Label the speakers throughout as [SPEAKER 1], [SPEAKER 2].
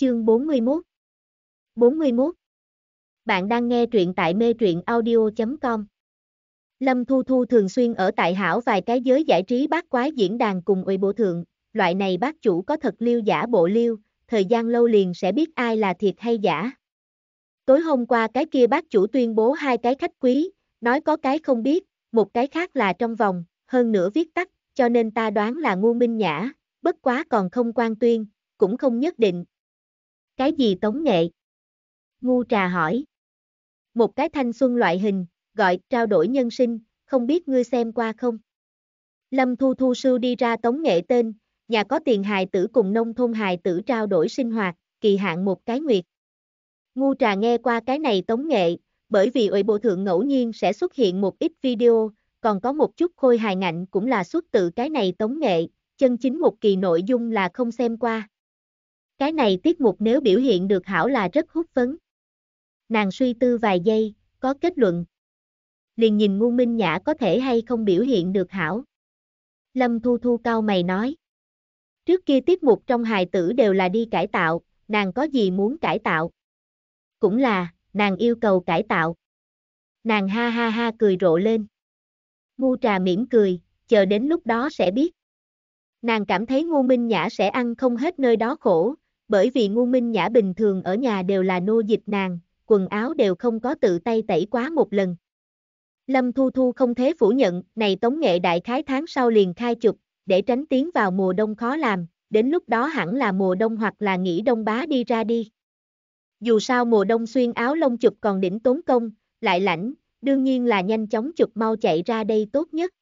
[SPEAKER 1] Chương 41 41 Bạn đang nghe truyện tại mê truyện audio.com Lâm Thu Thu thường xuyên ở tại hảo vài cái giới giải trí bác quái diễn đàn cùng ủy bộ thượng, loại này bác chủ có thật liêu giả bộ liêu, thời gian lâu liền sẽ biết ai là thiệt hay giả. Tối hôm qua cái kia bác chủ tuyên bố hai cái khách quý, nói có cái không biết, một cái khác là trong vòng, hơn nữa viết tắt, cho nên ta đoán là ngu minh nhã, bất quá còn không quan tuyên, cũng không nhất định, cái gì tống nghệ? Ngu trà hỏi. Một cái thanh xuân loại hình, gọi trao đổi nhân sinh, không biết ngươi xem qua không? Lâm Thu Thu sư đi ra tống nghệ tên, nhà có tiền hài tử cùng nông thôn hài tử trao đổi sinh hoạt, kỳ hạn một cái nguyệt. Ngu trà nghe qua cái này tống nghệ, bởi vì ủy bộ thượng ngẫu nhiên sẽ xuất hiện một ít video, còn có một chút khôi hài ngạnh cũng là xuất tự cái này tống nghệ, chân chính một kỳ nội dung là không xem qua. Cái này tiết mục nếu biểu hiện được hảo là rất hút phấn. Nàng suy tư vài giây, có kết luận. Liền nhìn ngu minh nhã có thể hay không biểu hiện được hảo. Lâm Thu Thu cao mày nói. Trước kia tiết mục trong hài tử đều là đi cải tạo, nàng có gì muốn cải tạo. Cũng là, nàng yêu cầu cải tạo. Nàng ha ha ha cười rộ lên. Ngu trà mỉm cười, chờ đến lúc đó sẽ biết. Nàng cảm thấy ngu minh nhã sẽ ăn không hết nơi đó khổ, bởi vì ngu minh nhã bình thường ở nhà đều là nô dịch nàng, quần áo đều không có tự tay tẩy quá một lần. Lâm Thu Thu không thế phủ nhận, này tống nghệ đại khái tháng sau liền khai chụp, để tránh tiến vào mùa đông khó làm, đến lúc đó hẳn là mùa đông hoặc là nghỉ đông bá đi ra đi. Dù sao mùa đông xuyên áo lông chụp còn đỉnh tốn công, lại lạnh, đương nhiên là nhanh chóng chụp mau chạy ra đây tốt nhất.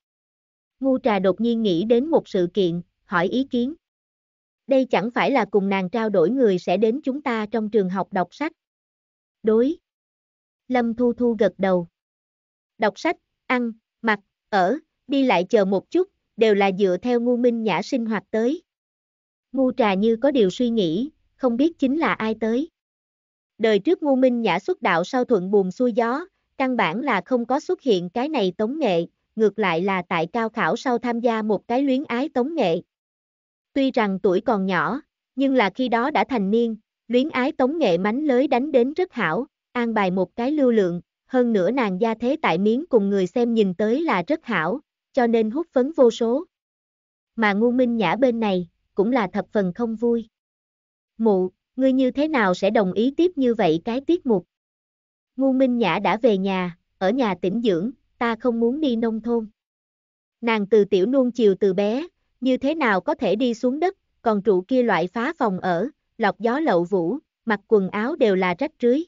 [SPEAKER 1] Ngu trà đột nhiên nghĩ đến một sự kiện, hỏi ý kiến. Đây chẳng phải là cùng nàng trao đổi người sẽ đến chúng ta trong trường học đọc sách. Đối. Lâm Thu Thu gật đầu. Đọc sách, ăn, mặc, ở, đi lại chờ một chút, đều là dựa theo ngu minh nhã sinh hoạt tới. Ngu trà như có điều suy nghĩ, không biết chính là ai tới. Đời trước ngu minh nhã xuất đạo sau thuận buồm xuôi gió, căn bản là không có xuất hiện cái này tống nghệ, ngược lại là tại cao khảo sau tham gia một cái luyến ái tống nghệ, tuy rằng tuổi còn nhỏ, nhưng là khi đó đã thành niên, luyến ái tống nghệ mánh lới đánh đến rất hảo, an bài một cái lưu lượng, hơn nữa nàng gia thế tại miếng cùng người xem nhìn tới là rất hảo, cho nên hút phấn vô số. Mà ngu minh nhã bên này, cũng là thập phần không vui. Mụ, ngươi như thế nào sẽ đồng ý tiếp như vậy cái tiết mục? Ngu minh nhã đã về nhà, ở nhà tĩnh dưỡng, ta không muốn đi nông thôn. Nàng từ tiểu nuông chiều từ bé, như thế nào có thể đi xuống đất, còn trụ kia loại phá phòng ở, lọc gió lậu vũ, mặc quần áo đều là rách rưới.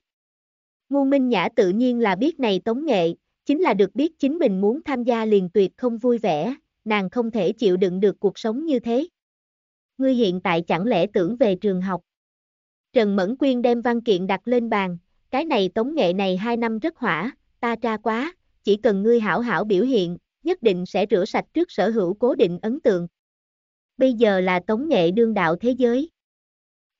[SPEAKER 1] Ngu Minh Nhã tự nhiên là biết này tống nghệ, chính là được biết chính mình muốn tham gia liền tuyệt không vui vẻ, nàng không thể chịu đựng được cuộc sống như thế. Ngươi hiện tại chẳng lẽ tưởng về trường học. Trần Mẫn Quyên đem văn kiện đặt lên bàn, cái này tống nghệ này hai năm rất hỏa, ta tra quá, chỉ cần ngươi hảo hảo biểu hiện, nhất định sẽ rửa sạch trước sở hữu cố định ấn tượng bây giờ là tống nghệ đương đạo thế giới.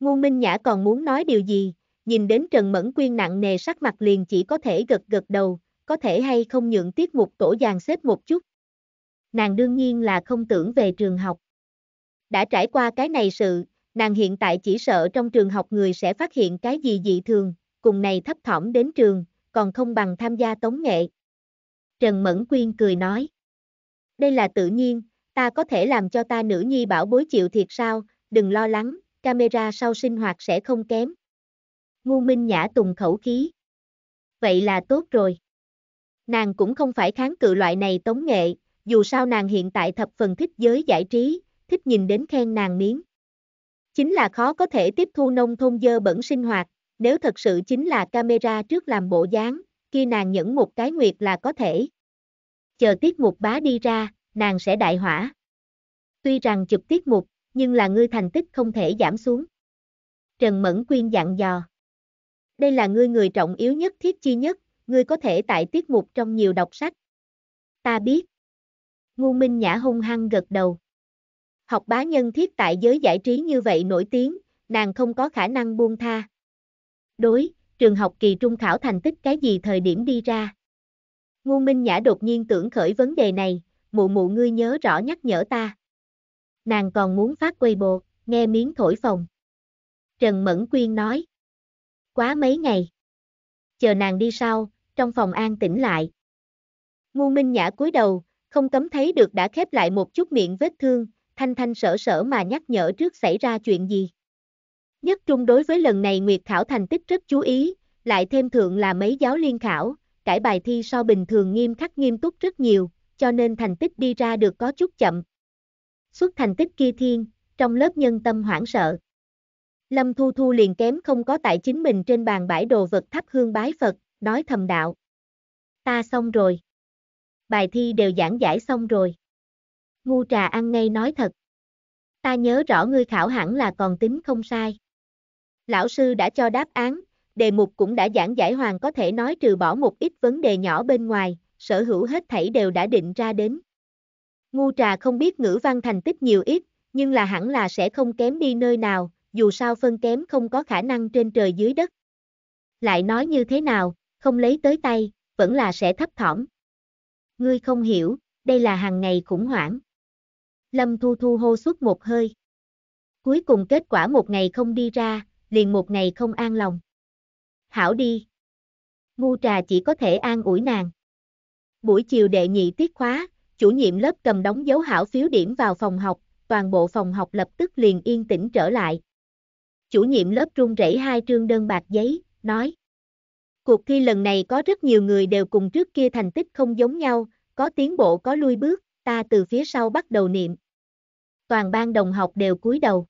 [SPEAKER 1] Ngu Minh Nhã còn muốn nói điều gì, nhìn đến Trần Mẫn Quyên nặng nề sắc mặt liền chỉ có thể gật gật đầu, có thể hay không nhượng tiết mục tổ dàn xếp một chút. Nàng đương nhiên là không tưởng về trường học. Đã trải qua cái này sự, nàng hiện tại chỉ sợ trong trường học người sẽ phát hiện cái gì dị thường, cùng này thấp thỏm đến trường, còn không bằng tham gia tống nghệ. Trần Mẫn Quyên cười nói. Đây là tự nhiên, ta có thể làm cho ta nữ nhi bảo bối chịu thiệt sao, đừng lo lắng, camera sau sinh hoạt sẽ không kém. Ngu Minh Nhã tùng khẩu khí. Vậy là tốt rồi. Nàng cũng không phải kháng cự loại này tống nghệ, dù sao nàng hiện tại thập phần thích giới giải trí, thích nhìn đến khen nàng miếng. Chính là khó có thể tiếp thu nông thôn dơ bẩn sinh hoạt, nếu thật sự chính là camera trước làm bộ dáng, khi nàng nhẫn một cái nguyệt là có thể. Chờ tiết mục bá đi ra, nàng sẽ đại hỏa. Tuy rằng chụp tiết mục, nhưng là ngươi thành tích không thể giảm xuống. Trần Mẫn Quyên dặn dò. Đây là ngươi người trọng yếu nhất thiết chi nhất, ngươi có thể tại tiết mục trong nhiều đọc sách. Ta biết. Ngu Minh Nhã hung hăng gật đầu. Học bá nhân thiết tại giới giải trí như vậy nổi tiếng, nàng không có khả năng buông tha. Đối, trường học kỳ trung khảo thành tích cái gì thời điểm đi ra. Ngu Minh Nhã đột nhiên tưởng khởi vấn đề này, mụ mụ ngươi nhớ rõ nhắc nhở ta. Nàng còn muốn phát quay bồ, nghe miếng thổi phòng. Trần Mẫn Quyên nói. Quá mấy ngày. Chờ nàng đi sau, trong phòng an tĩnh lại. Ngu Minh Nhã cúi đầu, không cấm thấy được đã khép lại một chút miệng vết thương, thanh thanh sở sở mà nhắc nhở trước xảy ra chuyện gì. Nhất trung đối với lần này Nguyệt Khảo thành tích rất chú ý, lại thêm thượng là mấy giáo liên khảo, cải bài thi so bình thường nghiêm khắc nghiêm túc rất nhiều, cho nên thành tích đi ra được có chút chậm. Xuất thành tích kia thiên, trong lớp nhân tâm hoảng sợ. Lâm Thu Thu liền kém không có tại chính mình trên bàn bãi đồ vật thắp hương bái Phật, nói thầm đạo. Ta xong rồi. Bài thi đều giảng giải xong rồi. Ngu trà ăn ngay nói thật. Ta nhớ rõ ngươi khảo hẳn là còn tính không sai. Lão sư đã cho đáp án, đề mục cũng đã giảng giải hoàn có thể nói trừ bỏ một ít vấn đề nhỏ bên ngoài, sở hữu hết thảy đều đã định ra đến. Ngu trà không biết ngữ văn thành tích nhiều ít, nhưng là hẳn là sẽ không kém đi nơi nào, dù sao phân kém không có khả năng trên trời dưới đất. Lại nói như thế nào, không lấy tới tay, vẫn là sẽ thấp thỏm. Ngươi không hiểu, đây là hàng ngày khủng hoảng. Lâm Thu Thu hô suốt một hơi. Cuối cùng kết quả một ngày không đi ra, liền một ngày không an lòng. Hảo đi. Ngu trà chỉ có thể an ủi nàng. Buổi chiều đệ nhị tiết khóa, chủ nhiệm lớp cầm đóng dấu hảo phiếu điểm vào phòng học, toàn bộ phòng học lập tức liền yên tĩnh trở lại. Chủ nhiệm lớp trung rẩy hai trương đơn bạc giấy, nói. Cuộc thi lần này có rất nhiều người đều cùng trước kia thành tích không giống nhau, có tiến bộ có lui bước, ta từ phía sau bắt đầu niệm. Toàn ban đồng học đều cúi đầu.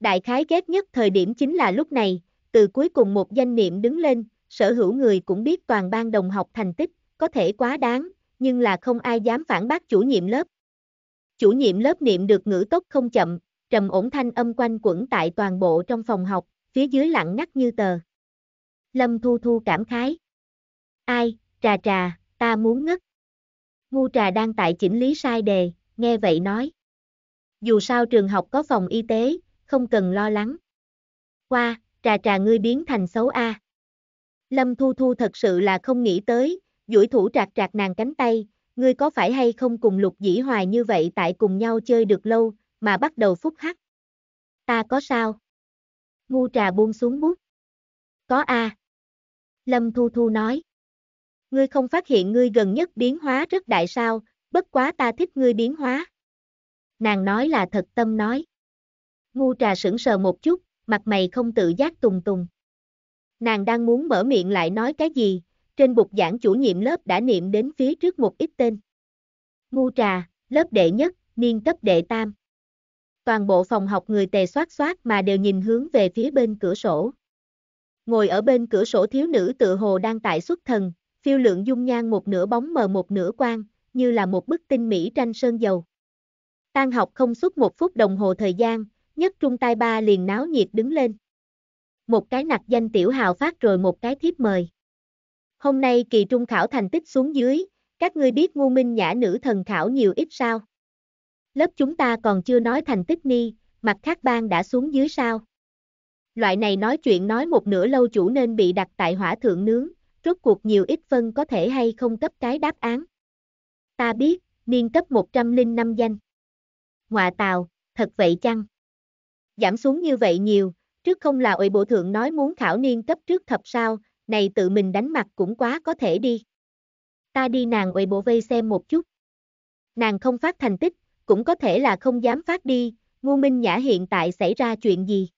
[SPEAKER 1] Đại khái ghét nhất thời điểm chính là lúc này, từ cuối cùng một danh niệm đứng lên, sở hữu người cũng biết toàn ban đồng học thành tích, có thể quá đáng, nhưng là không ai dám phản bác chủ nhiệm lớp. Chủ nhiệm lớp niệm được ngữ tốc không chậm, trầm ổn thanh âm quanh quẩn tại toàn bộ trong phòng học, phía dưới lặng ngắt như tờ. Lâm Thu Thu cảm khái. Ai, trà trà, ta muốn ngất. Ngu trà đang tại chỉnh lý sai đề, nghe vậy nói. Dù sao trường học có phòng y tế, không cần lo lắng. Qua, trà trà ngươi biến thành xấu A. Lâm Thu Thu thật sự là không nghĩ tới, duỗi thủ trạc trạc nàng cánh tay, ngươi có phải hay không cùng lục dĩ hoài như vậy tại cùng nhau chơi được lâu, mà bắt đầu phúc hắc. Ta có sao? Ngu trà buông xuống bút. Có a. À. Lâm Thu Thu nói. Ngươi không phát hiện ngươi gần nhất biến hóa rất đại sao, bất quá ta thích ngươi biến hóa. Nàng nói là thật tâm nói. Ngu trà sững sờ một chút, mặt mày không tự giác tùng tùng. Nàng đang muốn mở miệng lại nói cái gì, trên bục giảng chủ nhiệm lớp đã niệm đến phía trước một ít tên. Ngu trà, lớp đệ nhất, niên cấp đệ tam. Toàn bộ phòng học người tề soát soát mà đều nhìn hướng về phía bên cửa sổ. Ngồi ở bên cửa sổ thiếu nữ tự hồ đang tại xuất thần, phiêu lượng dung nhan một nửa bóng mờ một nửa quang, như là một bức tinh mỹ tranh sơn dầu. Tan học không suốt một phút đồng hồ thời gian, nhất trung tai ba liền náo nhiệt đứng lên. Một cái nặc danh tiểu hào phát rồi một cái thiếp mời. Hôm nay kỳ trung khảo thành tích xuống dưới, các ngươi biết ngu minh nhã nữ thần khảo nhiều ít sao? Lớp chúng ta còn chưa nói thành tích ni, mặt khác bang đã xuống dưới sao? Loại này nói chuyện nói một nửa lâu chủ nên bị đặt tại hỏa thượng nướng, rốt cuộc nhiều ít phân có thể hay không cấp cái đáp án. Ta biết, niên cấp 105 danh. Ngoà tào, thật vậy chăng? Giảm xuống như vậy nhiều, trước không là ội bộ thượng nói muốn khảo niên cấp trước thập sao, này tự mình đánh mặt cũng quá có thể đi. Ta đi nàng uệ bộ vây xem một chút. Nàng không phát thành tích, cũng có thể là không dám phát đi, ngu minh nhã hiện tại xảy ra chuyện gì.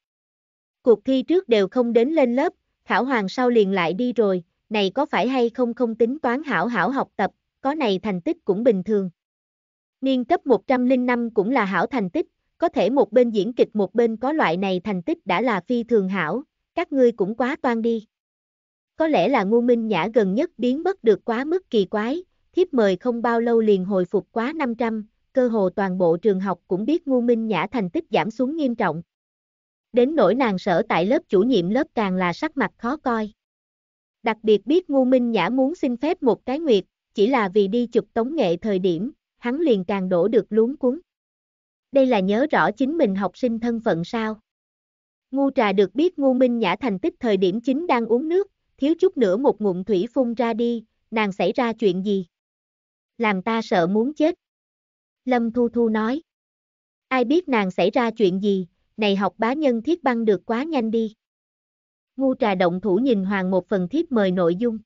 [SPEAKER 1] Cuộc thi trước đều không đến lên lớp, khảo hoàng sau liền lại đi rồi, này có phải hay không không tính toán hảo hảo học tập, có này thành tích cũng bình thường. Niên cấp 105 cũng là hảo thành tích, có thể một bên diễn kịch một bên có loại này thành tích đã là phi thường hảo, các ngươi cũng quá toan đi. Có lẽ là ngu minh nhã gần nhất biến mất được quá mức kỳ quái, thiếp mời không bao lâu liền hồi phục quá 500, cơ hồ toàn bộ trường học cũng biết ngu minh nhã thành tích giảm xuống nghiêm trọng. Đến nỗi nàng sở tại lớp chủ nhiệm lớp càng là sắc mặt khó coi. Đặc biệt biết ngu minh nhã muốn xin phép một cái nguyệt, chỉ là vì đi chụp tống nghệ thời điểm, hắn liền càng đổ được luống cuốn. Đây là nhớ rõ chính mình học sinh thân phận sao. Ngu trà được biết ngu minh nhã thành tích thời điểm chính đang uống nước, thiếu chút nữa một ngụm thủy phun ra đi, nàng xảy ra chuyện gì? Làm ta sợ muốn chết. Lâm Thu Thu nói. Ai biết nàng xảy ra chuyện gì, này học bá nhân thiết băng được quá nhanh đi. Ngu trà động thủ nhìn hoàng một phần thiếp mời nội dung.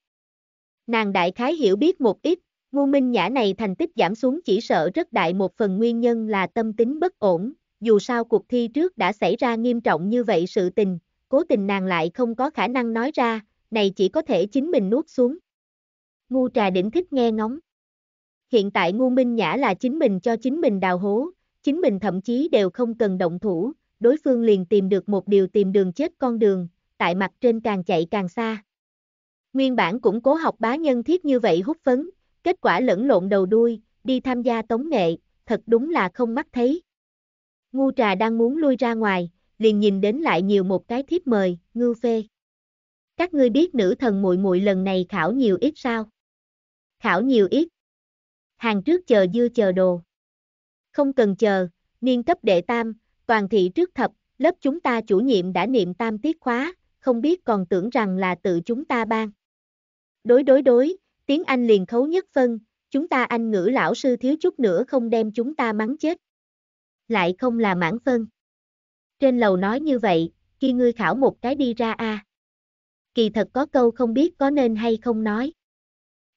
[SPEAKER 1] Nàng đại khái hiểu biết một ít, ngu minh nhã này thành tích giảm xuống chỉ sợ rất đại một phần nguyên nhân là tâm tính bất ổn, dù sao cuộc thi trước đã xảy ra nghiêm trọng như vậy sự tình, cố tình nàng lại không có khả năng nói ra, này chỉ có thể chính mình nuốt xuống. Ngu trà đỉnh thích nghe ngóng. Hiện tại ngu minh nhã là chính mình cho chính mình đào hố, chính mình thậm chí đều không cần động thủ, đối phương liền tìm được một điều tìm đường chết con đường, tại mặt trên càng chạy càng xa. Nguyên bản cũng cố học bá nhân thiết như vậy hút phấn, kết quả lẫn lộn đầu đuôi, đi tham gia tống nghệ, thật đúng là không mắt thấy. Ngu trà đang muốn lui ra ngoài, liền nhìn đến lại nhiều một cái thiếp mời, ngư phê các ngươi biết nữ thần muội muội lần này khảo nhiều ít sao? Khảo nhiều ít. Hàng trước chờ dư chờ đồ. Không cần chờ, niên cấp đệ tam, toàn thị trước thập, lớp chúng ta chủ nhiệm đã niệm tam tiết khóa, không biết còn tưởng rằng là tự chúng ta ban. Đối đối đối, tiếng Anh liền khấu nhất phân, chúng ta Anh ngữ lão sư thiếu chút nữa không đem chúng ta mắng chết. Lại không là mãn phân. Trên lầu nói như vậy, khi ngươi khảo một cái đi ra a. À kỳ thật có câu không biết có nên hay không nói.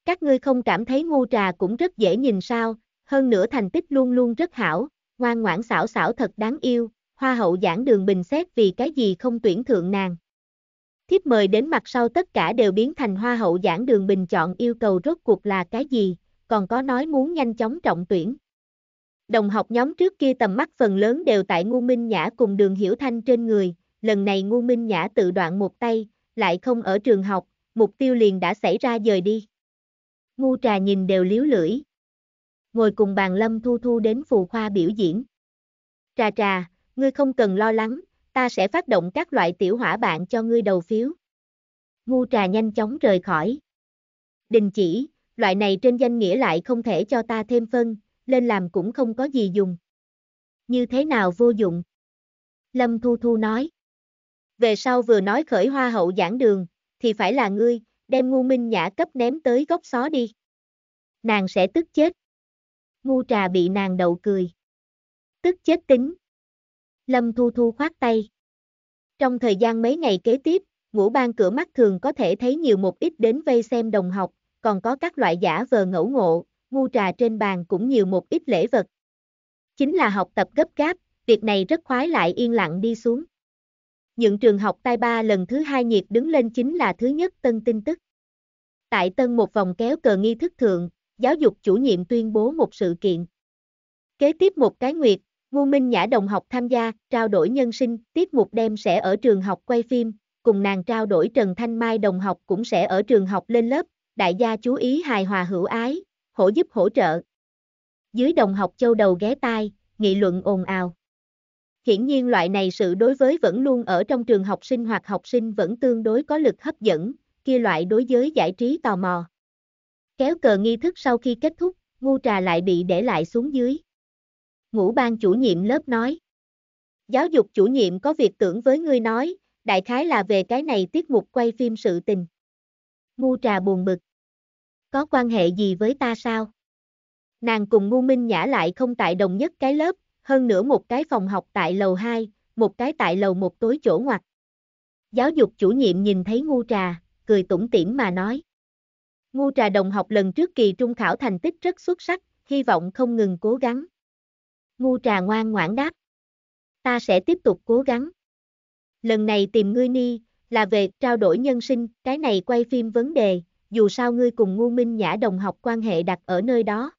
[SPEAKER 1] Các ngươi không cảm thấy ngu trà cũng rất dễ nhìn sao, hơn nữa thành tích luôn luôn rất hảo, ngoan ngoãn xảo xảo thật đáng yêu, hoa hậu giảng đường bình xét vì cái gì không tuyển thượng nàng. Thiếp mời đến mặt sau tất cả đều biến thành hoa hậu giảng đường bình chọn yêu cầu rốt cuộc là cái gì, còn có nói muốn nhanh chóng trọng tuyển. Đồng học nhóm trước kia tầm mắt phần lớn đều tại Ngu Minh Nhã cùng đường Hiểu Thanh trên người, lần này Ngu Minh Nhã tự đoạn một tay, lại không ở trường học, mục tiêu liền đã xảy ra dời đi. Ngu trà nhìn đều liếu lưỡi. Ngồi cùng bàn Lâm Thu Thu đến phù khoa biểu diễn. Trà trà, ngươi không cần lo lắng, ta sẽ phát động các loại tiểu hỏa bạn cho ngươi đầu phiếu. Ngu trà nhanh chóng rời khỏi. Đình chỉ, loại này trên danh nghĩa lại không thể cho ta thêm phân, lên làm cũng không có gì dùng. Như thế nào vô dụng? Lâm Thu Thu nói về sau vừa nói khởi hoa hậu giảng đường, thì phải là ngươi, đem ngu minh nhã cấp ném tới góc xó đi. Nàng sẽ tức chết. Ngu trà bị nàng đậu cười. Tức chết tính. Lâm Thu Thu khoát tay. Trong thời gian mấy ngày kế tiếp, ngũ ban cửa mắt thường có thể thấy nhiều một ít đến vây xem đồng học, còn có các loại giả vờ ngẫu ngộ, ngu trà trên bàn cũng nhiều một ít lễ vật. Chính là học tập gấp gáp, việc này rất khoái lại yên lặng đi xuống. Những trường học tai ba lần thứ hai nhiệt đứng lên chính là thứ nhất tân tin tức. Tại tân một vòng kéo cờ nghi thức thượng, giáo dục chủ nhiệm tuyên bố một sự kiện. Kế tiếp một cái nguyệt, Ngô Minh Nhã đồng học tham gia, trao đổi nhân sinh, tiết mục đem sẽ ở trường học quay phim, cùng nàng trao đổi Trần Thanh Mai đồng học cũng sẽ ở trường học lên lớp, đại gia chú ý hài hòa hữu ái, hỗ giúp hỗ trợ. Dưới đồng học châu đầu ghé tai, nghị luận ồn ào. Hiển nhiên loại này sự đối với vẫn luôn ở trong trường học sinh hoặc học sinh vẫn tương đối có lực hấp dẫn, kia loại đối với giải trí tò mò. Kéo cờ nghi thức sau khi kết thúc, ngu trà lại bị để lại xuống dưới. Ngũ ban chủ nhiệm lớp nói. Giáo dục chủ nhiệm có việc tưởng với ngươi nói, đại khái là về cái này tiết mục quay phim sự tình. Ngu trà buồn bực. Có quan hệ gì với ta sao? Nàng cùng ngu minh nhã lại không tại đồng nhất cái lớp, hơn nữa một cái phòng học tại lầu 2, một cái tại lầu một tối chỗ ngoặt. Giáo dục chủ nhiệm nhìn thấy ngu trà, cười tủm tỉm mà nói. Ngu trà đồng học lần trước kỳ trung khảo thành tích rất xuất sắc, hy vọng không ngừng cố gắng. Ngu trà ngoan ngoãn đáp. Ta sẽ tiếp tục cố gắng. Lần này tìm ngươi ni, là về trao đổi nhân sinh, cái này quay phim vấn đề, dù sao ngươi cùng ngu minh nhã đồng học quan hệ đặt ở nơi đó.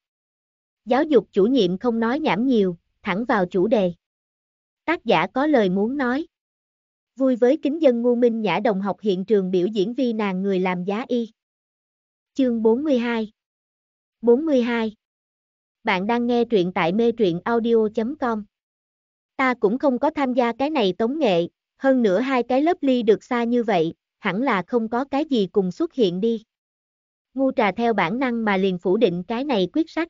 [SPEAKER 1] Giáo dục chủ nhiệm không nói nhảm nhiều, thẳng vào chủ đề. Tác giả có lời muốn nói. Vui với kính dân ngu minh nhã đồng học hiện trường biểu diễn vi nàng người làm giá y. Chương 42 42 Bạn đang nghe truyện tại mê truyện audio.com Ta cũng không có tham gia cái này tống nghệ, hơn nữa hai cái lớp ly được xa như vậy, hẳn là không có cái gì cùng xuất hiện đi. Ngu trà theo bản năng mà liền phủ định cái này quyết sách.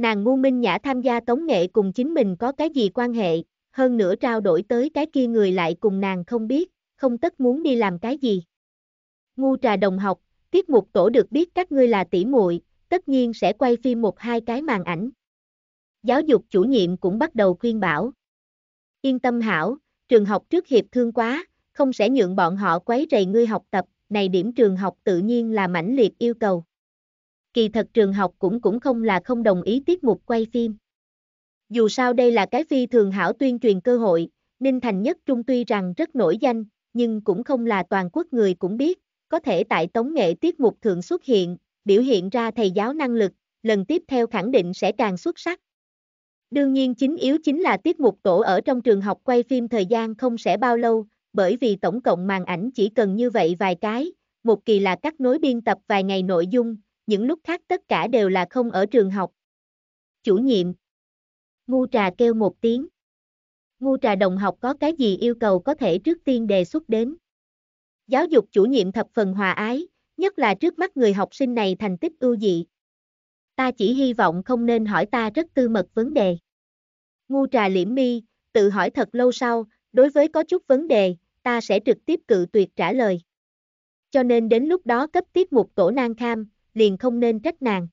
[SPEAKER 1] Nàng ngu minh nhã tham gia tống nghệ cùng chính mình có cái gì quan hệ, hơn nữa trao đổi tới cái kia người lại cùng nàng không biết, không tất muốn đi làm cái gì. Ngu trà đồng học, tiết mục tổ được biết các ngươi là tỷ muội, tất nhiên sẽ quay phim một hai cái màn ảnh. Giáo dục chủ nhiệm cũng bắt đầu khuyên bảo. Yên tâm hảo, trường học trước hiệp thương quá, không sẽ nhượng bọn họ quấy rầy ngươi học tập, này điểm trường học tự nhiên là mãnh liệt yêu cầu kỳ thật trường học cũng cũng không là không đồng ý tiết mục quay phim. Dù sao đây là cái phi thường hảo tuyên truyền cơ hội, Ninh Thành Nhất Trung tuy rằng rất nổi danh, nhưng cũng không là toàn quốc người cũng biết, có thể tại tống nghệ tiết mục thường xuất hiện, biểu hiện ra thầy giáo năng lực, lần tiếp theo khẳng định sẽ càng xuất sắc. Đương nhiên chính yếu chính là tiết mục tổ ở trong trường học quay phim thời gian không sẽ bao lâu, bởi vì tổng cộng màn ảnh chỉ cần như vậy vài cái, một kỳ là cắt nối biên tập vài ngày nội dung, những lúc khác tất cả đều là không ở trường học. Chủ nhiệm. Ngu trà kêu một tiếng. Ngu trà đồng học có cái gì yêu cầu có thể trước tiên đề xuất đến. Giáo dục chủ nhiệm thập phần hòa ái, nhất là trước mắt người học sinh này thành tích ưu dị. Ta chỉ hy vọng không nên hỏi ta rất tư mật vấn đề. Ngu trà liễm mi, tự hỏi thật lâu sau, đối với có chút vấn đề, ta sẽ trực tiếp cự tuyệt trả lời. Cho nên đến lúc đó cấp tiếp một tổ nang kham, liền không nên trách nàng.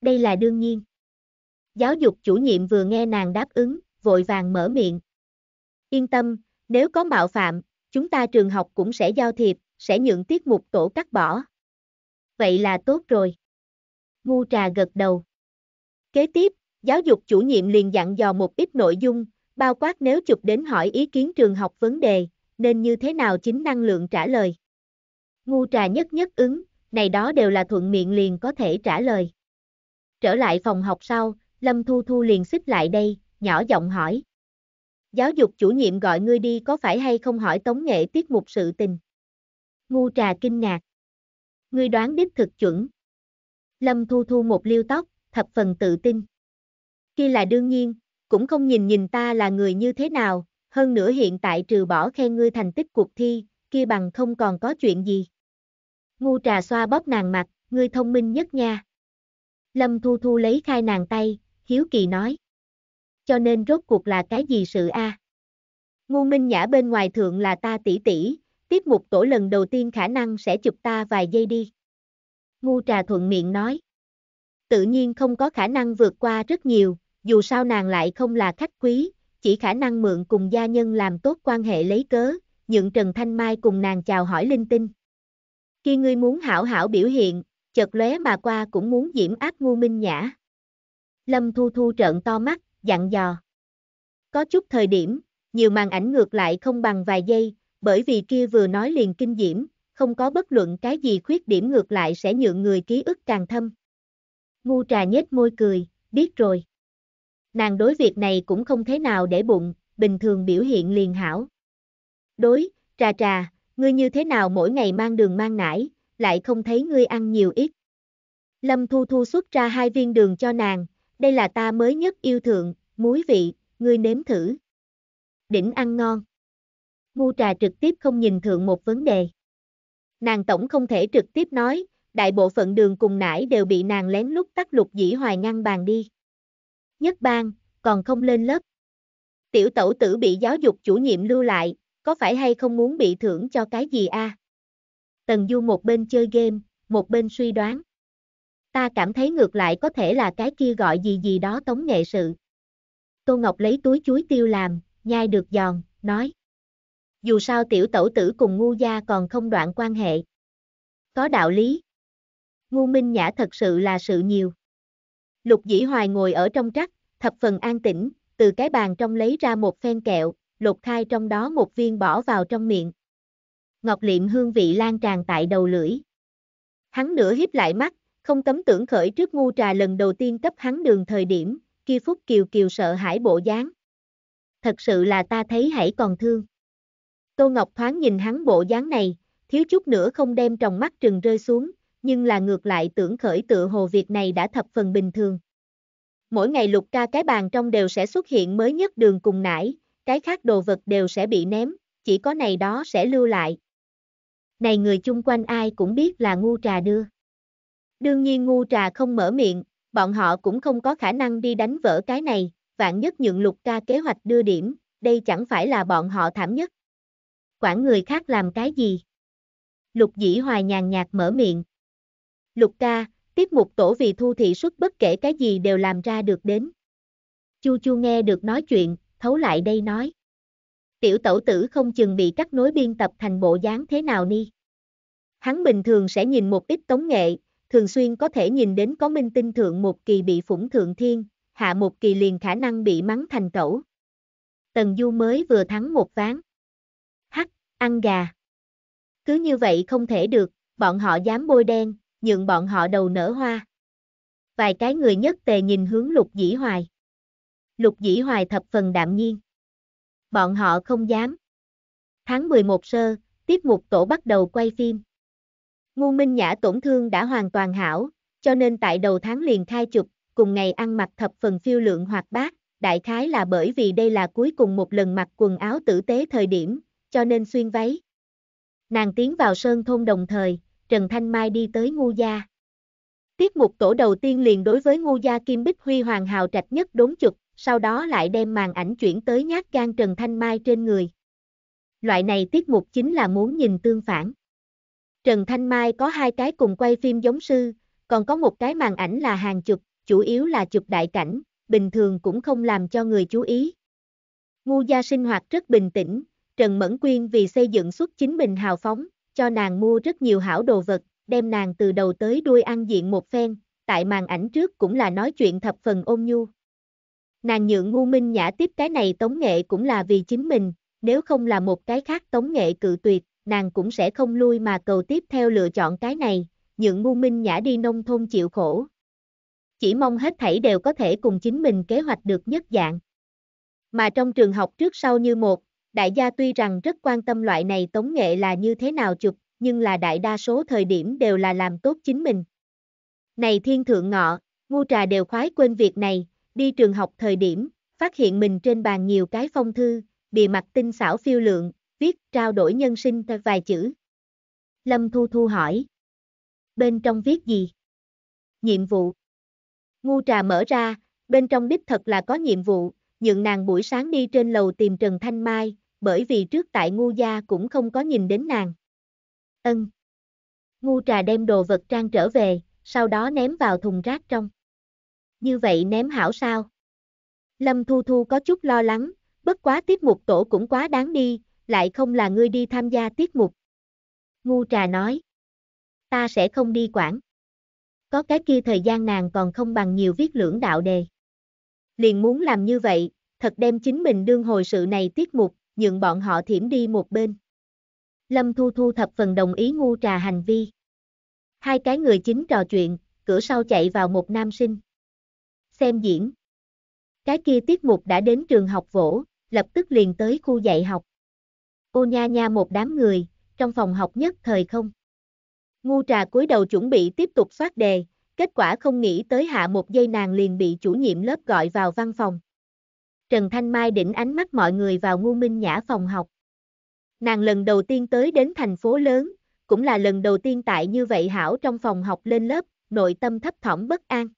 [SPEAKER 1] Đây là đương nhiên. Giáo dục chủ nhiệm vừa nghe nàng đáp ứng, vội vàng mở miệng. Yên tâm, nếu có mạo phạm, chúng ta trường học cũng sẽ giao thiệp, sẽ nhượng tiết mục tổ cắt bỏ. Vậy là tốt rồi. Ngu trà gật đầu. Kế tiếp, giáo dục chủ nhiệm liền dặn dò một ít nội dung, bao quát nếu chụp đến hỏi ý kiến trường học vấn đề, nên như thế nào chính năng lượng trả lời. Ngu trà nhất nhất ứng, này đó đều là thuận miệng liền có thể trả lời. Trở lại phòng học sau, Lâm Thu Thu liền xích lại đây, nhỏ giọng hỏi. Giáo dục chủ nhiệm gọi ngươi đi có phải hay không hỏi tống nghệ tiết mục sự tình. Ngu trà kinh ngạc. Ngươi đoán đích thực chuẩn. Lâm Thu Thu một liêu tóc, thập phần tự tin. Kia là đương nhiên, cũng không nhìn nhìn ta là người như thế nào, hơn nữa hiện tại trừ bỏ khen ngươi thành tích cuộc thi, kia bằng không còn có chuyện gì ngu trà xoa bóp nàng mặt, ngươi thông minh nhất nha. Lâm Thu Thu lấy khai nàng tay, hiếu kỳ nói. Cho nên rốt cuộc là cái gì sự a? À? Ngu Minh Nhã bên ngoài thượng là ta tỷ tỷ, tiếp mục tổ lần đầu tiên khả năng sẽ chụp ta vài giây đi. Ngu trà thuận miệng nói. Tự nhiên không có khả năng vượt qua rất nhiều, dù sao nàng lại không là khách quý, chỉ khả năng mượn cùng gia nhân làm tốt quan hệ lấy cớ, nhượng Trần Thanh Mai cùng nàng chào hỏi linh tinh. Khi ngươi muốn hảo hảo biểu hiện, chợt lóe mà qua cũng muốn diễm áp ngu minh nhã. Lâm Thu Thu trợn to mắt, dặn dò. Có chút thời điểm, nhiều màn ảnh ngược lại không bằng vài giây, bởi vì kia vừa nói liền kinh diễm, không có bất luận cái gì khuyết điểm ngược lại sẽ nhượng người ký ức càng thâm. Ngu trà nhếch môi cười, biết rồi. Nàng đối việc này cũng không thế nào để bụng, bình thường biểu hiện liền hảo. Đối, trà trà, ngươi như thế nào mỗi ngày mang đường mang nải, lại không thấy ngươi ăn nhiều ít. Lâm Thu Thu xuất ra hai viên đường cho nàng, đây là ta mới nhất yêu thượng, muối vị, ngươi nếm thử. Đỉnh ăn ngon. Ngu trà trực tiếp không nhìn thượng một vấn đề. Nàng tổng không thể trực tiếp nói, đại bộ phận đường cùng nải đều bị nàng lén lút tắt lục dĩ hoài ngăn bàn đi. Nhất bang, còn không lên lớp. Tiểu tẩu tử bị giáo dục chủ nhiệm lưu lại, có phải hay không muốn bị thưởng cho cái gì a? À? Tần Du một bên chơi game, một bên suy đoán. Ta cảm thấy ngược lại có thể là cái kia gọi gì gì đó tống nghệ sự. Tô Ngọc lấy túi chuối tiêu làm, nhai được giòn, nói. Dù sao tiểu tẩu tử cùng ngu gia còn không đoạn quan hệ. Có đạo lý. Ngu Minh Nhã thật sự là sự nhiều. Lục Dĩ Hoài ngồi ở trong trắc, thập phần an tĩnh, từ cái bàn trong lấy ra một phen kẹo, lột khai trong đó một viên bỏ vào trong miệng. Ngọc liệm hương vị lan tràn tại đầu lưỡi. Hắn nửa hiếp lại mắt, không cấm tưởng khởi trước ngu trà lần đầu tiên cấp hắn đường thời điểm, kia phúc kiều kiều sợ hãi bộ dáng. Thật sự là ta thấy hãy còn thương. Tô Ngọc thoáng nhìn hắn bộ dáng này, thiếu chút nữa không đem trong mắt trừng rơi xuống, nhưng là ngược lại tưởng khởi tự hồ việc này đã thập phần bình thường. Mỗi ngày lục ca cái bàn trong đều sẽ xuất hiện mới nhất đường cùng nải, cái khác đồ vật đều sẽ bị ném, chỉ có này đó sẽ lưu lại. Này người chung quanh ai cũng biết là ngu trà đưa. Đương nhiên ngu trà không mở miệng, bọn họ cũng không có khả năng đi đánh vỡ cái này, vạn nhất nhượng lục ca kế hoạch đưa điểm, đây chẳng phải là bọn họ thảm nhất. Quản người khác làm cái gì? Lục dĩ hoài nhàn nhạt mở miệng. Lục ca, tiếp mục tổ vì thu thị xuất bất kể cái gì đều làm ra được đến. Chu chu nghe được nói chuyện, thấu lại đây nói. Tiểu tẩu tử không chừng bị cắt nối biên tập thành bộ dáng thế nào ni. Hắn bình thường sẽ nhìn một ít tống nghệ, thường xuyên có thể nhìn đến có minh tinh thượng một kỳ bị phủng thượng thiên, hạ một kỳ liền khả năng bị mắng thành tẩu Tần Du mới vừa thắng một ván. Hắc, ăn gà. Cứ như vậy không thể được, bọn họ dám bôi đen, nhượng bọn họ đầu nở hoa. Vài cái người nhất tề nhìn hướng lục dĩ hoài. Lục Dĩ Hoài thập phần đạm nhiên. Bọn họ không dám. Tháng 11 sơ, tiếp mục tổ bắt đầu quay phim. Ngu Minh Nhã tổn thương đã hoàn toàn hảo, cho nên tại đầu tháng liền khai chụp, cùng ngày ăn mặc thập phần phiêu lượng hoạt bát, đại khái là bởi vì đây là cuối cùng một lần mặc quần áo tử tế thời điểm, cho nên xuyên váy. Nàng tiến vào sơn thôn đồng thời, Trần Thanh Mai đi tới ngu gia. Tiết mục tổ đầu tiên liền đối với ngu gia Kim Bích Huy Hoàng hào trạch nhất đốn chụp, sau đó lại đem màn ảnh chuyển tới nhát gan Trần Thanh Mai trên người. Loại này tiết mục chính là muốn nhìn tương phản. Trần Thanh Mai có hai cái cùng quay phim giống sư, còn có một cái màn ảnh là hàng chụp, chủ yếu là chụp đại cảnh, bình thường cũng không làm cho người chú ý. Ngu gia sinh hoạt rất bình tĩnh, Trần Mẫn Quyên vì xây dựng xuất chính mình hào phóng, cho nàng mua rất nhiều hảo đồ vật, đem nàng từ đầu tới đuôi ăn diện một phen, tại màn ảnh trước cũng là nói chuyện thập phần ôn nhu. Nàng nhượng ngu minh nhã tiếp cái này tống nghệ cũng là vì chính mình, nếu không là một cái khác tống nghệ cự tuyệt, nàng cũng sẽ không lui mà cầu tiếp theo lựa chọn cái này, nhượng ngu minh nhã đi nông thôn chịu khổ. Chỉ mong hết thảy đều có thể cùng chính mình kế hoạch được nhất dạng. Mà trong trường học trước sau như một, đại gia tuy rằng rất quan tâm loại này tống nghệ là như thế nào chụp, nhưng là đại đa số thời điểm đều là làm tốt chính mình. Này thiên thượng ngọ, ngu trà đều khoái quên việc này, đi trường học thời điểm, phát hiện mình trên bàn nhiều cái phong thư, bìa mặt tinh xảo phiêu lượng, viết trao đổi nhân sinh vài chữ. Lâm Thu Thu hỏi. Bên trong viết gì? Nhiệm vụ. Ngu trà mở ra, bên trong đích thật là có nhiệm vụ, nhượng nàng buổi sáng đi trên lầu tìm Trần Thanh Mai, bởi vì trước tại ngu gia cũng không có nhìn đến nàng. Ân. Ngu trà đem đồ vật trang trở về, sau đó ném vào thùng rác trong như vậy ném hảo sao? Lâm Thu Thu có chút lo lắng, bất quá tiết mục tổ cũng quá đáng đi, lại không là ngươi đi tham gia tiết mục. Ngu trà nói, ta sẽ không đi quản. Có cái kia thời gian nàng còn không bằng nhiều viết lưỡng đạo đề. Liền muốn làm như vậy, thật đem chính mình đương hồi sự này tiết mục, nhượng bọn họ thiểm đi một bên. Lâm Thu Thu thập phần đồng ý ngu trà hành vi. Hai cái người chính trò chuyện, cửa sau chạy vào một nam sinh xem diễn. Cái kia tiết mục đã đến trường học vỗ, lập tức liền tới khu dạy học. Ô nha nha một đám người, trong phòng học nhất thời không. Ngu trà cúi đầu chuẩn bị tiếp tục soát đề, kết quả không nghĩ tới hạ một giây nàng liền bị chủ nhiệm lớp gọi vào văn phòng. Trần Thanh Mai đỉnh ánh mắt mọi người vào ngu minh nhã phòng học. Nàng lần đầu tiên tới đến thành phố lớn, cũng là lần đầu tiên tại như vậy hảo trong phòng học lên lớp, nội tâm thấp thỏm bất an.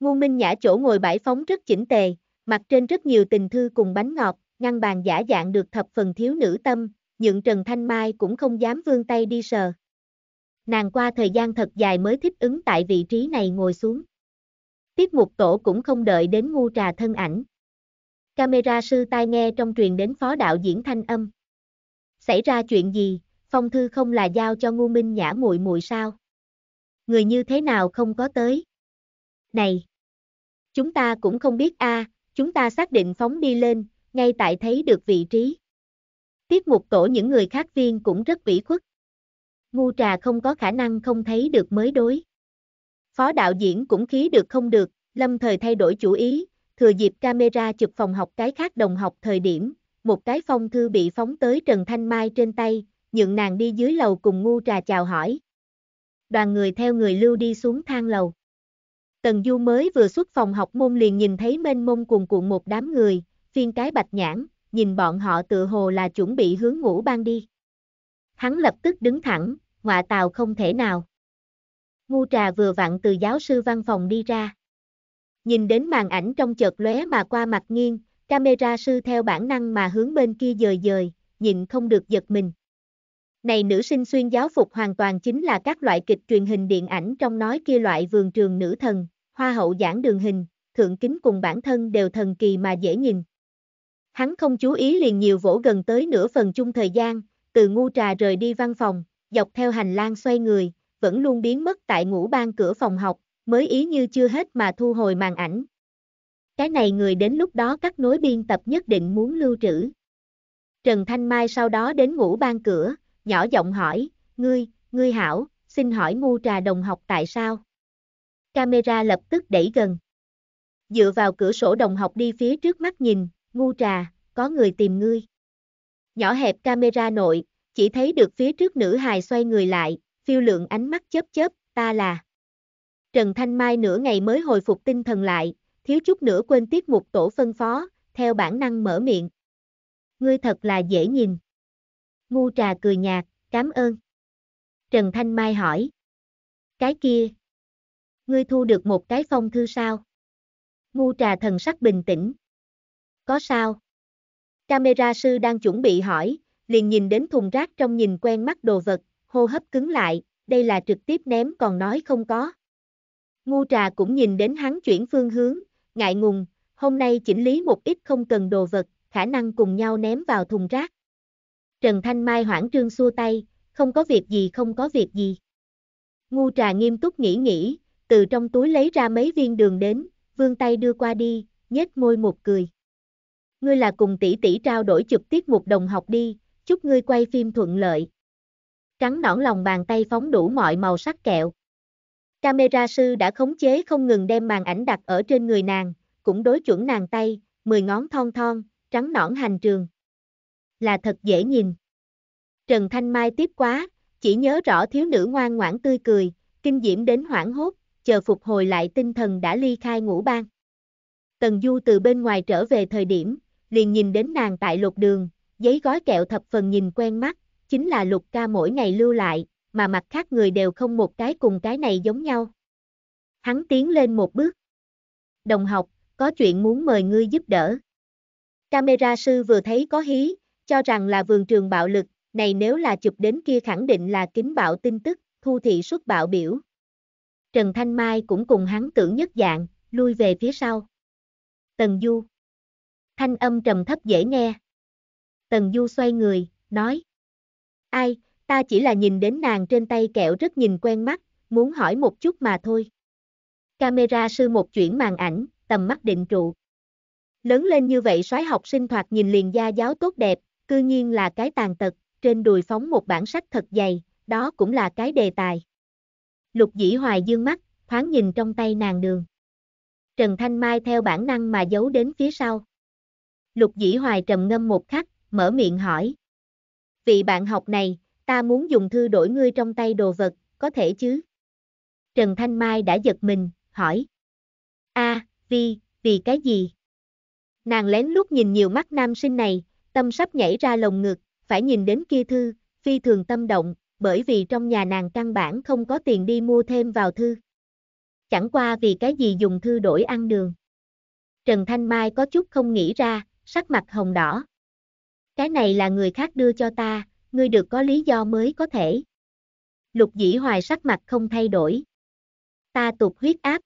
[SPEAKER 1] Ngô Minh Nhã chỗ ngồi bãi phóng rất chỉnh tề, mặt trên rất nhiều tình thư cùng bánh ngọt, ngăn bàn giả dạng được thập phần thiếu nữ tâm, nhượng Trần Thanh Mai cũng không dám vươn tay đi sờ. Nàng qua thời gian thật dài mới thích ứng tại vị trí này ngồi xuống. Tiết mục tổ cũng không đợi đến ngu trà thân ảnh. Camera sư tai nghe trong truyền đến phó đạo diễn thanh âm. Xảy ra chuyện gì, phong thư không là giao cho ngu minh nhã muội muội sao? Người như thế nào không có tới? Này! chúng ta cũng không biết a, à, chúng ta xác định phóng đi lên, ngay tại thấy được vị trí. Tiết mục tổ những người khác viên cũng rất ủy khuất. Ngu trà không có khả năng không thấy được mới đối. Phó đạo diễn cũng khí được không được, lâm thời thay đổi chủ ý, thừa dịp camera chụp phòng học cái khác đồng học thời điểm, một cái phong thư bị phóng tới Trần Thanh Mai trên tay, nhượng nàng đi dưới lầu cùng ngu trà chào hỏi. Đoàn người theo người lưu đi xuống thang lầu. Tần Du mới vừa xuất phòng học môn liền nhìn thấy mênh mông cuồn cuộn một đám người, phiên cái bạch nhãn, nhìn bọn họ tự hồ là chuẩn bị hướng ngủ ban đi. Hắn lập tức đứng thẳng, ngọa tàu không thể nào. Ngu trà vừa vặn từ giáo sư văn phòng đi ra. Nhìn đến màn ảnh trong chợt lóe mà qua mặt nghiêng, camera sư theo bản năng mà hướng bên kia dời dời, nhìn không được giật mình. Này nữ sinh xuyên giáo phục hoàn toàn chính là các loại kịch truyền hình điện ảnh trong nói kia loại vườn trường nữ thần, hoa hậu giảng đường hình, thượng kính cùng bản thân đều thần kỳ mà dễ nhìn. Hắn không chú ý liền nhiều vỗ gần tới nửa phần chung thời gian, từ ngu trà rời đi văn phòng, dọc theo hành lang xoay người, vẫn luôn biến mất tại ngũ ban cửa phòng học, mới ý như chưa hết mà thu hồi màn ảnh. Cái này người đến lúc đó cắt nối biên tập nhất định muốn lưu trữ. Trần Thanh Mai sau đó đến ngủ ban cửa, nhỏ giọng hỏi, ngươi, ngươi hảo, xin hỏi ngu trà đồng học tại sao? camera lập tức đẩy gần. Dựa vào cửa sổ đồng học đi phía trước mắt nhìn, ngu trà, có người tìm ngươi. Nhỏ hẹp camera nội, chỉ thấy được phía trước nữ hài xoay người lại, phiêu lượng ánh mắt chớp chớp, ta là. Trần Thanh Mai nửa ngày mới hồi phục tinh thần lại, thiếu chút nữa quên tiết mục tổ phân phó, theo bản năng mở miệng. Ngươi thật là dễ nhìn. Ngu trà cười nhạt, cảm ơn. Trần Thanh Mai hỏi. Cái kia, ngươi thu được một cái phong thư sao? Ngu trà thần sắc bình tĩnh. Có sao? Camera sư đang chuẩn bị hỏi, liền nhìn đến thùng rác trong nhìn quen mắt đồ vật, hô hấp cứng lại, đây là trực tiếp ném còn nói không có. Ngu trà cũng nhìn đến hắn chuyển phương hướng, ngại ngùng, hôm nay chỉnh lý một ít không cần đồ vật, khả năng cùng nhau ném vào thùng rác. Trần Thanh Mai hoảng trương xua tay, không có việc gì không có việc gì. Ngu trà nghiêm túc nghĩ nghĩ, từ trong túi lấy ra mấy viên đường đến, vương tay đưa qua đi, nhếch môi một cười. Ngươi là cùng tỷ tỷ trao đổi trực tiếp một đồng học đi, chúc ngươi quay phim thuận lợi. Trắng nõn lòng bàn tay phóng đủ mọi màu sắc kẹo. Camera sư đã khống chế không ngừng đem màn ảnh đặt ở trên người nàng, cũng đối chuẩn nàng tay, mười ngón thon thon, trắng nõn hành trường. Là thật dễ nhìn. Trần Thanh Mai tiếp quá, chỉ nhớ rõ thiếu nữ ngoan ngoãn tươi cười, kinh diễm đến hoảng hốt, chờ phục hồi lại tinh thần đã ly khai ngũ ban. Tần Du từ bên ngoài trở về thời điểm, liền nhìn đến nàng tại lục đường, giấy gói kẹo thập phần nhìn quen mắt, chính là lục ca mỗi ngày lưu lại, mà mặt khác người đều không một cái cùng cái này giống nhau. Hắn tiến lên một bước. Đồng học, có chuyện muốn mời ngươi giúp đỡ. Camera sư vừa thấy có hí, cho rằng là vườn trường bạo lực, này nếu là chụp đến kia khẳng định là kính bạo tin tức, thu thị xuất bạo biểu. Trần Thanh Mai cũng cùng hắn tưởng nhất dạng, lui về phía sau. Tần Du. Thanh âm trầm thấp dễ nghe. Tần Du xoay người, nói. Ai, ta chỉ là nhìn đến nàng trên tay kẹo rất nhìn quen mắt, muốn hỏi một chút mà thôi. Camera sư một chuyển màn ảnh, tầm mắt định trụ. Lớn lên như vậy soái học sinh thoạt nhìn liền gia giáo tốt đẹp, cư nhiên là cái tàn tật, trên đùi phóng một bản sách thật dày, đó cũng là cái đề tài. Lục dĩ hoài dương mắt, thoáng nhìn trong tay nàng đường. Trần Thanh Mai theo bản năng mà giấu đến phía sau. Lục dĩ hoài trầm ngâm một khắc, mở miệng hỏi. Vị bạn học này, ta muốn dùng thư đổi ngươi trong tay đồ vật, có thể chứ? Trần Thanh Mai đã giật mình, hỏi. a vì, vì cái gì? Nàng lén lút nhìn nhiều mắt nam sinh này, tâm sắp nhảy ra lồng ngực, phải nhìn đến kia thư, phi thường tâm động, bởi vì trong nhà nàng căn bản không có tiền đi mua thêm vào thư. Chẳng qua vì cái gì dùng thư đổi ăn đường. Trần Thanh Mai có chút không nghĩ ra, sắc mặt hồng đỏ. Cái này là người khác đưa cho ta, ngươi được có lý do mới có thể. Lục dĩ hoài sắc mặt không thay đổi. Ta tục huyết áp.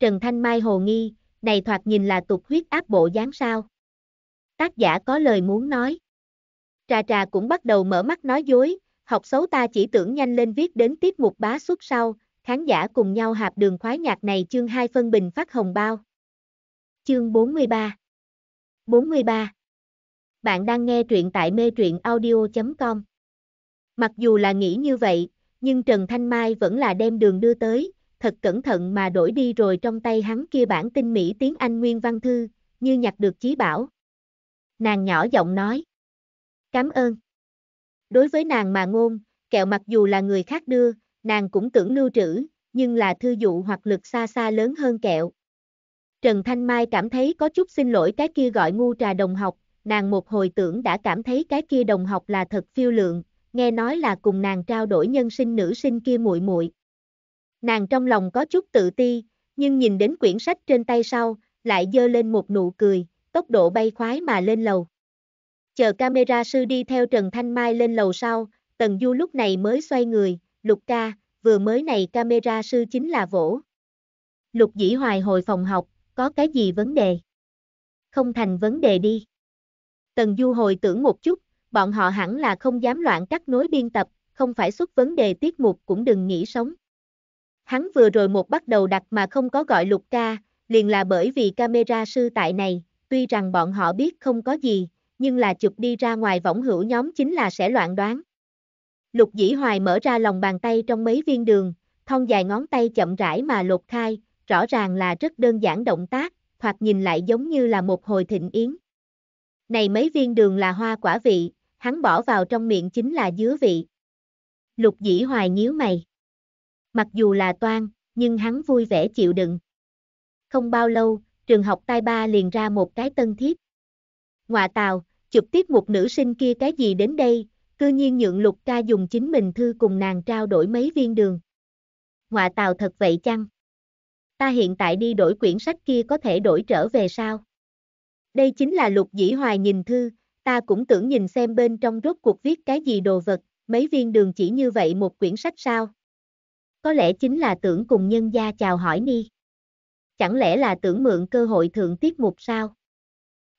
[SPEAKER 1] Trần Thanh Mai hồ nghi, này thoạt nhìn là tục huyết áp bộ dáng sao. Tác giả có lời muốn nói. Trà trà cũng bắt đầu mở mắt nói dối, Học xấu ta chỉ tưởng nhanh lên viết đến tiết mục bá xuất sau, khán giả cùng nhau hạp đường khoái nhạc này chương 2 phân bình phát hồng bao. Chương 43 43 Bạn đang nghe truyện tại mê truyện audio.com Mặc dù là nghĩ như vậy, nhưng Trần Thanh Mai vẫn là đem đường đưa tới, thật cẩn thận mà đổi đi rồi trong tay hắn kia bản tin Mỹ tiếng Anh Nguyên Văn Thư, như nhặt được chí bảo. Nàng nhỏ giọng nói. Cảm ơn. Đối với nàng mà ngôn, kẹo mặc dù là người khác đưa, nàng cũng tưởng lưu trữ, nhưng là thư dụ hoặc lực xa xa lớn hơn kẹo. Trần Thanh Mai cảm thấy có chút xin lỗi cái kia gọi ngu trà đồng học, nàng một hồi tưởng đã cảm thấy cái kia đồng học là thật phiêu lượng, nghe nói là cùng nàng trao đổi nhân sinh nữ sinh kia muội muội. Nàng trong lòng có chút tự ti, nhưng nhìn đến quyển sách trên tay sau, lại dơ lên một nụ cười, tốc độ bay khoái mà lên lầu. Chờ camera sư đi theo Trần Thanh Mai lên lầu sau, Tần Du lúc này mới xoay người, Lục ca, vừa mới này camera sư chính là vỗ. Lục dĩ hoài hồi phòng học, có cái gì vấn đề? Không thành vấn đề đi. Tần Du hồi tưởng một chút, bọn họ hẳn là không dám loạn cắt nối biên tập, không phải xuất vấn đề tiết mục cũng đừng nghĩ sống. Hắn vừa rồi một bắt đầu đặt mà không có gọi lục ca, liền là bởi vì camera sư tại này, tuy rằng bọn họ biết không có gì, nhưng là chụp đi ra ngoài võng hữu nhóm chính là sẽ loạn đoán. Lục dĩ hoài mở ra lòng bàn tay trong mấy viên đường, thon dài ngón tay chậm rãi mà lột khai, rõ ràng là rất đơn giản động tác, hoặc nhìn lại giống như là một hồi thịnh yến. Này mấy viên đường là hoa quả vị, hắn bỏ vào trong miệng chính là dứa vị. Lục dĩ hoài nhíu mày. Mặc dù là toan, nhưng hắn vui vẻ chịu đựng. Không bao lâu, trường học tai ba liền ra một cái tân thiết. Ngoà tào, chụp tiếp một nữ sinh kia cái gì đến đây, cư nhiên nhượng lục ca dùng chính mình thư cùng nàng trao đổi mấy viên đường. Ngoà tào thật vậy chăng? Ta hiện tại đi đổi quyển sách kia có thể đổi trở về sao? Đây chính là lục dĩ hoài nhìn thư, ta cũng tưởng nhìn xem bên trong rốt cuộc viết cái gì đồ vật, mấy viên đường chỉ như vậy một quyển sách sao? Có lẽ chính là tưởng cùng nhân gia chào hỏi ni. Chẳng lẽ là tưởng mượn cơ hội thượng tiết mục sao?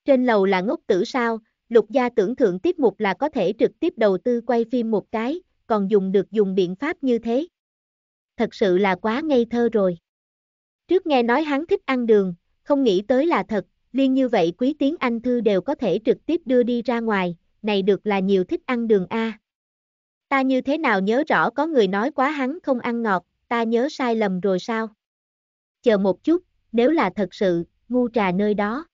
[SPEAKER 1] Trên lầu là ngốc tử sao, lục gia tưởng thượng tiết mục là có thể trực tiếp đầu tư quay phim một cái, còn dùng được dùng biện pháp như thế. Thật sự là quá ngây thơ rồi. Trước nghe nói hắn thích ăn đường, không nghĩ tới là thật, liên như vậy quý tiếng Anh thư đều có thể trực tiếp đưa đi ra ngoài, này được là nhiều thích ăn đường A. Ta như thế nào nhớ rõ có người nói quá hắn không ăn ngọt, ta nhớ sai lầm rồi sao? Chờ một chút, nếu là thật sự, ngu trà nơi đó.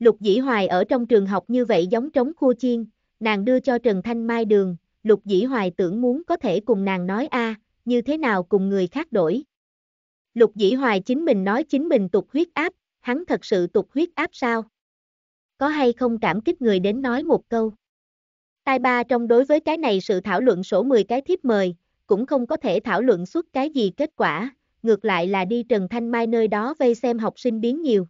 [SPEAKER 1] Lục Dĩ Hoài ở trong trường học như vậy giống trống khua chiên, nàng đưa cho Trần Thanh Mai đường, Lục Dĩ Hoài tưởng muốn có thể cùng nàng nói a, như thế nào cùng người khác đổi. Lục Dĩ Hoài chính mình nói chính mình tục huyết áp, hắn thật sự tục huyết áp sao? Có hay không cảm kích người đến nói một câu? Tai ba trong đối với cái này sự thảo luận sổ 10 cái thiếp mời, cũng không có thể thảo luận suốt cái gì kết quả, ngược lại là đi Trần Thanh Mai nơi đó vây xem học sinh biến nhiều.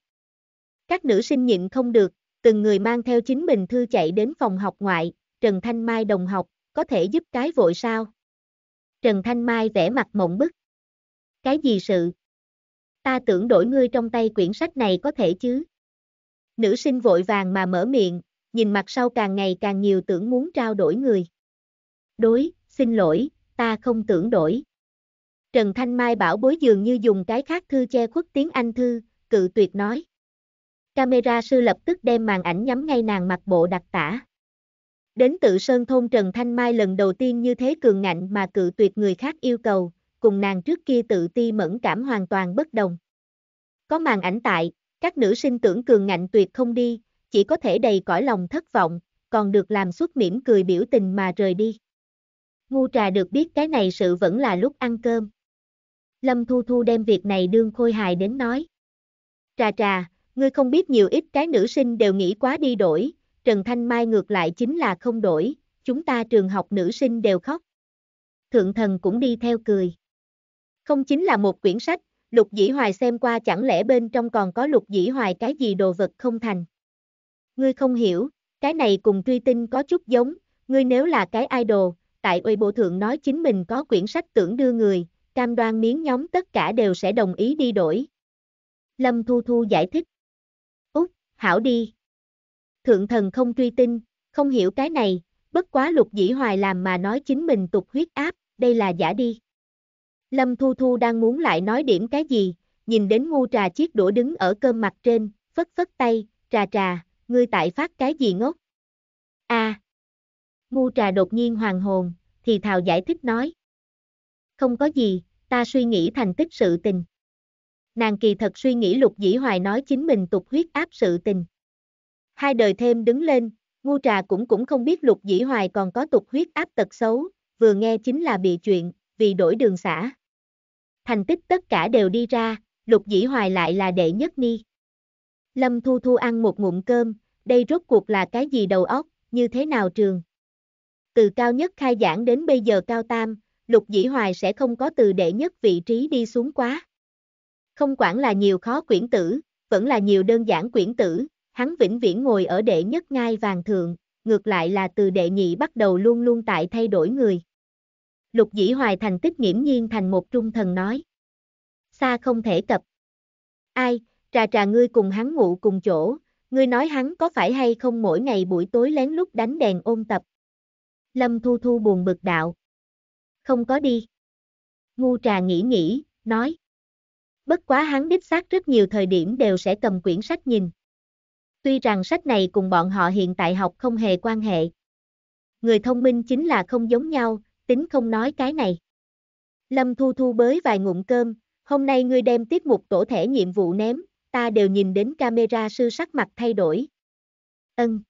[SPEAKER 1] Các nữ sinh nhịn không được, từng người mang theo chính mình thư chạy đến phòng học ngoại, Trần Thanh Mai đồng học, có thể giúp cái vội sao? Trần Thanh Mai vẽ mặt mộng bức. Cái gì sự? Ta tưởng đổi ngươi trong tay quyển sách này có thể chứ? Nữ sinh vội vàng mà mở miệng, nhìn mặt sau càng ngày càng nhiều tưởng muốn trao đổi người. Đối, xin lỗi, ta không tưởng đổi. Trần Thanh Mai bảo bối dường như dùng cái khác thư che khuất tiếng Anh thư, cự tuyệt nói. Camera sư lập tức đem màn ảnh nhắm ngay nàng mặc bộ đặc tả. Đến tự Sơn Thôn Trần Thanh Mai lần đầu tiên như thế cường ngạnh mà cự tuyệt người khác yêu cầu, cùng nàng trước kia tự ti mẫn cảm hoàn toàn bất đồng. Có màn ảnh tại, các nữ sinh tưởng cường ngạnh tuyệt không đi, chỉ có thể đầy cõi lòng thất vọng, còn được làm suốt mỉm cười biểu tình mà rời đi. Ngu trà được biết cái này sự vẫn là lúc ăn cơm. Lâm Thu Thu đem việc này đương khôi hài đến nói. Trà trà, Ngươi không biết nhiều ít cái nữ sinh đều nghĩ quá đi đổi, Trần Thanh Mai ngược lại chính là không đổi, chúng ta trường học nữ sinh đều khóc. Thượng thần cũng đi theo cười. Không chính là một quyển sách, Lục Dĩ Hoài xem qua chẳng lẽ bên trong còn có Lục Dĩ Hoài cái gì đồ vật không thành. Ngươi không hiểu, cái này cùng truy tinh có chút giống, ngươi nếu là cái idol, tại uy bộ thượng nói chính mình có quyển sách tưởng đưa người, cam đoan miếng nhóm tất cả đều sẽ đồng ý đi đổi. Lâm Thu Thu giải thích hảo đi. Thượng thần không truy tin, không hiểu cái này, bất quá lục dĩ hoài làm mà nói chính mình tục huyết áp, đây là giả đi. Lâm Thu Thu đang muốn lại nói điểm cái gì, nhìn đến ngu trà chiếc đũa đứng ở cơm mặt trên, phất phất tay, trà trà, ngươi tại phát cái gì ngốc? a à. Ngu trà đột nhiên hoàng hồn, thì thào giải thích nói. Không có gì, ta suy nghĩ thành tích sự tình nàng kỳ thật suy nghĩ lục dĩ hoài nói chính mình tục huyết áp sự tình. Hai đời thêm đứng lên, ngu trà cũng cũng không biết lục dĩ hoài còn có tục huyết áp tật xấu, vừa nghe chính là bị chuyện, vì đổi đường xã. Thành tích tất cả đều đi ra, lục dĩ hoài lại là đệ nhất ni. Lâm Thu Thu ăn một ngụm cơm, đây rốt cuộc là cái gì đầu óc, như thế nào trường. Từ cao nhất khai giảng đến bây giờ cao tam, lục dĩ hoài sẽ không có từ đệ nhất vị trí đi xuống quá. Không quản là nhiều khó quyển tử, vẫn là nhiều đơn giản quyển tử, hắn vĩnh viễn ngồi ở đệ nhất ngai vàng thượng, ngược lại là từ đệ nhị bắt đầu luôn luôn tại thay đổi người. Lục dĩ hoài thành tích nghiễm nhiên thành một trung thần nói. Xa không thể cập. Ai, trà trà ngươi cùng hắn ngủ cùng chỗ, ngươi nói hắn có phải hay không mỗi ngày buổi tối lén lút đánh đèn ôn tập. Lâm Thu Thu buồn bực đạo. Không có đi. Ngu trà nghĩ nghĩ, nói bất quá hắn đích xác rất nhiều thời điểm đều sẽ cầm quyển sách nhìn. Tuy rằng sách này cùng bọn họ hiện tại học không hề quan hệ. Người thông minh chính là không giống nhau, tính không nói cái này. Lâm Thu Thu bới vài ngụm cơm, hôm nay ngươi đem tiết mục tổ thể nhiệm vụ ném, ta đều nhìn đến camera sư sắc mặt thay đổi. Ân.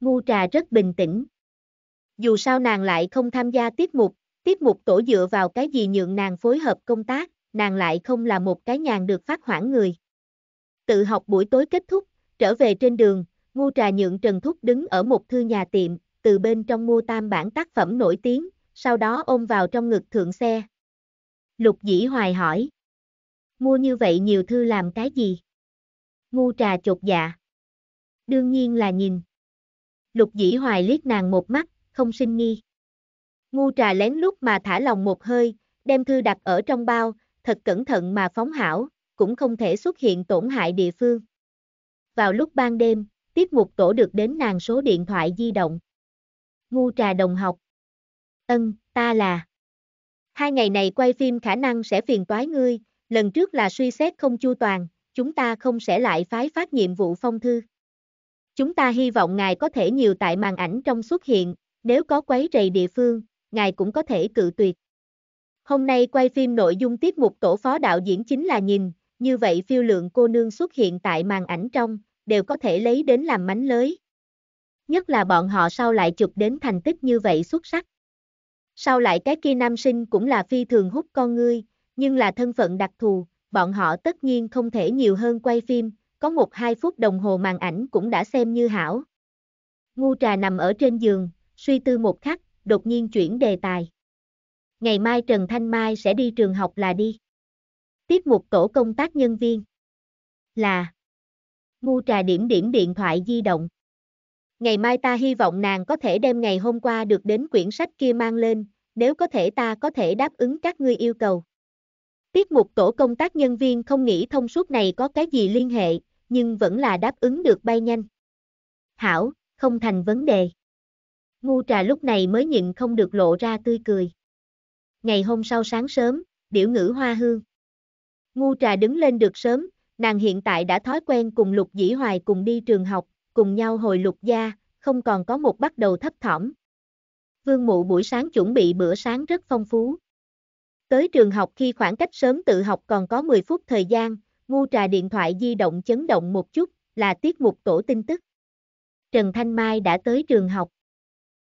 [SPEAKER 1] Ngu trà rất bình tĩnh. Dù sao nàng lại không tham gia tiết mục, tiết mục tổ dựa vào cái gì nhượng nàng phối hợp công tác nàng lại không là một cái nhàn được phát hoãn người. Tự học buổi tối kết thúc, trở về trên đường, ngu trà nhượng Trần Thúc đứng ở một thư nhà tiệm, từ bên trong mua tam bản tác phẩm nổi tiếng, sau đó ôm vào trong ngực thượng xe. Lục dĩ hoài hỏi. Mua như vậy nhiều thư làm cái gì? Ngu trà chột dạ. Đương nhiên là nhìn. Lục dĩ hoài liếc nàng một mắt, không sinh nghi. Ngu trà lén lút mà thả lòng một hơi, đem thư đặt ở trong bao, thật cẩn thận mà phóng hảo, cũng không thể xuất hiện tổn hại địa phương. Vào lúc ban đêm, tiết mục tổ được đến nàng số điện thoại di động. Ngu trà đồng học. Ân, ta là. Hai ngày này quay phim khả năng sẽ phiền toái ngươi, lần trước là suy xét không chu toàn, chúng ta không sẽ lại phái phát nhiệm vụ phong thư. Chúng ta hy vọng ngài có thể nhiều tại màn ảnh trong xuất hiện, nếu có quấy rầy địa phương, ngài cũng có thể cự tuyệt. Hôm nay quay phim nội dung tiết mục tổ phó đạo diễn chính là nhìn, như vậy phiêu lượng cô nương xuất hiện tại màn ảnh trong, đều có thể lấy đến làm mánh lới. Nhất là bọn họ sau lại chụp đến thành tích như vậy xuất sắc. Sau lại cái kia nam sinh cũng là phi thường hút con ngươi, nhưng là thân phận đặc thù, bọn họ tất nhiên không thể nhiều hơn quay phim, có một hai phút đồng hồ màn ảnh cũng đã xem như hảo. Ngu trà nằm ở trên giường, suy tư một khắc, đột nhiên chuyển đề tài ngày mai Trần Thanh Mai sẽ đi trường học là đi. Tiết mục tổ công tác nhân viên là Ngu trà điểm điểm điện thoại di động. Ngày mai ta hy vọng nàng có thể đem ngày hôm qua được đến quyển sách kia mang lên, nếu có thể ta có thể đáp ứng các ngươi yêu cầu. Tiết mục tổ công tác nhân viên không nghĩ thông suốt này có cái gì liên hệ, nhưng vẫn là đáp ứng được bay nhanh. Hảo, không thành vấn đề. Ngu trà lúc này mới nhịn không được lộ ra tươi cười ngày hôm sau sáng sớm, điểu ngữ hoa hương. Ngu trà đứng lên được sớm, nàng hiện tại đã thói quen cùng lục dĩ hoài cùng đi trường học, cùng nhau hồi lục gia, không còn có một bắt đầu thấp thỏm. Vương mụ buổi sáng chuẩn bị bữa sáng rất phong phú. Tới trường học khi khoảng cách sớm tự học còn có 10 phút thời gian, ngu trà điện thoại di động chấn động một chút, là tiết mục tổ tin tức. Trần Thanh Mai đã tới trường học.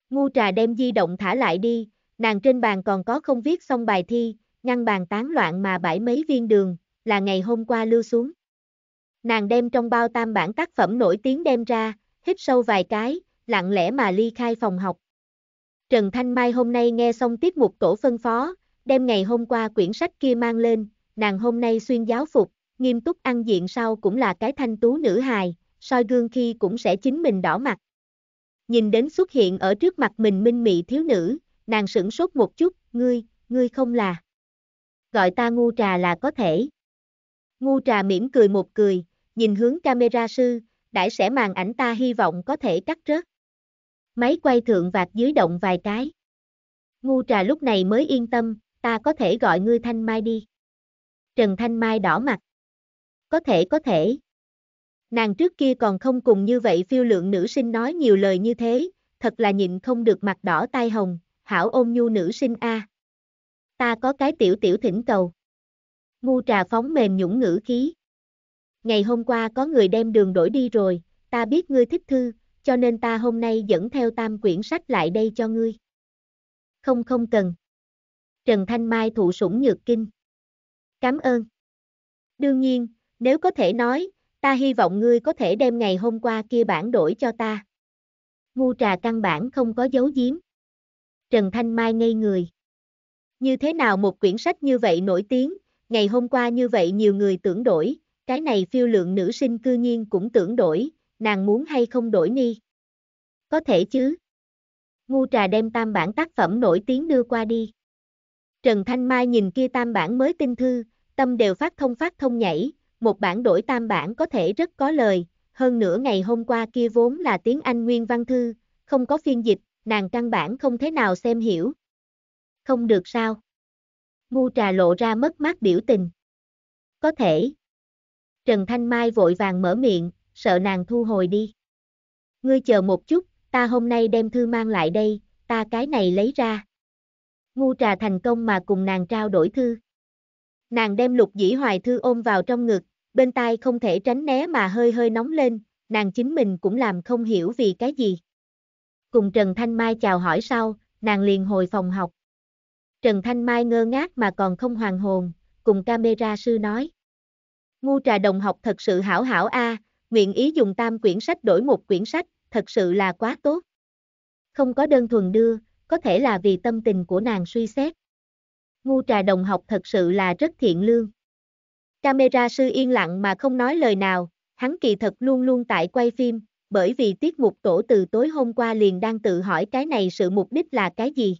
[SPEAKER 1] Ngu trà đem di động thả lại đi, Nàng trên bàn còn có không viết xong bài thi, ngăn bàn tán loạn mà bãi mấy viên đường, là ngày hôm qua lưu xuống. Nàng đem trong bao tam bản tác phẩm nổi tiếng đem ra, hít sâu vài cái, lặng lẽ mà ly khai phòng học. Trần Thanh Mai hôm nay nghe xong tiết mục tổ phân phó, đem ngày hôm qua quyển sách kia mang lên, nàng hôm nay xuyên giáo phục, nghiêm túc ăn diện sau cũng là cái thanh tú nữ hài, soi gương khi cũng sẽ chính mình đỏ mặt. Nhìn đến xuất hiện ở trước mặt mình minh mị thiếu nữ, nàng sửng sốt một chút, ngươi, ngươi không là. Gọi ta ngu trà là có thể. Ngu trà mỉm cười một cười, nhìn hướng camera sư, đãi sẽ màn ảnh ta hy vọng có thể cắt rớt. Máy quay thượng vạt dưới động vài cái. Ngu trà lúc này mới yên tâm, ta có thể gọi ngươi Thanh Mai đi. Trần Thanh Mai đỏ mặt. Có thể có thể. Nàng trước kia còn không cùng như vậy phiêu lượng nữ sinh nói nhiều lời như thế, thật là nhịn không được mặt đỏ tai hồng, hảo ôn nhu nữ sinh a. Ta có cái tiểu tiểu thỉnh cầu. Ngu trà phóng mềm nhũng ngữ khí. Ngày hôm qua có người đem đường đổi đi rồi, ta biết ngươi thích thư, cho nên ta hôm nay dẫn theo tam quyển sách lại đây cho ngươi. Không không cần. Trần Thanh Mai thụ sủng nhược kinh. Cảm ơn. Đương nhiên, nếu có thể nói, ta hy vọng ngươi có thể đem ngày hôm qua kia bản đổi cho ta. Ngu trà căn bản không có dấu giếm. Trần Thanh Mai ngây người. Như thế nào một quyển sách như vậy nổi tiếng, ngày hôm qua như vậy nhiều người tưởng đổi, cái này phiêu lượng nữ sinh cư nhiên cũng tưởng đổi, nàng muốn hay không đổi ni. Có thể chứ. Ngu trà đem tam bản tác phẩm nổi tiếng đưa qua đi. Trần Thanh Mai nhìn kia tam bản mới tinh thư, tâm đều phát thông phát thông nhảy, một bản đổi tam bản có thể rất có lời, hơn nữa ngày hôm qua kia vốn là tiếng Anh nguyên văn thư, không có phiên dịch, nàng căn bản không thế nào xem hiểu. Không được sao? Ngu trà lộ ra mất mát biểu tình. Có thể. Trần Thanh Mai vội vàng mở miệng, sợ nàng thu hồi đi. Ngươi chờ một chút, ta hôm nay đem thư mang lại đây, ta cái này lấy ra. Ngu trà thành công mà cùng nàng trao đổi thư. Nàng đem lục dĩ hoài thư ôm vào trong ngực, bên tai không thể tránh né mà hơi hơi nóng lên, nàng chính mình cũng làm không hiểu vì cái gì cùng Trần Thanh Mai chào hỏi sau, nàng liền hồi phòng học. Trần Thanh Mai ngơ ngác mà còn không hoàn hồn, cùng camera sư nói. Ngu trà đồng học thật sự hảo hảo a, à, nguyện ý dùng tam quyển sách đổi một quyển sách, thật sự là quá tốt. Không có đơn thuần đưa, có thể là vì tâm tình của nàng suy xét. Ngu trà đồng học thật sự là rất thiện lương. Camera sư yên lặng mà không nói lời nào, hắn kỳ thật luôn luôn tại quay phim, bởi vì tiết mục tổ từ tối hôm qua liền đang tự hỏi cái này sự mục đích là cái gì.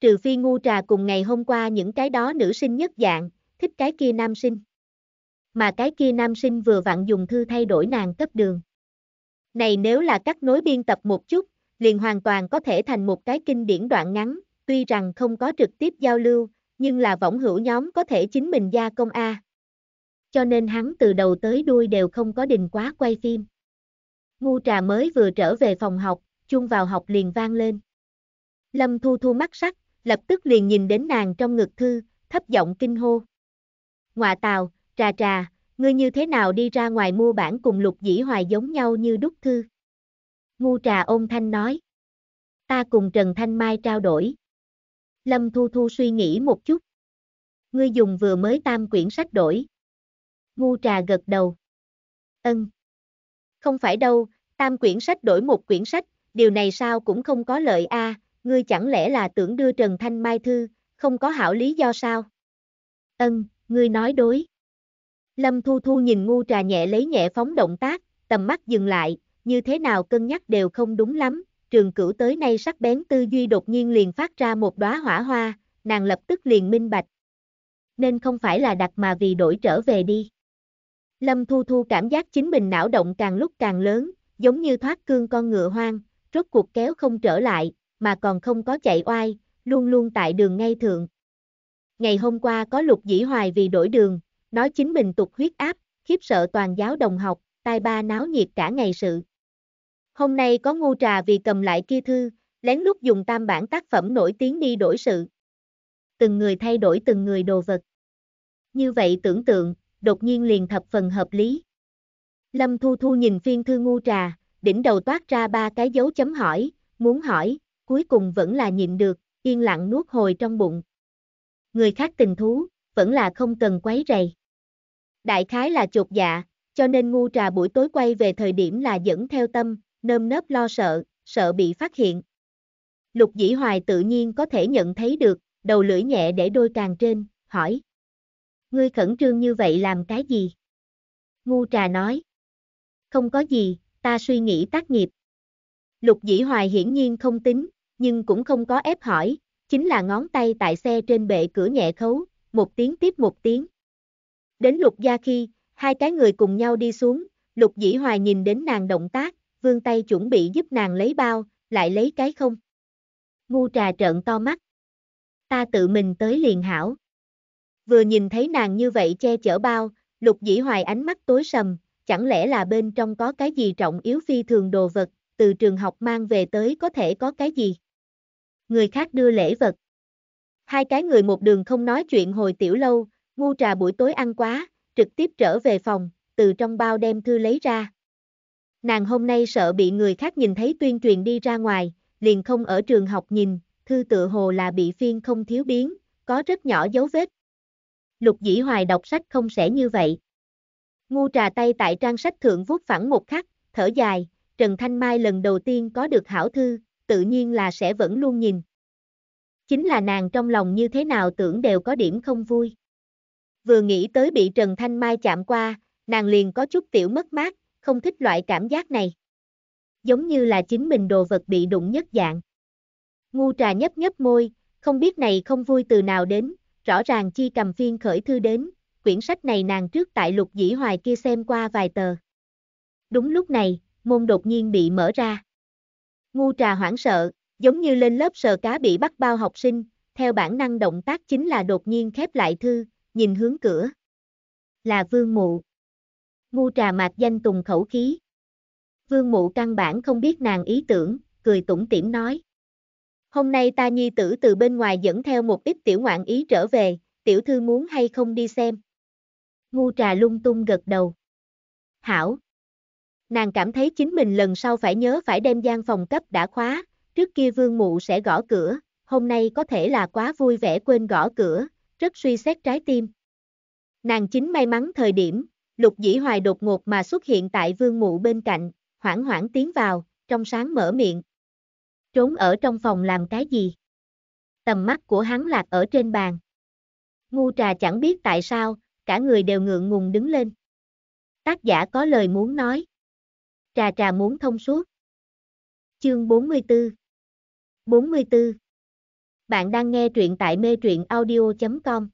[SPEAKER 1] Trừ phi ngu trà cùng ngày hôm qua những cái đó nữ sinh nhất dạng, thích cái kia nam sinh. Mà cái kia nam sinh vừa vặn dùng thư thay đổi nàng cấp đường. Này nếu là cắt nối biên tập một chút, liền hoàn toàn có thể thành một cái kinh điển đoạn ngắn, tuy rằng không có trực tiếp giao lưu, nhưng là võng hữu nhóm có thể chính mình gia công A. Cho nên hắn từ đầu tới đuôi đều không có đình quá quay phim. Ngu trà mới vừa trở về phòng học, chuông vào học liền vang lên. Lâm Thu Thu mắt sắc, lập tức liền nhìn đến nàng trong ngực thư, thấp giọng kinh hô. Ngoạ tào, trà trà, ngươi như thế nào đi ra ngoài mua bản cùng lục dĩ hoài giống nhau như đúc thư. Ngu trà ôm thanh nói. Ta cùng Trần Thanh Mai trao đổi. Lâm Thu Thu suy nghĩ một chút. Ngươi dùng vừa mới tam quyển sách đổi. Ngu trà gật đầu. Ân. Không phải đâu, tam quyển sách đổi một quyển sách, điều này sao cũng không có lợi a, à, ngươi chẳng lẽ là tưởng đưa Trần Thanh Mai thư, không có hảo lý do sao? Ân, ngươi nói đối. Lâm Thu Thu nhìn ngu trà nhẹ lấy nhẹ phóng động tác, tầm mắt dừng lại, như thế nào cân nhắc đều không đúng lắm, trường cửu tới nay sắc bén tư duy đột nhiên liền phát ra một đóa hỏa hoa, nàng lập tức liền minh bạch. Nên không phải là đặt mà vì đổi trở về đi. Lâm Thu Thu cảm giác chính mình não động càng lúc càng lớn, giống như thoát cương con ngựa hoang, rốt cuộc kéo không trở lại, mà còn không có chạy oai, luôn luôn tại đường ngay thượng. Ngày hôm qua có lục dĩ hoài vì đổi đường, nói chính mình tục huyết áp, khiếp sợ toàn giáo đồng học, tai ba náo nhiệt cả ngày sự. Hôm nay có ngu trà vì cầm lại kia thư, lén lút dùng tam bản tác phẩm nổi tiếng đi đổi sự. Từng người thay đổi từng người đồ vật. Như vậy tưởng tượng, đột nhiên liền thập phần hợp lý. Lâm Thu Thu nhìn phiên thư ngu trà, đỉnh đầu toát ra ba cái dấu chấm hỏi, muốn hỏi, cuối cùng vẫn là nhịn được, yên lặng nuốt hồi trong bụng. Người khác tình thú, vẫn là không cần quấy rầy. Đại khái là chột dạ, cho nên ngu trà buổi tối quay về thời điểm là dẫn theo tâm, nơm nớp lo sợ, sợ bị phát hiện. Lục dĩ hoài tự nhiên có thể nhận thấy được, đầu lưỡi nhẹ để đôi càng trên, hỏi ngươi khẩn trương như vậy làm cái gì? Ngu trà nói. Không có gì, ta suy nghĩ tác nghiệp. Lục dĩ hoài hiển nhiên không tính, nhưng cũng không có ép hỏi, chính là ngón tay tại xe trên bệ cửa nhẹ khấu, một tiếng tiếp một tiếng. Đến lục gia khi, hai cái người cùng nhau đi xuống, lục dĩ hoài nhìn đến nàng động tác, vương tay chuẩn bị giúp nàng lấy bao, lại lấy cái không. Ngu trà trợn to mắt. Ta tự mình tới liền hảo. Vừa nhìn thấy nàng như vậy che chở bao, lục dĩ hoài ánh mắt tối sầm, chẳng lẽ là bên trong có cái gì trọng yếu phi thường đồ vật, từ trường học mang về tới có thể có cái gì? Người khác đưa lễ vật. Hai cái người một đường không nói chuyện hồi tiểu lâu, ngu trà buổi tối ăn quá, trực tiếp trở về phòng, từ trong bao đem thư lấy ra. Nàng hôm nay sợ bị người khác nhìn thấy tuyên truyền đi ra ngoài, liền không ở trường học nhìn, thư tự hồ là bị phiên không thiếu biến, có rất nhỏ dấu vết, Lục dĩ hoài đọc sách không sẽ như vậy. Ngu trà tay tại trang sách thượng vuốt phẳng một khắc, thở dài, Trần Thanh Mai lần đầu tiên có được hảo thư, tự nhiên là sẽ vẫn luôn nhìn. Chính là nàng trong lòng như thế nào tưởng đều có điểm không vui. Vừa nghĩ tới bị Trần Thanh Mai chạm qua, nàng liền có chút tiểu mất mát, không thích loại cảm giác này. Giống như là chính mình đồ vật bị đụng nhất dạng. Ngu trà nhấp nhấp môi, không biết này không vui từ nào đến, rõ ràng chi cầm phiên khởi thư đến, quyển sách này nàng trước tại lục dĩ hoài kia xem qua vài tờ. Đúng lúc này, môn đột nhiên bị mở ra. Ngu trà hoảng sợ, giống như lên lớp sờ cá bị bắt bao học sinh, theo bản năng động tác chính là đột nhiên khép lại thư, nhìn hướng cửa. Là vương mụ. Ngu trà mạc danh tùng khẩu khí. Vương mụ căn bản không biết nàng ý tưởng, cười tủm tỉm nói hôm nay ta nhi tử từ bên ngoài dẫn theo một ít tiểu ngoạn ý trở về, tiểu thư muốn hay không đi xem. Ngu trà lung tung gật đầu. Hảo. Nàng cảm thấy chính mình lần sau phải nhớ phải đem gian phòng cấp đã khóa, trước kia vương mụ sẽ gõ cửa, hôm nay có thể là quá vui vẻ quên gõ cửa, rất suy xét trái tim. Nàng chính may mắn thời điểm, lục dĩ hoài đột ngột mà xuất hiện tại vương mụ bên cạnh, hoảng hoảng tiến vào, trong sáng mở miệng, trốn ở trong phòng làm cái gì? Tầm mắt của hắn lạc ở trên bàn. Ngu trà chẳng biết tại sao, cả người đều ngượng ngùng đứng lên. Tác giả có lời muốn nói. Trà trà muốn thông suốt. Chương 44 44 Bạn đang nghe truyện tại mê truyện audio.com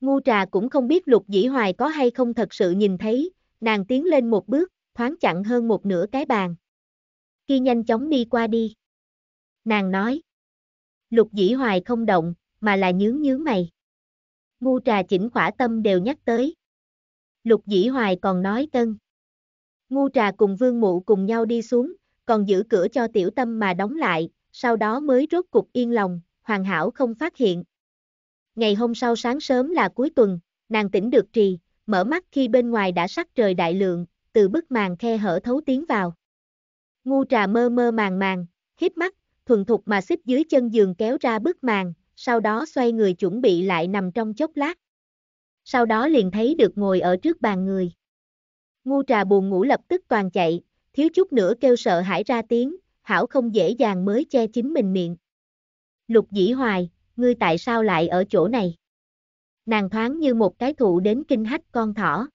[SPEAKER 1] Ngu trà cũng không biết lục dĩ hoài có hay không thật sự nhìn thấy, nàng tiến lên một bước, thoáng chặn hơn một nửa cái bàn. Khi nhanh chóng đi qua đi nàng nói. Lục dĩ hoài không động, mà là nhướng nhướng mày. Ngu trà chỉnh khỏa tâm đều nhắc tới. Lục dĩ hoài còn nói tân. Ngu trà cùng vương mụ cùng nhau đi xuống, còn giữ cửa cho tiểu tâm mà đóng lại, sau đó mới rốt cục yên lòng, hoàn hảo không phát hiện. Ngày hôm sau sáng sớm là cuối tuần, nàng tỉnh được trì, mở mắt khi bên ngoài đã sắc trời đại lượng, từ bức màn khe hở thấu tiến vào. Ngu trà mơ mơ màng màng, hít mắt, thuần thục mà xích dưới chân giường kéo ra bức màn, sau đó xoay người chuẩn bị lại nằm trong chốc lát. Sau đó liền thấy được ngồi ở trước bàn người. Ngu trà buồn ngủ lập tức toàn chạy, thiếu chút nữa kêu sợ hãi ra tiếng, hảo không dễ dàng mới che chính mình miệng. Lục dĩ hoài, ngươi tại sao lại ở chỗ này? Nàng thoáng như một cái thụ đến kinh hách con thỏ.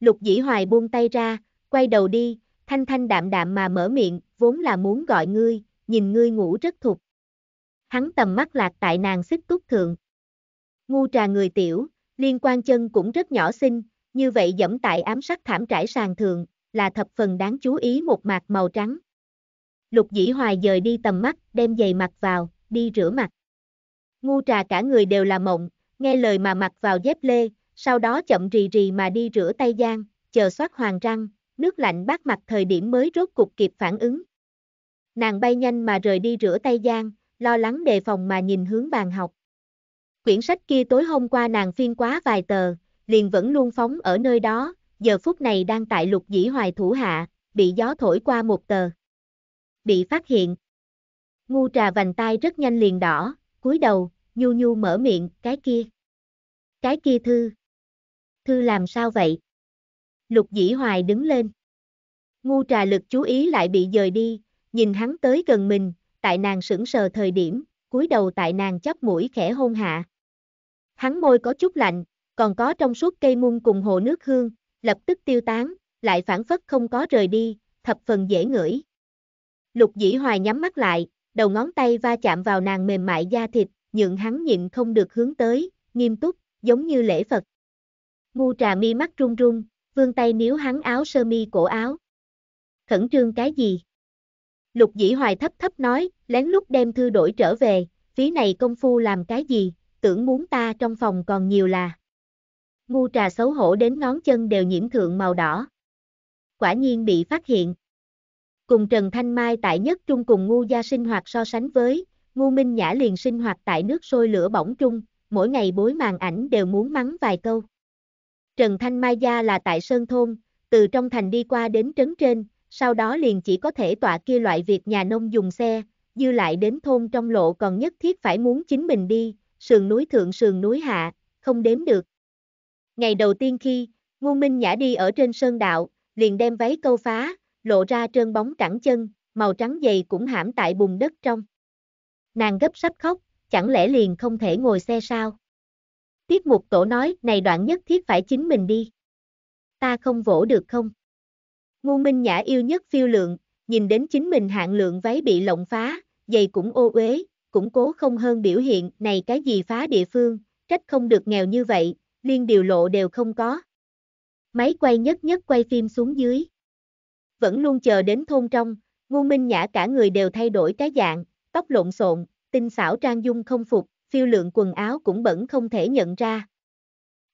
[SPEAKER 1] Lục dĩ hoài buông tay ra, quay đầu đi, thanh thanh đạm đạm mà mở miệng, vốn là muốn gọi ngươi, nhìn ngươi ngủ rất thục. Hắn tầm mắt lạc tại nàng xích túc thượng. Ngu trà người tiểu, liên quan chân cũng rất nhỏ xinh, như vậy dẫm tại ám sắc thảm trải sàn thường, là thập phần đáng chú ý một mạc màu trắng. Lục dĩ hoài dời đi tầm mắt, đem giày mặt vào, đi rửa mặt. Ngu trà cả người đều là mộng, nghe lời mà mặc vào dép lê, sau đó chậm rì rì mà đi rửa tay gian, chờ soát hoàng răng, nước lạnh bắt mặt thời điểm mới rốt cục kịp phản ứng. Nàng bay nhanh mà rời đi rửa tay gian, lo lắng đề phòng mà nhìn hướng bàn học. Quyển sách kia tối hôm qua nàng phiên quá vài tờ, liền vẫn luôn phóng ở nơi đó, giờ phút này đang tại lục dĩ hoài thủ hạ, bị gió thổi qua một tờ. Bị phát hiện. Ngu trà vành tai rất nhanh liền đỏ, cúi đầu, nhu nhu mở miệng, cái kia. Cái kia thư. Thư làm sao vậy? Lục dĩ hoài đứng lên. Ngu trà lực chú ý lại bị dời đi, nhìn hắn tới gần mình, tại nàng sững sờ thời điểm, cúi đầu tại nàng chắp mũi khẽ hôn hạ. Hắn môi có chút lạnh, còn có trong suốt cây mung cùng hồ nước hương, lập tức tiêu tán, lại phản phất không có rời đi, thập phần dễ ngửi. Lục dĩ hoài nhắm mắt lại, đầu ngón tay va chạm vào nàng mềm mại da thịt, nhượng hắn nhịn không được hướng tới, nghiêm túc, giống như lễ Phật. Ngu trà mi mắt run run, vương tay níu hắn áo sơ mi cổ áo. Khẩn trương cái gì? Lục dĩ hoài thấp thấp nói, lén lút đem thư đổi trở về, phí này công phu làm cái gì, tưởng muốn ta trong phòng còn nhiều là. Ngu trà xấu hổ đến ngón chân đều nhiễm thượng màu đỏ. Quả nhiên bị phát hiện. Cùng Trần Thanh Mai tại nhất trung cùng ngu gia sinh hoạt so sánh với, ngu minh nhã liền sinh hoạt tại nước sôi lửa bỏng trung, mỗi ngày bối màn ảnh đều muốn mắng vài câu. Trần Thanh Mai gia là tại Sơn Thôn, từ trong thành đi qua đến trấn trên, sau đó liền chỉ có thể tọa kia loại việc nhà nông dùng xe, dư lại đến thôn trong lộ còn nhất thiết phải muốn chính mình đi, sườn núi thượng sườn núi hạ, không đếm được. Ngày đầu tiên khi, Ngô Minh Nhã đi ở trên sơn đạo, liền đem váy câu phá, lộ ra trơn bóng cẳng chân, màu trắng dày cũng hãm tại bùn đất trong. Nàng gấp sắp khóc, chẳng lẽ liền không thể ngồi xe sao? Tiết mục tổ nói, này đoạn nhất thiết phải chính mình đi. Ta không vỗ được không? Ngô Minh Nhã yêu nhất phiêu lượng, nhìn đến chính mình hạng lượng váy bị lộng phá, giày cũng ô uế, cũng cố không hơn biểu hiện này cái gì phá địa phương, trách không được nghèo như vậy, liên điều lộ đều không có. Máy quay nhất nhất quay phim xuống dưới. Vẫn luôn chờ đến thôn trong, Ngô Minh Nhã cả người đều thay đổi cái dạng, tóc lộn xộn, tinh xảo trang dung không phục, phiêu lượng quần áo cũng bẩn không thể nhận ra.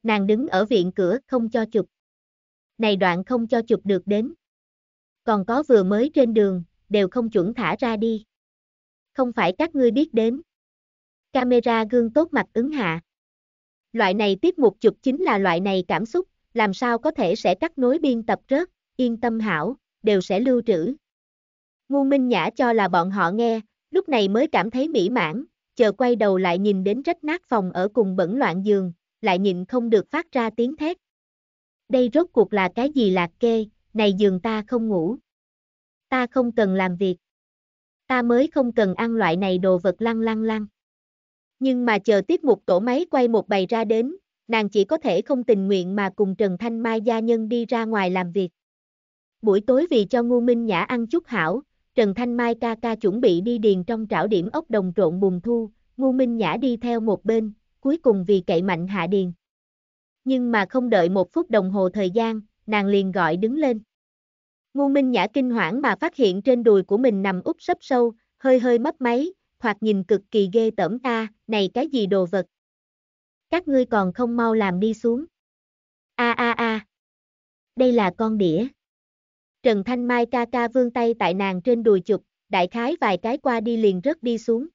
[SPEAKER 1] Nàng đứng ở viện cửa không cho chụp. Này đoạn không cho chụp được đến còn có vừa mới trên đường, đều không chuẩn thả ra đi. Không phải các ngươi biết đến. Camera gương tốt mặt ứng hạ. Loại này tiếp mục chụp chính là loại này cảm xúc, làm sao có thể sẽ cắt nối biên tập rớt, yên tâm hảo, đều sẽ lưu trữ. Ngu Minh Nhã cho là bọn họ nghe, lúc này mới cảm thấy mỹ mãn, chờ quay đầu lại nhìn đến rách nát phòng ở cùng bẩn loạn giường, lại nhìn không được phát ra tiếng thét. Đây rốt cuộc là cái gì lạc kê, này giường ta không ngủ. Ta không cần làm việc. Ta mới không cần ăn loại này đồ vật lăng lăng lăng. Nhưng mà chờ tiết mục tổ máy quay một bài ra đến, nàng chỉ có thể không tình nguyện mà cùng Trần Thanh Mai gia nhân đi ra ngoài làm việc. Buổi tối vì cho Ngu Minh Nhã ăn chút hảo, Trần Thanh Mai ca ca chuẩn bị đi điền trong trảo điểm ốc đồng trộn bùn thu, Ngu Minh Nhã đi theo một bên, cuối cùng vì cậy mạnh hạ điền. Nhưng mà không đợi một phút đồng hồ thời gian, nàng liền gọi đứng lên. Ngu Minh Nhã kinh hoảng mà phát hiện trên đùi của mình nằm úp sấp sâu, hơi hơi mấp máy, hoặc nhìn cực kỳ ghê tởm ta, này cái gì đồ vật. Các ngươi còn không mau làm đi xuống. A a a. Đây là con đĩa. Trần Thanh Mai ca ca vươn tay tại nàng trên đùi chụp, đại khái vài cái qua đi liền rớt đi xuống.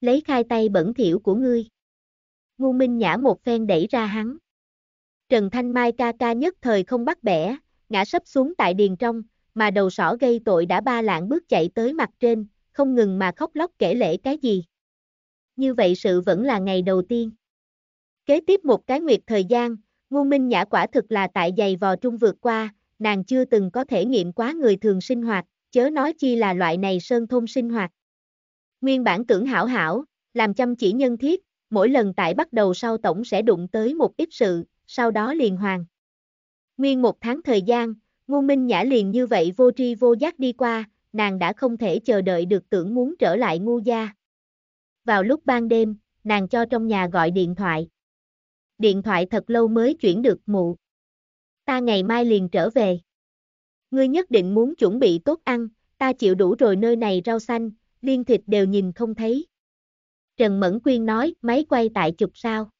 [SPEAKER 1] Lấy khai tay bẩn thỉu của ngươi. Ngu Minh Nhã một phen đẩy ra hắn. Trần Thanh Mai ca ca nhất thời không bắt bẻ, ngã sấp xuống tại điền trong, mà đầu sỏ gây tội đã ba lạng bước chạy tới mặt trên, không ngừng mà khóc lóc kể lễ cái gì. Như vậy sự vẫn là ngày đầu tiên. Kế tiếp một cái nguyệt thời gian, Ngô Minh Nhã quả thực là tại giày vò trung vượt qua, nàng chưa từng có thể nghiệm quá người thường sinh hoạt, chớ nói chi là loại này sơn thôn sinh hoạt. Nguyên bản tưởng hảo hảo, làm chăm chỉ nhân thiết, mỗi lần tại bắt đầu sau tổng sẽ đụng tới một ít sự, sau đó liền hoàng. Nguyên một tháng thời gian, Ngô Minh Nhã liền như vậy vô tri vô giác đi qua, nàng đã không thể chờ đợi được tưởng muốn trở lại ngu gia. Vào lúc ban đêm, nàng cho trong nhà gọi điện thoại. Điện thoại thật lâu mới chuyển được mụ. Ta ngày mai liền trở về. Ngươi nhất định muốn chuẩn bị tốt ăn, ta chịu đủ rồi nơi này rau xanh, liên thịt đều nhìn không thấy. Trần Mẫn Quyên nói, máy quay tại chụp sao.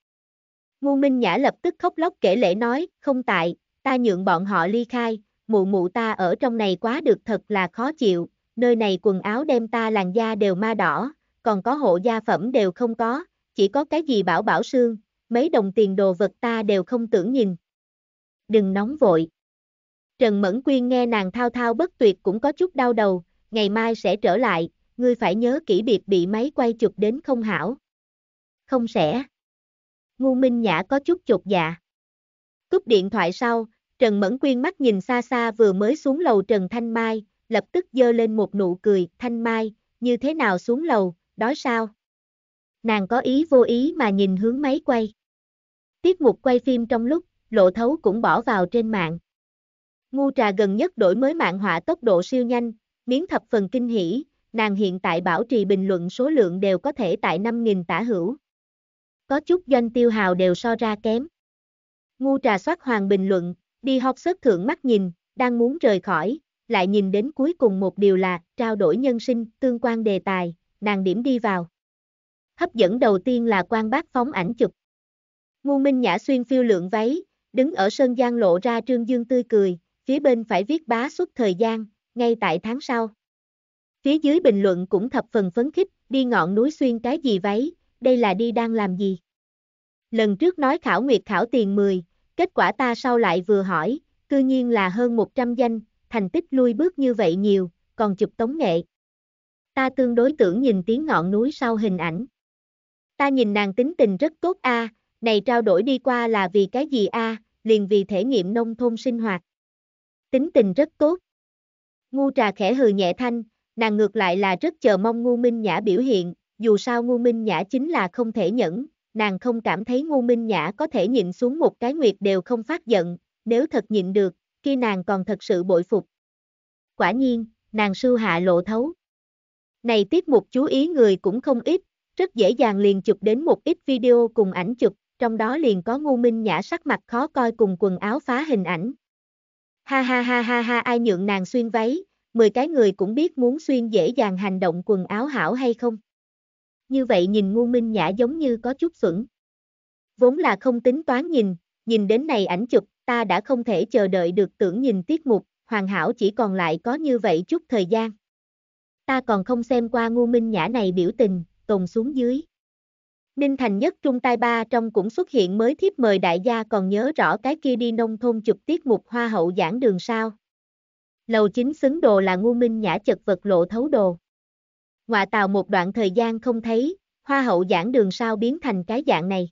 [SPEAKER 1] Ngô Minh Nhã lập tức khóc lóc kể lễ nói, không tại, ta nhượng bọn họ ly khai, mụ mụ ta ở trong này quá được thật là khó chịu, nơi này quần áo đem ta làn da đều ma đỏ, còn có hộ gia phẩm đều không có, chỉ có cái gì bảo bảo sương, mấy đồng tiền đồ vật ta đều không tưởng nhìn. Đừng nóng vội. Trần Mẫn Quyên nghe nàng thao thao bất tuyệt cũng có chút đau đầu, ngày mai sẽ trở lại, ngươi phải nhớ kỹ biệt bị máy quay chụp đến không hảo. Không sẽ. Ngu Minh Nhã có chút chột dạ. Cúp điện thoại sau, Trần Mẫn Quyên mắt nhìn xa xa vừa mới xuống lầu Trần Thanh Mai, lập tức dơ lên một nụ cười, Thanh Mai, như thế nào xuống lầu, đói sao? Nàng có ý vô ý mà nhìn hướng máy quay. Tiết mục quay phim trong lúc, lộ thấu cũng bỏ vào trên mạng. Ngu trà gần nhất đổi mới mạng họa tốc độ siêu nhanh, miếng thập phần kinh hỷ, nàng hiện tại bảo trì bình luận số lượng đều có thể tại 5.000 tả hữu có chút doanh tiêu hào đều so ra kém. Ngu trà soát hoàng bình luận, đi học sớt thượng mắt nhìn, đang muốn rời khỏi, lại nhìn đến cuối cùng một điều là trao đổi nhân sinh, tương quan đề tài, nàng điểm đi vào. Hấp dẫn đầu tiên là quan bác phóng ảnh chụp. Ngu Minh Nhã xuyên phiêu lượng váy, đứng ở sơn giang lộ ra trương dương tươi cười, phía bên phải viết bá suốt thời gian, ngay tại tháng sau. Phía dưới bình luận cũng thập phần phấn khích, đi ngọn núi xuyên cái gì váy, đây là đi đang làm gì? Lần trước nói khảo nguyệt khảo tiền 10, kết quả ta sau lại vừa hỏi, cư nhiên là hơn 100 danh, thành tích lui bước như vậy nhiều, còn chụp tống nghệ. Ta tương đối tưởng nhìn tiếng ngọn núi sau hình ảnh. Ta nhìn nàng tính tình rất tốt a, à, này trao đổi đi qua là vì cái gì a, à, liền vì thể nghiệm nông thôn sinh hoạt. Tính tình rất tốt. Ngu trà khẽ hừ nhẹ thanh, nàng ngược lại là rất chờ mong ngu minh nhã biểu hiện, dù sao Ngô Minh Nhã chính là không thể nhẫn, nàng không cảm thấy Ngô Minh Nhã có thể nhịn xuống một cái nguyệt đều không phát giận, nếu thật nhịn được, khi nàng còn thật sự bội phục. Quả nhiên, nàng sư hạ lộ thấu. Này tiếp một chú ý người cũng không ít, rất dễ dàng liền chụp đến một ít video cùng ảnh chụp, trong đó liền có Ngô Minh Nhã sắc mặt khó coi cùng quần áo phá hình ảnh. Ha ha ha ha ha ai nhượng nàng xuyên váy, 10 cái người cũng biết muốn xuyên dễ dàng hành động quần áo hảo hay không như vậy nhìn ngu minh nhã giống như có chút xuẩn. Vốn là không tính toán nhìn, nhìn đến này ảnh chụp, ta đã không thể chờ đợi được tưởng nhìn tiết mục, hoàn hảo chỉ còn lại có như vậy chút thời gian. Ta còn không xem qua ngu minh nhã này biểu tình, tồn xuống dưới. Ninh Thành nhất trung tai ba trong cũng xuất hiện mới thiếp mời đại gia còn nhớ rõ cái kia đi nông thôn chụp tiết mục hoa hậu giảng đường sao. Lầu chính xứng đồ là ngu minh nhã chật vật lộ thấu đồ ngoại tàu một đoạn thời gian không thấy, hoa hậu giảng đường sao biến thành cái dạng này.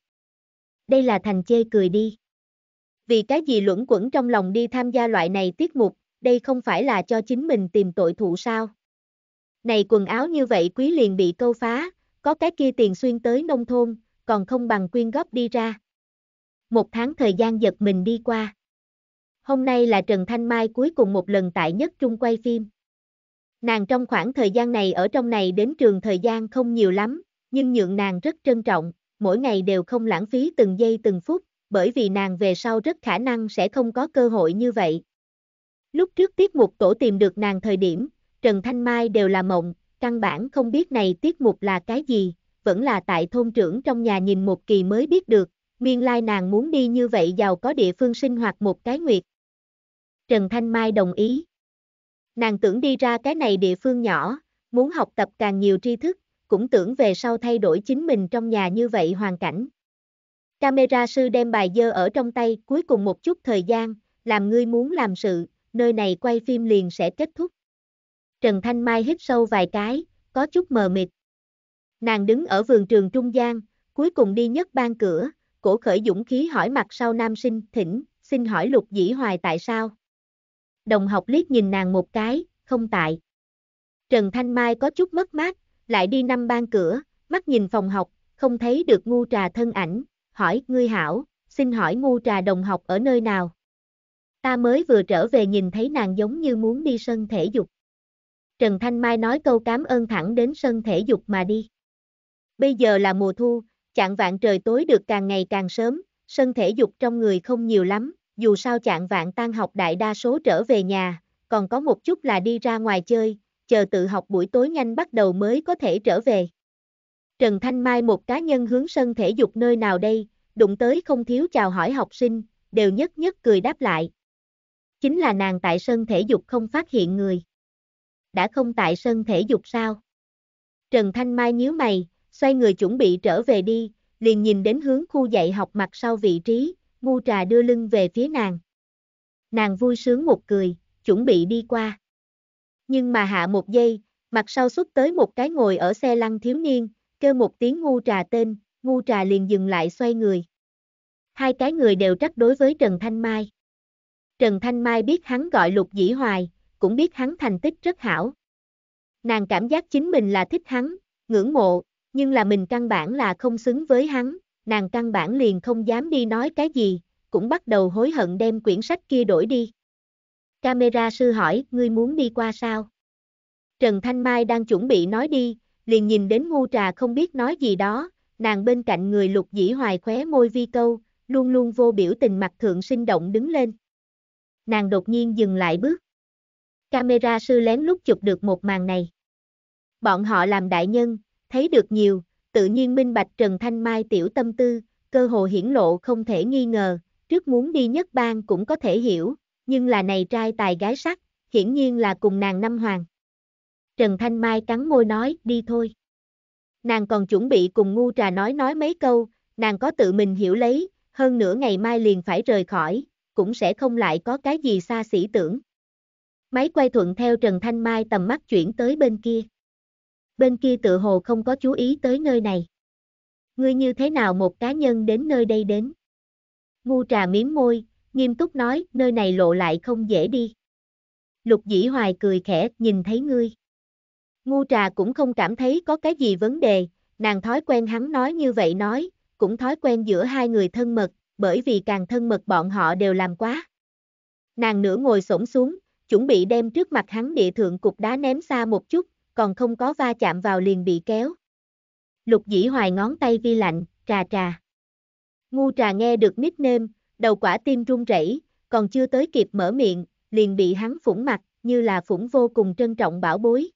[SPEAKER 1] Đây là thành chê cười đi. Vì cái gì luẩn quẩn trong lòng đi tham gia loại này tiết mục, đây không phải là cho chính mình tìm tội thụ sao. Này quần áo như vậy quý liền bị câu phá, có cái kia tiền xuyên tới nông thôn, còn không bằng quyên góp đi ra. Một tháng thời gian giật mình đi qua. Hôm nay là Trần Thanh Mai cuối cùng một lần tại nhất trung quay phim. Nàng trong khoảng thời gian này ở trong này đến trường thời gian không nhiều lắm, nhưng nhượng nàng rất trân trọng, mỗi ngày đều không lãng phí từng giây từng phút, bởi vì nàng về sau rất khả năng sẽ không có cơ hội như vậy. Lúc trước tiết mục tổ tìm được nàng thời điểm, Trần Thanh Mai đều là mộng, căn bản không biết này tiết mục là cái gì, vẫn là tại thôn trưởng trong nhà nhìn một kỳ mới biết được, miên lai nàng muốn đi như vậy giàu có địa phương sinh hoạt một cái nguyệt. Trần Thanh Mai đồng ý, Nàng tưởng đi ra cái này địa phương nhỏ, muốn học tập càng nhiều tri thức, cũng tưởng về sau thay đổi chính mình trong nhà như vậy hoàn cảnh. Camera sư đem bài dơ ở trong tay, cuối cùng một chút thời gian, làm ngươi muốn làm sự, nơi này quay phim liền sẽ kết thúc. Trần Thanh Mai hít sâu vài cái, có chút mờ mịt. Nàng đứng ở vườn trường trung gian, cuối cùng đi nhất ban cửa, cổ khởi dũng khí hỏi mặt sau nam sinh, thỉnh, xin hỏi lục dĩ hoài tại sao? đồng học liếc nhìn nàng một cái, không tại. Trần Thanh Mai có chút mất mát, lại đi năm ban cửa, mắt nhìn phòng học, không thấy được ngu trà thân ảnh, hỏi ngươi hảo, xin hỏi ngu trà đồng học ở nơi nào? Ta mới vừa trở về nhìn thấy nàng giống như muốn đi sân thể dục. Trần Thanh Mai nói câu cảm ơn thẳng đến sân thể dục mà đi. Bây giờ là mùa thu, chạng vạn trời tối được càng ngày càng sớm, sân thể dục trong người không nhiều lắm, dù sao chạng vạn tan học đại đa số trở về nhà, còn có một chút là đi ra ngoài chơi, chờ tự học buổi tối nhanh bắt đầu mới có thể trở về. Trần Thanh Mai một cá nhân hướng sân thể dục nơi nào đây, đụng tới không thiếu chào hỏi học sinh, đều nhất nhất cười đáp lại. Chính là nàng tại sân thể dục không phát hiện người. Đã không tại sân thể dục sao? Trần Thanh Mai nhíu mày, xoay người chuẩn bị trở về đi, liền nhìn đến hướng khu dạy học mặt sau vị trí, ngu trà đưa lưng về phía nàng. Nàng vui sướng một cười, chuẩn bị đi qua. Nhưng mà hạ một giây, mặt sau xuất tới một cái ngồi ở xe lăn thiếu niên, kêu một tiếng ngu trà tên, ngu trà liền dừng lại xoay người. Hai cái người đều trắc đối với Trần Thanh Mai. Trần Thanh Mai biết hắn gọi lục dĩ hoài, cũng biết hắn thành tích rất hảo. Nàng cảm giác chính mình là thích hắn, ngưỡng mộ, nhưng là mình căn bản là không xứng với hắn, nàng căn bản liền không dám đi nói cái gì, cũng bắt đầu hối hận đem quyển sách kia đổi đi. Camera sư hỏi, ngươi muốn đi qua sao? Trần Thanh Mai đang chuẩn bị nói đi, liền nhìn đến ngu trà không biết nói gì đó, nàng bên cạnh người lục dĩ hoài khóe môi vi câu, luôn luôn vô biểu tình mặt thượng sinh động đứng lên. Nàng đột nhiên dừng lại bước. Camera sư lén lút chụp được một màn này. Bọn họ làm đại nhân, thấy được nhiều, tự nhiên minh bạch Trần Thanh Mai tiểu tâm tư, cơ hồ hiển lộ không thể nghi ngờ, trước muốn đi nhất bang cũng có thể hiểu, nhưng là này trai tài gái sắc, hiển nhiên là cùng nàng năm hoàng. Trần Thanh Mai cắn môi nói, đi thôi. Nàng còn chuẩn bị cùng ngu trà nói nói mấy câu, nàng có tự mình hiểu lấy, hơn nửa ngày mai liền phải rời khỏi, cũng sẽ không lại có cái gì xa xỉ tưởng. Máy quay thuận theo Trần Thanh Mai tầm mắt chuyển tới bên kia bên kia tự hồ không có chú ý tới nơi này. Ngươi như thế nào một cá nhân đến nơi đây đến? Ngu trà miếm môi, nghiêm túc nói, nơi này lộ lại không dễ đi. Lục dĩ hoài cười khẽ, nhìn thấy ngươi. Ngu trà cũng không cảm thấy có cái gì vấn đề, nàng thói quen hắn nói như vậy nói, cũng thói quen giữa hai người thân mật, bởi vì càng thân mật bọn họ đều làm quá. Nàng nửa ngồi xổm xuống, chuẩn bị đem trước mặt hắn địa thượng cục đá ném xa một chút, còn không có va chạm vào liền bị kéo. Lục dĩ hoài ngón tay vi lạnh, trà trà. Ngu trà nghe được nickname, đầu quả tim run rẩy, còn chưa tới kịp mở miệng, liền bị hắn phủng mặt, như là phủng vô cùng trân trọng bảo bối.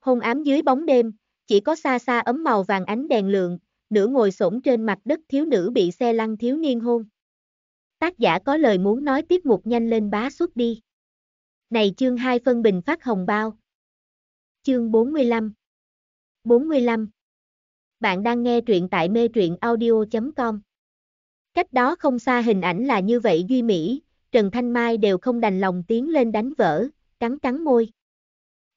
[SPEAKER 1] Hôn ám dưới bóng đêm, chỉ có xa xa ấm màu vàng ánh đèn lượng, nửa ngồi xổm trên mặt đất thiếu nữ bị xe lăn thiếu niên hôn. Tác giả có lời muốn nói tiếp mục nhanh lên bá xuất đi. Này chương 2 phân bình phát hồng bao, chương 45 45 Bạn đang nghe truyện tại mê truyện audio.com Cách đó không xa hình ảnh là như vậy Duy Mỹ, Trần Thanh Mai đều không đành lòng tiến lên đánh vỡ, cắn cắn môi.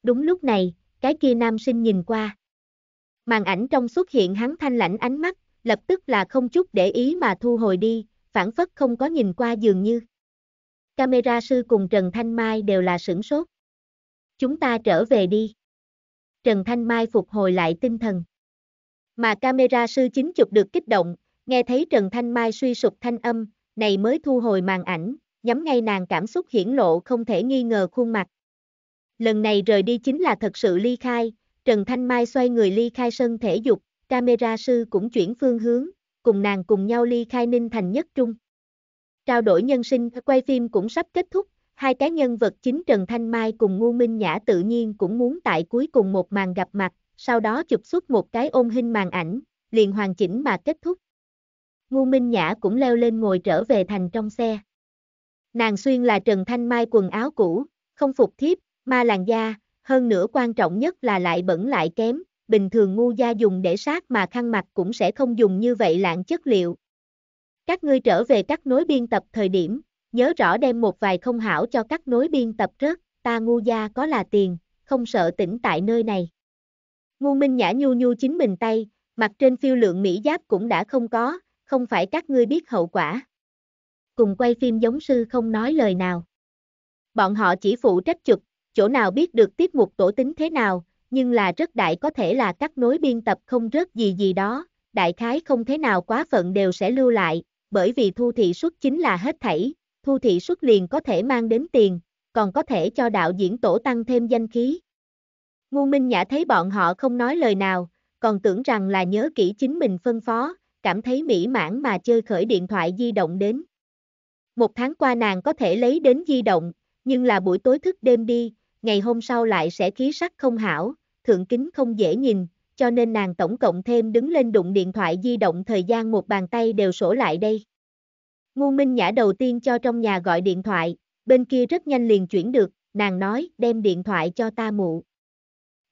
[SPEAKER 1] Đúng lúc này, cái kia nam sinh nhìn qua. Màn ảnh trong xuất hiện hắn thanh lãnh ánh mắt, lập tức là không chút để ý mà thu hồi đi, phản phất không có nhìn qua dường như. Camera sư cùng Trần Thanh Mai đều là sửng sốt. Chúng ta trở về đi. Trần Thanh Mai phục hồi lại tinh thần. Mà camera sư chính chụp được kích động, nghe thấy Trần Thanh Mai suy sụp thanh âm, này mới thu hồi màn ảnh, nhắm ngay nàng cảm xúc hiển lộ không thể nghi ngờ khuôn mặt. Lần này rời đi chính là thật sự ly khai, Trần Thanh Mai xoay người ly khai sân thể dục, camera sư cũng chuyển phương hướng, cùng nàng cùng nhau ly khai Ninh Thành Nhất Trung. Trao đổi nhân sinh, quay phim cũng sắp kết thúc, Hai cái nhân vật chính Trần Thanh Mai cùng Ngu Minh Nhã tự nhiên cũng muốn tại cuối cùng một màn gặp mặt, sau đó chụp xuất một cái ôn hình màn ảnh, liền hoàn chỉnh mà kết thúc. Ngu Minh Nhã cũng leo lên ngồi trở về thành trong xe. Nàng xuyên là Trần Thanh Mai quần áo cũ, không phục thiếp, ma làn da, hơn nữa quan trọng nhất là lại bẩn lại kém, bình thường ngu gia dùng để sát mà khăn mặt cũng sẽ không dùng như vậy lạng chất liệu. Các ngươi trở về các nối biên tập thời điểm, Nhớ rõ đem một vài không hảo cho các nối biên tập rớt, ta ngu gia có là tiền, không sợ tỉnh tại nơi này. Ngu Minh Nhã nhu nhu chính mình tay, mặt trên phiêu lượng Mỹ Giáp cũng đã không có, không phải các ngươi biết hậu quả. Cùng quay phim giống sư không nói lời nào. Bọn họ chỉ phụ trách chụp, chỗ nào biết được tiết mục tổ tính thế nào, nhưng là rất đại có thể là các nối biên tập không rớt gì gì đó, đại khái không thế nào quá phận đều sẽ lưu lại, bởi vì thu thị suất chính là hết thảy, thu thị xuất liền có thể mang đến tiền, còn có thể cho đạo diễn tổ tăng thêm danh khí. Ngu Minh Nhã thấy bọn họ không nói lời nào, còn tưởng rằng là nhớ kỹ chính mình phân phó, cảm thấy mỹ mãn mà chơi khởi điện thoại di động đến. Một tháng qua nàng có thể lấy đến di động, nhưng là buổi tối thức đêm đi, ngày hôm sau lại sẽ khí sắc không hảo, thượng kính không dễ nhìn, cho nên nàng tổng cộng thêm đứng lên đụng điện thoại di động thời gian một bàn tay đều sổ lại đây. Ngô Minh Nhã đầu tiên cho trong nhà gọi điện thoại, bên kia rất nhanh liền chuyển được, nàng nói đem điện thoại cho ta mụ.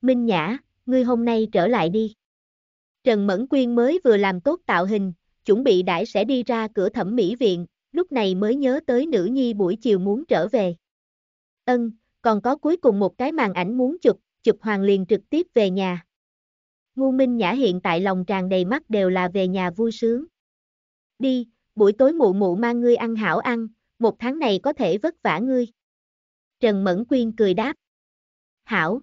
[SPEAKER 1] Minh Nhã, ngươi hôm nay trở lại đi. Trần Mẫn Quyên mới vừa làm tốt tạo hình, chuẩn bị đãi sẽ đi ra cửa thẩm mỹ viện, lúc này mới nhớ tới nữ nhi buổi chiều muốn trở về. Ân, còn có cuối cùng một cái màn ảnh muốn chụp, chụp hoàng liền trực tiếp về nhà. Ngu Minh Nhã hiện tại lòng tràn đầy mắt đều là về nhà vui sướng. Đi, buổi tối mụ mụ mang ngươi ăn hảo ăn, một tháng này có thể vất vả ngươi. Trần Mẫn Quyên cười đáp. Hảo.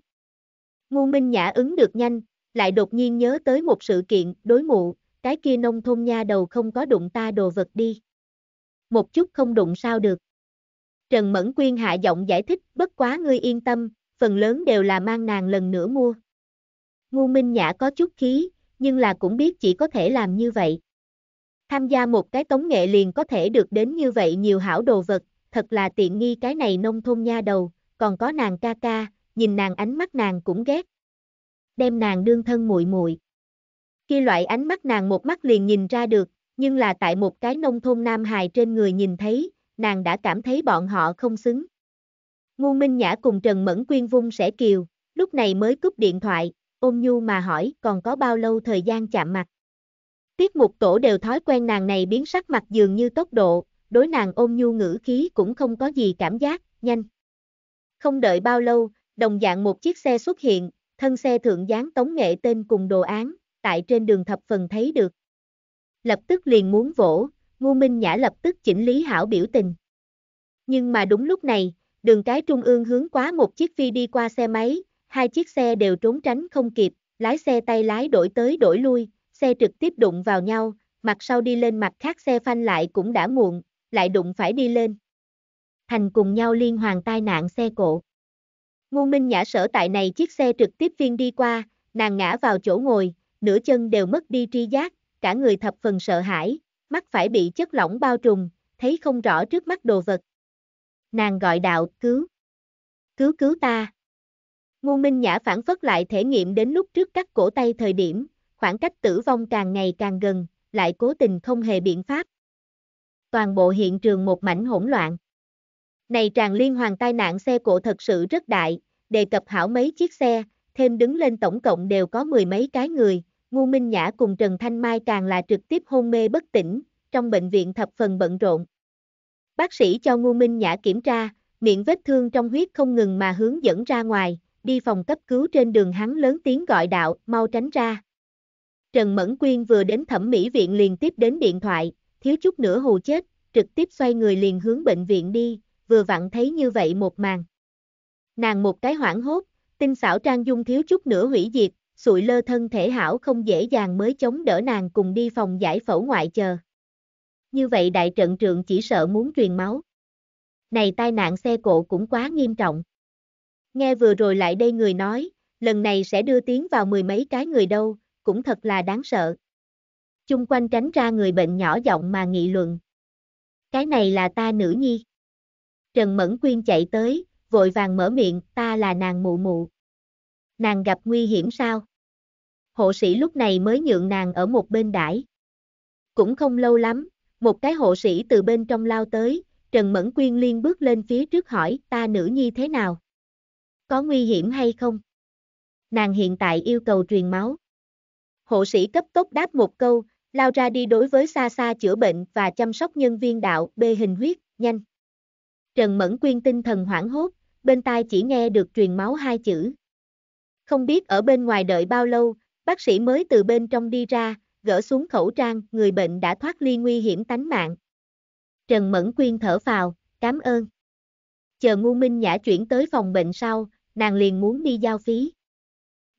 [SPEAKER 1] Ngu Minh Nhã ứng được nhanh, lại đột nhiên nhớ tới một sự kiện, đối mụ, cái kia nông thôn nha đầu không có đụng ta đồ vật đi. Một chút không đụng sao được. Trần Mẫn Quyên hạ giọng giải thích, bất quá ngươi yên tâm, phần lớn đều là mang nàng lần nữa mua. Ngu Minh Nhã có chút khí, nhưng là cũng biết chỉ có thể làm như vậy. Tham gia một cái tống nghệ liền có thể được đến như vậy nhiều hảo đồ vật, thật là tiện nghi cái này nông thôn nha đầu, còn có nàng ca ca, nhìn nàng ánh mắt nàng cũng ghét. Đem nàng đương thân muội muội. Khi loại ánh mắt nàng một mắt liền nhìn ra được, nhưng là tại một cái nông thôn nam hài trên người nhìn thấy, nàng đã cảm thấy bọn họ không xứng. Ngu Minh Nhã cùng Trần Mẫn Quyên vung sẽ kiều, lúc này mới cúp điện thoại, ôm nhu mà hỏi còn có bao lâu thời gian chạm mặt. Tiết mục tổ đều thói quen nàng này biến sắc mặt dường như tốc độ, đối nàng ôm nhu ngữ khí cũng không có gì cảm giác, nhanh. Không đợi bao lâu, đồng dạng một chiếc xe xuất hiện, thân xe thượng dáng tống nghệ tên cùng đồ án, tại trên đường thập phần thấy được. Lập tức liền muốn vỗ, ngu minh nhã lập tức chỉnh lý hảo biểu tình. Nhưng mà đúng lúc này, đường cái trung ương hướng quá một chiếc phi đi qua xe máy, hai chiếc xe đều trốn tránh không kịp, lái xe tay lái đổi tới đổi lui, xe trực tiếp đụng vào nhau, mặt sau đi lên mặt khác xe phanh lại cũng đã muộn, lại đụng phải đi lên. Thành cùng nhau liên hoàn tai nạn xe cộ. Ngô Minh Nhã sở tại này chiếc xe trực tiếp viên đi qua, nàng ngã vào chỗ ngồi, nửa chân đều mất đi tri giác, cả người thập phần sợ hãi, mắt phải bị chất lỏng bao trùm, thấy không rõ trước mắt đồ vật. Nàng gọi đạo, cứu. Cứu cứu ta. Ngô Minh Nhã phản phất lại thể nghiệm đến lúc trước cắt cổ tay thời điểm, khoảng cách tử vong càng ngày càng gần, lại cố tình không hề biện pháp. Toàn bộ hiện trường một mảnh hỗn loạn. Này tràn liên hoàn tai nạn xe cộ thật sự rất đại, đề cập hảo mấy chiếc xe, thêm đứng lên tổng cộng đều có mười mấy cái người, Ngu Minh Nhã cùng Trần Thanh Mai càng là trực tiếp hôn mê bất tỉnh, trong bệnh viện thập phần bận rộn. Bác sĩ cho Ngu Minh Nhã kiểm tra, miệng vết thương trong huyết không ngừng mà hướng dẫn ra ngoài, đi phòng cấp cứu trên đường hắn lớn tiếng gọi đạo, mau tránh ra. Trần Mẫn Quyên vừa đến thẩm mỹ viện liền tiếp đến điện thoại, thiếu chút nữa hù chết, trực tiếp xoay người liền hướng bệnh viện đi, vừa vặn thấy như vậy một màn. Nàng một cái hoảng hốt, tinh xảo trang dung thiếu chút nữa hủy diệt, sụi lơ thân thể hảo không dễ dàng mới chống đỡ nàng cùng đi phòng giải phẫu ngoại chờ. Như vậy đại trận trượng chỉ sợ muốn truyền máu. Này tai nạn xe cộ cũng quá nghiêm trọng. Nghe vừa rồi lại đây người nói, lần này sẽ đưa tiếng vào mười mấy cái người đâu, cũng thật là đáng sợ. Chung quanh tránh ra người bệnh nhỏ giọng mà nghị luận. Cái này là ta nữ nhi. Trần Mẫn Quyên chạy tới, vội vàng mở miệng, ta là nàng mụ mụ. Nàng gặp nguy hiểm sao? Hộ sĩ lúc này mới nhượng nàng ở một bên đãi. Cũng không lâu lắm, một cái hộ sĩ từ bên trong lao tới, Trần Mẫn Quyên liên bước lên phía trước hỏi, ta nữ nhi thế nào? Có nguy hiểm hay không? Nàng hiện tại yêu cầu truyền máu. Hộ sĩ cấp tốc đáp một câu, lao ra đi đối với xa xa chữa bệnh và chăm sóc nhân viên đạo B hình huyết, nhanh. Trần Mẫn Quyên tinh thần hoảng hốt, bên tai chỉ nghe được truyền máu hai chữ. Không biết ở bên ngoài đợi bao lâu, bác sĩ mới từ bên trong đi ra, gỡ xuống khẩu trang, người bệnh đã thoát ly nguy hiểm tánh mạng. Trần Mẫn Quyên thở phào, cảm ơn. Chờ Ngu Minh Nhã chuyển tới phòng bệnh sau, nàng liền muốn đi giao phí.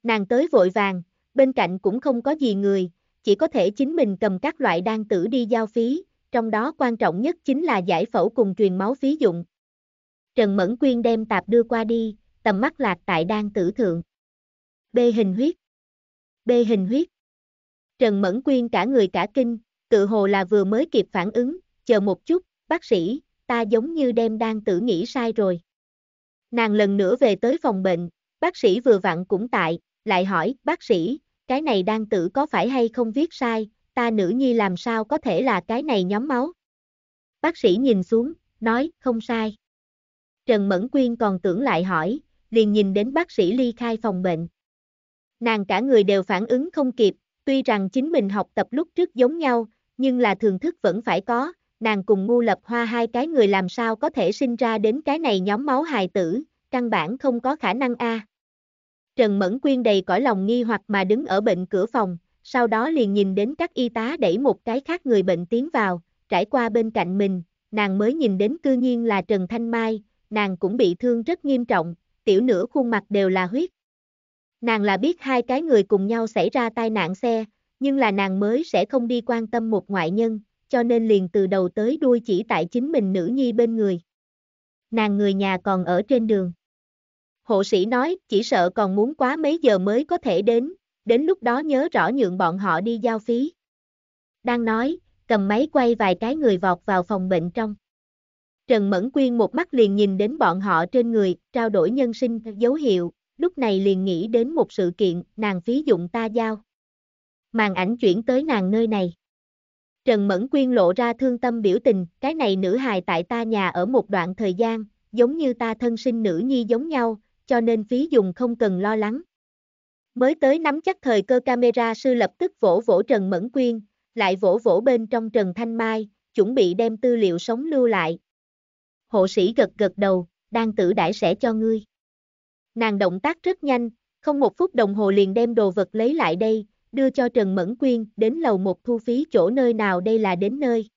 [SPEAKER 1] Nàng tới vội vàng, bên cạnh cũng không có gì người, chỉ có thể chính mình cầm các loại đan tử đi giao phí, trong đó quan trọng nhất chính là giải phẫu cùng truyền máu phí dụng. Trần Mẫn Quyên đem tạp đưa qua đi, tầm mắt lạc tại đan tử thượng. B hình huyết. B hình huyết. Trần Mẫn Quyên cả người cả kinh, tự hồ là vừa mới kịp phản ứng, chờ một chút, bác sĩ, ta giống như đem đan tử nghĩ sai rồi. Nàng lần nữa về tới phòng bệnh, bác sĩ vừa vặn cũng tại, lại hỏi, bác sĩ, cái này đang tử có phải hay không viết sai, ta nữ nhi làm sao có thể là cái này nhóm máu. Bác sĩ nhìn xuống, nói, không sai. Trần Mẫn Quyên còn tưởng lại hỏi, liền nhìn đến bác sĩ ly khai phòng bệnh. Nàng cả người đều phản ứng không kịp, tuy rằng chính mình học tập lúc trước giống nhau, nhưng là thường thức vẫn phải có, nàng cùng ngu lập hoa hai cái người làm sao có thể sinh ra đến cái này nhóm máu hài tử, căn bản không có khả năng a. À. Trần Mẫn Quyên đầy cõi lòng nghi hoặc mà đứng ở bệnh cửa phòng, sau đó liền nhìn đến các y tá đẩy một cái khác người bệnh tiến vào, trải qua bên cạnh mình, nàng mới nhìn đến cư nhiên là Trần Thanh Mai, nàng cũng bị thương rất nghiêm trọng, tiểu nửa khuôn mặt đều là huyết. Nàng là biết hai cái người cùng nhau xảy ra tai nạn xe, nhưng là nàng mới sẽ không đi quan tâm một ngoại nhân, cho nên liền từ đầu tới đuôi chỉ tại chính mình nữ nhi bên người. Nàng người nhà còn ở trên đường. Hộ sĩ nói, chỉ sợ còn muốn quá mấy giờ mới có thể đến, đến lúc đó nhớ rõ nhượng bọn họ đi giao phí. Đang nói, cầm máy quay vài cái người vọt vào phòng bệnh trong. Trần Mẫn Quyên một mắt liền nhìn đến bọn họ trên người, trao đổi nhân sinh dấu hiệu, lúc này liền nghĩ đến một sự kiện, nàng phí dụng ta giao. Màn ảnh chuyển tới nàng nơi này. Trần Mẫn Quyên lộ ra thương tâm biểu tình, cái này nữ hài tại ta nhà ở một đoạn thời gian, giống như ta thân sinh nữ nhi giống nhau, cho nên phí dùng không cần lo lắng. Mới tới nắm chắc thời cơ camera sư lập tức vỗ vỗ Trần Mẫn Quyên, lại vỗ vỗ bên trong Trần Thanh Mai, chuẩn bị đem tư liệu sống lưu lại. Hộ sĩ gật gật đầu, đang tử đãi sẽ cho ngươi. Nàng động tác rất nhanh, không một phút đồng hồ liền đem đồ vật lấy lại đây, đưa cho Trần Mẫn Quyên đến lầu một thu phí chỗ nơi nào đây là đến nơi.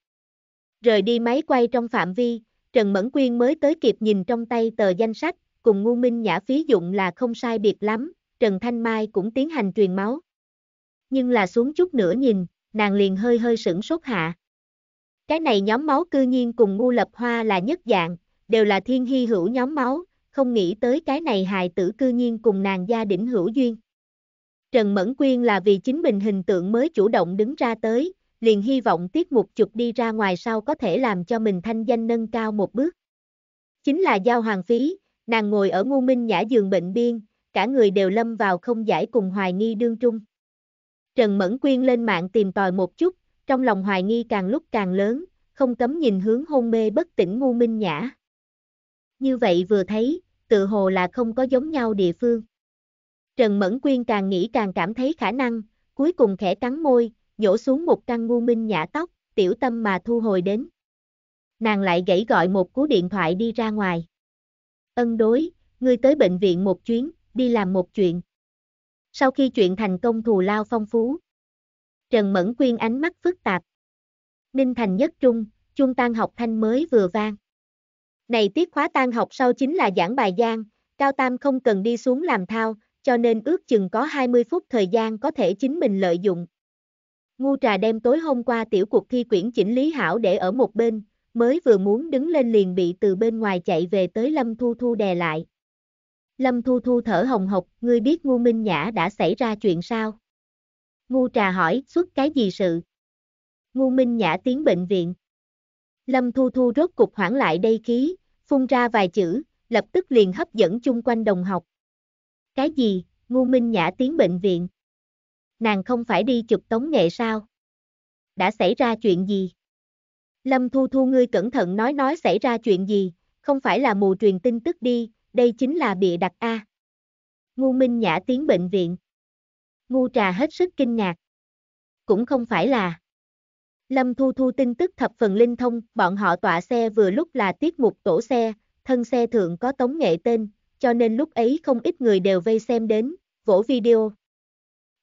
[SPEAKER 1] Rời đi máy quay trong phạm vi, Trần Mẫn Quyên mới tới kịp nhìn trong tay tờ danh sách, cùng ngu minh nhã phí dụng là không sai biệt lắm, Trần Thanh Mai cũng tiến hành truyền máu. Nhưng là xuống chút nữa nhìn, nàng liền hơi hơi sửng sốt hạ. Cái này nhóm máu cư nhiên cùng ngu lập hoa là nhất dạng, đều là thiên hy hữu nhóm máu, không nghĩ tới cái này hài tử cư nhiên cùng nàng gia đỉnh hữu duyên. Trần Mẫn Quyên là vì chính mình hình tượng mới chủ động đứng ra tới, liền hy vọng tiết mục chụp đi ra ngoài sau có thể làm cho mình thanh danh nâng cao một bước. Chính là giao hoàng phí, Nàng ngồi ở ngu minh nhã giường bệnh biên, cả người đều lâm vào không giải cùng hoài nghi đương trung. Trần Mẫn Quyên lên mạng tìm tòi một chút, trong lòng hoài nghi càng lúc càng lớn, không cấm nhìn hướng hôn mê bất tỉnh ngu minh nhã. Như vậy vừa thấy, tự hồ là không có giống nhau địa phương. Trần Mẫn Quyên càng nghĩ càng cảm thấy khả năng, cuối cùng khẽ cắn môi, nhổ xuống một căn ngu minh nhã tóc, tiểu tâm mà thu hồi đến. Nàng lại gãy gọi một cú điện thoại đi ra ngoài. Ân đối, ngươi tới bệnh viện một chuyến, đi làm một chuyện. Sau khi chuyện thành công thù lao phong phú. Trần Mẫn Quyên ánh mắt phức tạp. Ninh Thành nhất trung, trung tan học thanh mới vừa vang. Này tiết khóa tan học sau chính là giảng bài giang, Cao Tam không cần đi xuống làm thao, cho nên ước chừng có 20 phút thời gian có thể chính mình lợi dụng. Ngu trà đem tối hôm qua tiểu cuộc thi quyển chỉnh lý hảo để ở một bên, mới vừa muốn đứng lên liền bị từ bên ngoài chạy về tới Lâm Thu Thu đè lại. Lâm Thu Thu thở hồng hộc, ngươi biết Ngu Minh Nhã đã xảy ra chuyện sao? Ngu Trà hỏi, xuất cái gì sự? Ngu Minh Nhã tiến bệnh viện. Lâm Thu Thu rốt cục hoảng lại đây khí, phun ra vài chữ, lập tức liền hấp dẫn chung quanh đồng học. Cái gì, Ngu Minh Nhã tiến bệnh viện? Nàng không phải đi chụp tống nghệ sao? Đã xảy ra chuyện gì? Lâm Thu Thu ngươi cẩn thận nói nói xảy ra chuyện gì, không phải là mù truyền tin tức đi, đây chính là bịa đặt A. Ngu Minh Nhã tiến bệnh viện. Ngu Trà hết sức kinh ngạc. Cũng không phải là. Lâm Thu Thu tin tức thập phần linh thông, bọn họ tọa xe vừa lúc là tiết mục tổ xe, thân xe thượng có tống nghệ tên, cho nên lúc ấy không ít người đều vây xem đến, vỗ video.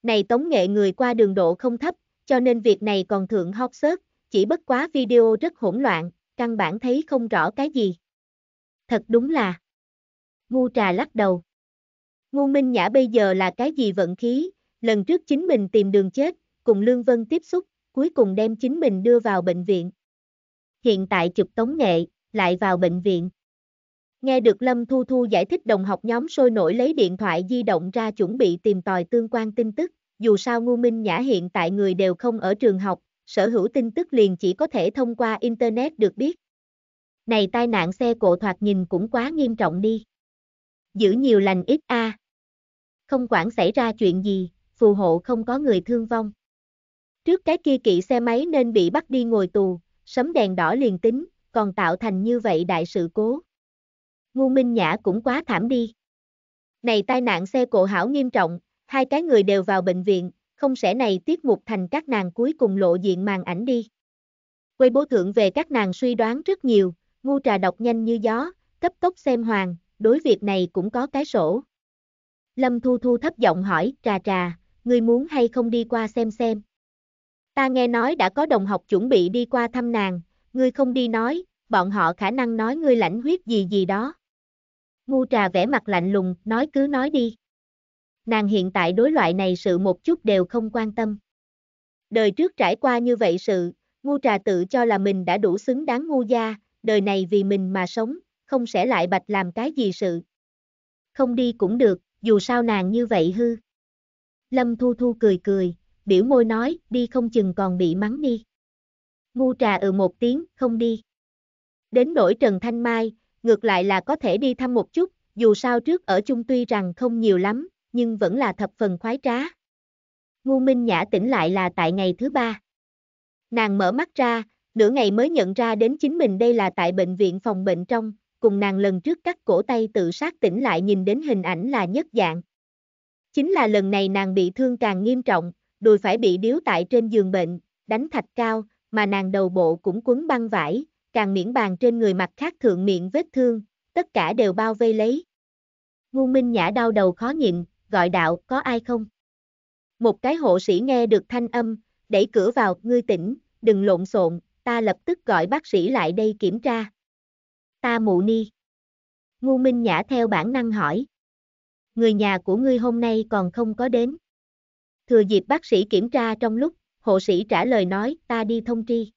[SPEAKER 1] Này tống nghệ người qua đường độ không thấp, cho nên việc này còn thượng hot search, chỉ bất quá video rất hỗn loạn, căn bản thấy không rõ cái gì. Thật đúng là. Ngu trà lắc đầu. Ngu Minh Nhã bây giờ là cái gì vận khí, lần trước chính mình tìm đường chết, cùng Lương Vân tiếp xúc, cuối cùng đem chính mình đưa vào bệnh viện. Hiện tại chụp tống nghệ, lại vào bệnh viện. Nghe được Lâm Thu Thu giải thích đồng học nhóm sôi nổi lấy điện thoại di động ra chuẩn bị tìm tòi tương quan tin tức, dù sao Ngu Minh Nhã hiện tại người đều không ở trường học, sở hữu tin tức liền chỉ có thể thông qua Internet được biết. Này tai nạn xe cộ thoạt nhìn cũng quá nghiêm trọng đi. Giữ nhiều lành ít a. À. Không quản xảy ra chuyện gì, phù hộ không có người thương vong. Trước cái kia kỵ xe máy nên bị bắt đi ngồi tù, sấm đèn đỏ liền tính, còn tạo thành như vậy đại sự cố. Ngu Minh Nhã cũng quá thảm đi. Này tai nạn xe cộ hảo nghiêm trọng, hai cái người đều vào bệnh viện, không sẽ này tiết mục thành các nàng cuối cùng lộ diện màn ảnh đi. Quê bố thượng về các nàng suy đoán rất nhiều, ngu trà đọc nhanh như gió, cấp tốc xem hoàng, đối việc này cũng có cái sổ. Lâm Thu Thu thấp giọng hỏi, trà trà, ngươi muốn hay không đi qua xem xem. Ta nghe nói đã có đồng học chuẩn bị đi qua thăm nàng, ngươi không đi nói, bọn họ khả năng nói ngươi lãnh huyết gì gì đó. Ngu trà vẽ mặt lạnh lùng, nói cứ nói đi nàng hiện tại đối loại này sự một chút đều không quan tâm. Đời trước trải qua như vậy sự, ngu trà tự cho là mình đã đủ xứng đáng ngu gia, đời này vì mình mà sống, không sẽ lại bạch làm cái gì sự. Không đi cũng được, dù sao nàng như vậy hư. Lâm Thu Thu cười cười, biểu môi nói, đi không chừng còn bị mắng đi. Ngu trà ừ một tiếng, không đi. Đến nỗi Trần Thanh Mai, ngược lại là có thể đi thăm một chút, dù sao trước ở chung tuy rằng không nhiều lắm, nhưng vẫn là thập phần khoái trá. Ngu Minh Nhã tỉnh lại là tại ngày thứ ba. Nàng mở mắt ra, nửa ngày mới nhận ra đến chính mình đây là tại bệnh viện phòng bệnh trong, cùng nàng lần trước cắt cổ tay tự sát tỉnh lại nhìn đến hình ảnh là nhất dạng. Chính là lần này nàng bị thương càng nghiêm trọng, đùi phải bị điếu tại trên giường bệnh, đánh thạch cao, mà nàng đầu bộ cũng quấn băng vải, càng miễn bàn trên người mặt khác thượng miệng vết thương, tất cả đều bao vây lấy. Ngu Minh Nhã đau đầu khó nhịn, gọi đạo, có ai không? Một cái hộ sĩ nghe được thanh âm, đẩy cửa vào, ngươi tỉnh, đừng lộn xộn, ta lập tức gọi bác sĩ lại đây kiểm tra. Ta mụ ni. Ngu Minh Nhã theo bản năng hỏi. Người nhà của ngươi hôm nay còn không có đến. Thừa dịp bác sĩ kiểm tra trong lúc, hộ sĩ trả lời nói ta đi thông tri.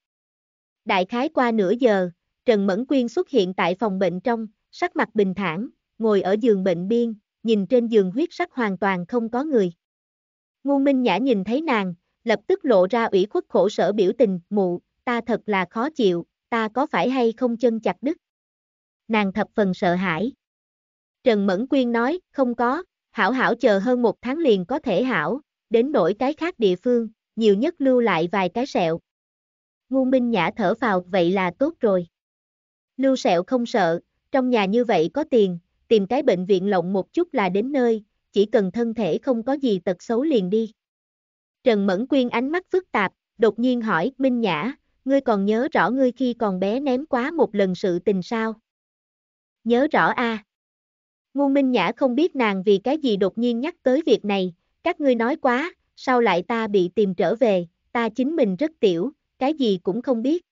[SPEAKER 1] Đại khái qua nửa giờ, Trần Mẫn Quyên xuất hiện tại phòng bệnh trong, sắc mặt bình thản, ngồi ở giường bệnh biên, nhìn trên giường huyết sắc hoàn toàn không có người. Ngu Minh Nhã nhìn thấy nàng, lập tức lộ ra ủy khuất khổ sở biểu tình, mụ, ta thật là khó chịu, ta có phải hay không chân chặt đứt? Nàng thập phần sợ hãi. Trần Mẫn Quyên nói, không có, hảo hảo chờ hơn một tháng liền có thể hảo, đến đổi cái khác địa phương, nhiều nhất lưu lại vài cái sẹo. Ngu Minh Nhã thở vào, vậy là tốt rồi. Lưu sẹo không sợ, trong nhà như vậy có tiền, tìm cái bệnh viện lộng một chút là đến nơi, chỉ cần thân thể không có gì tật xấu liền đi. Trần Mẫn Quyên ánh mắt phức tạp, đột nhiên hỏi, Minh Nhã, ngươi còn nhớ rõ ngươi khi còn bé ném quá một lần sự tình sao? Nhớ rõ a. À. Ngu Minh Nhã không biết nàng vì cái gì đột nhiên nhắc tới việc này, các ngươi nói quá, sao lại ta bị tìm trở về, ta chính mình rất tiểu, cái gì cũng không biết.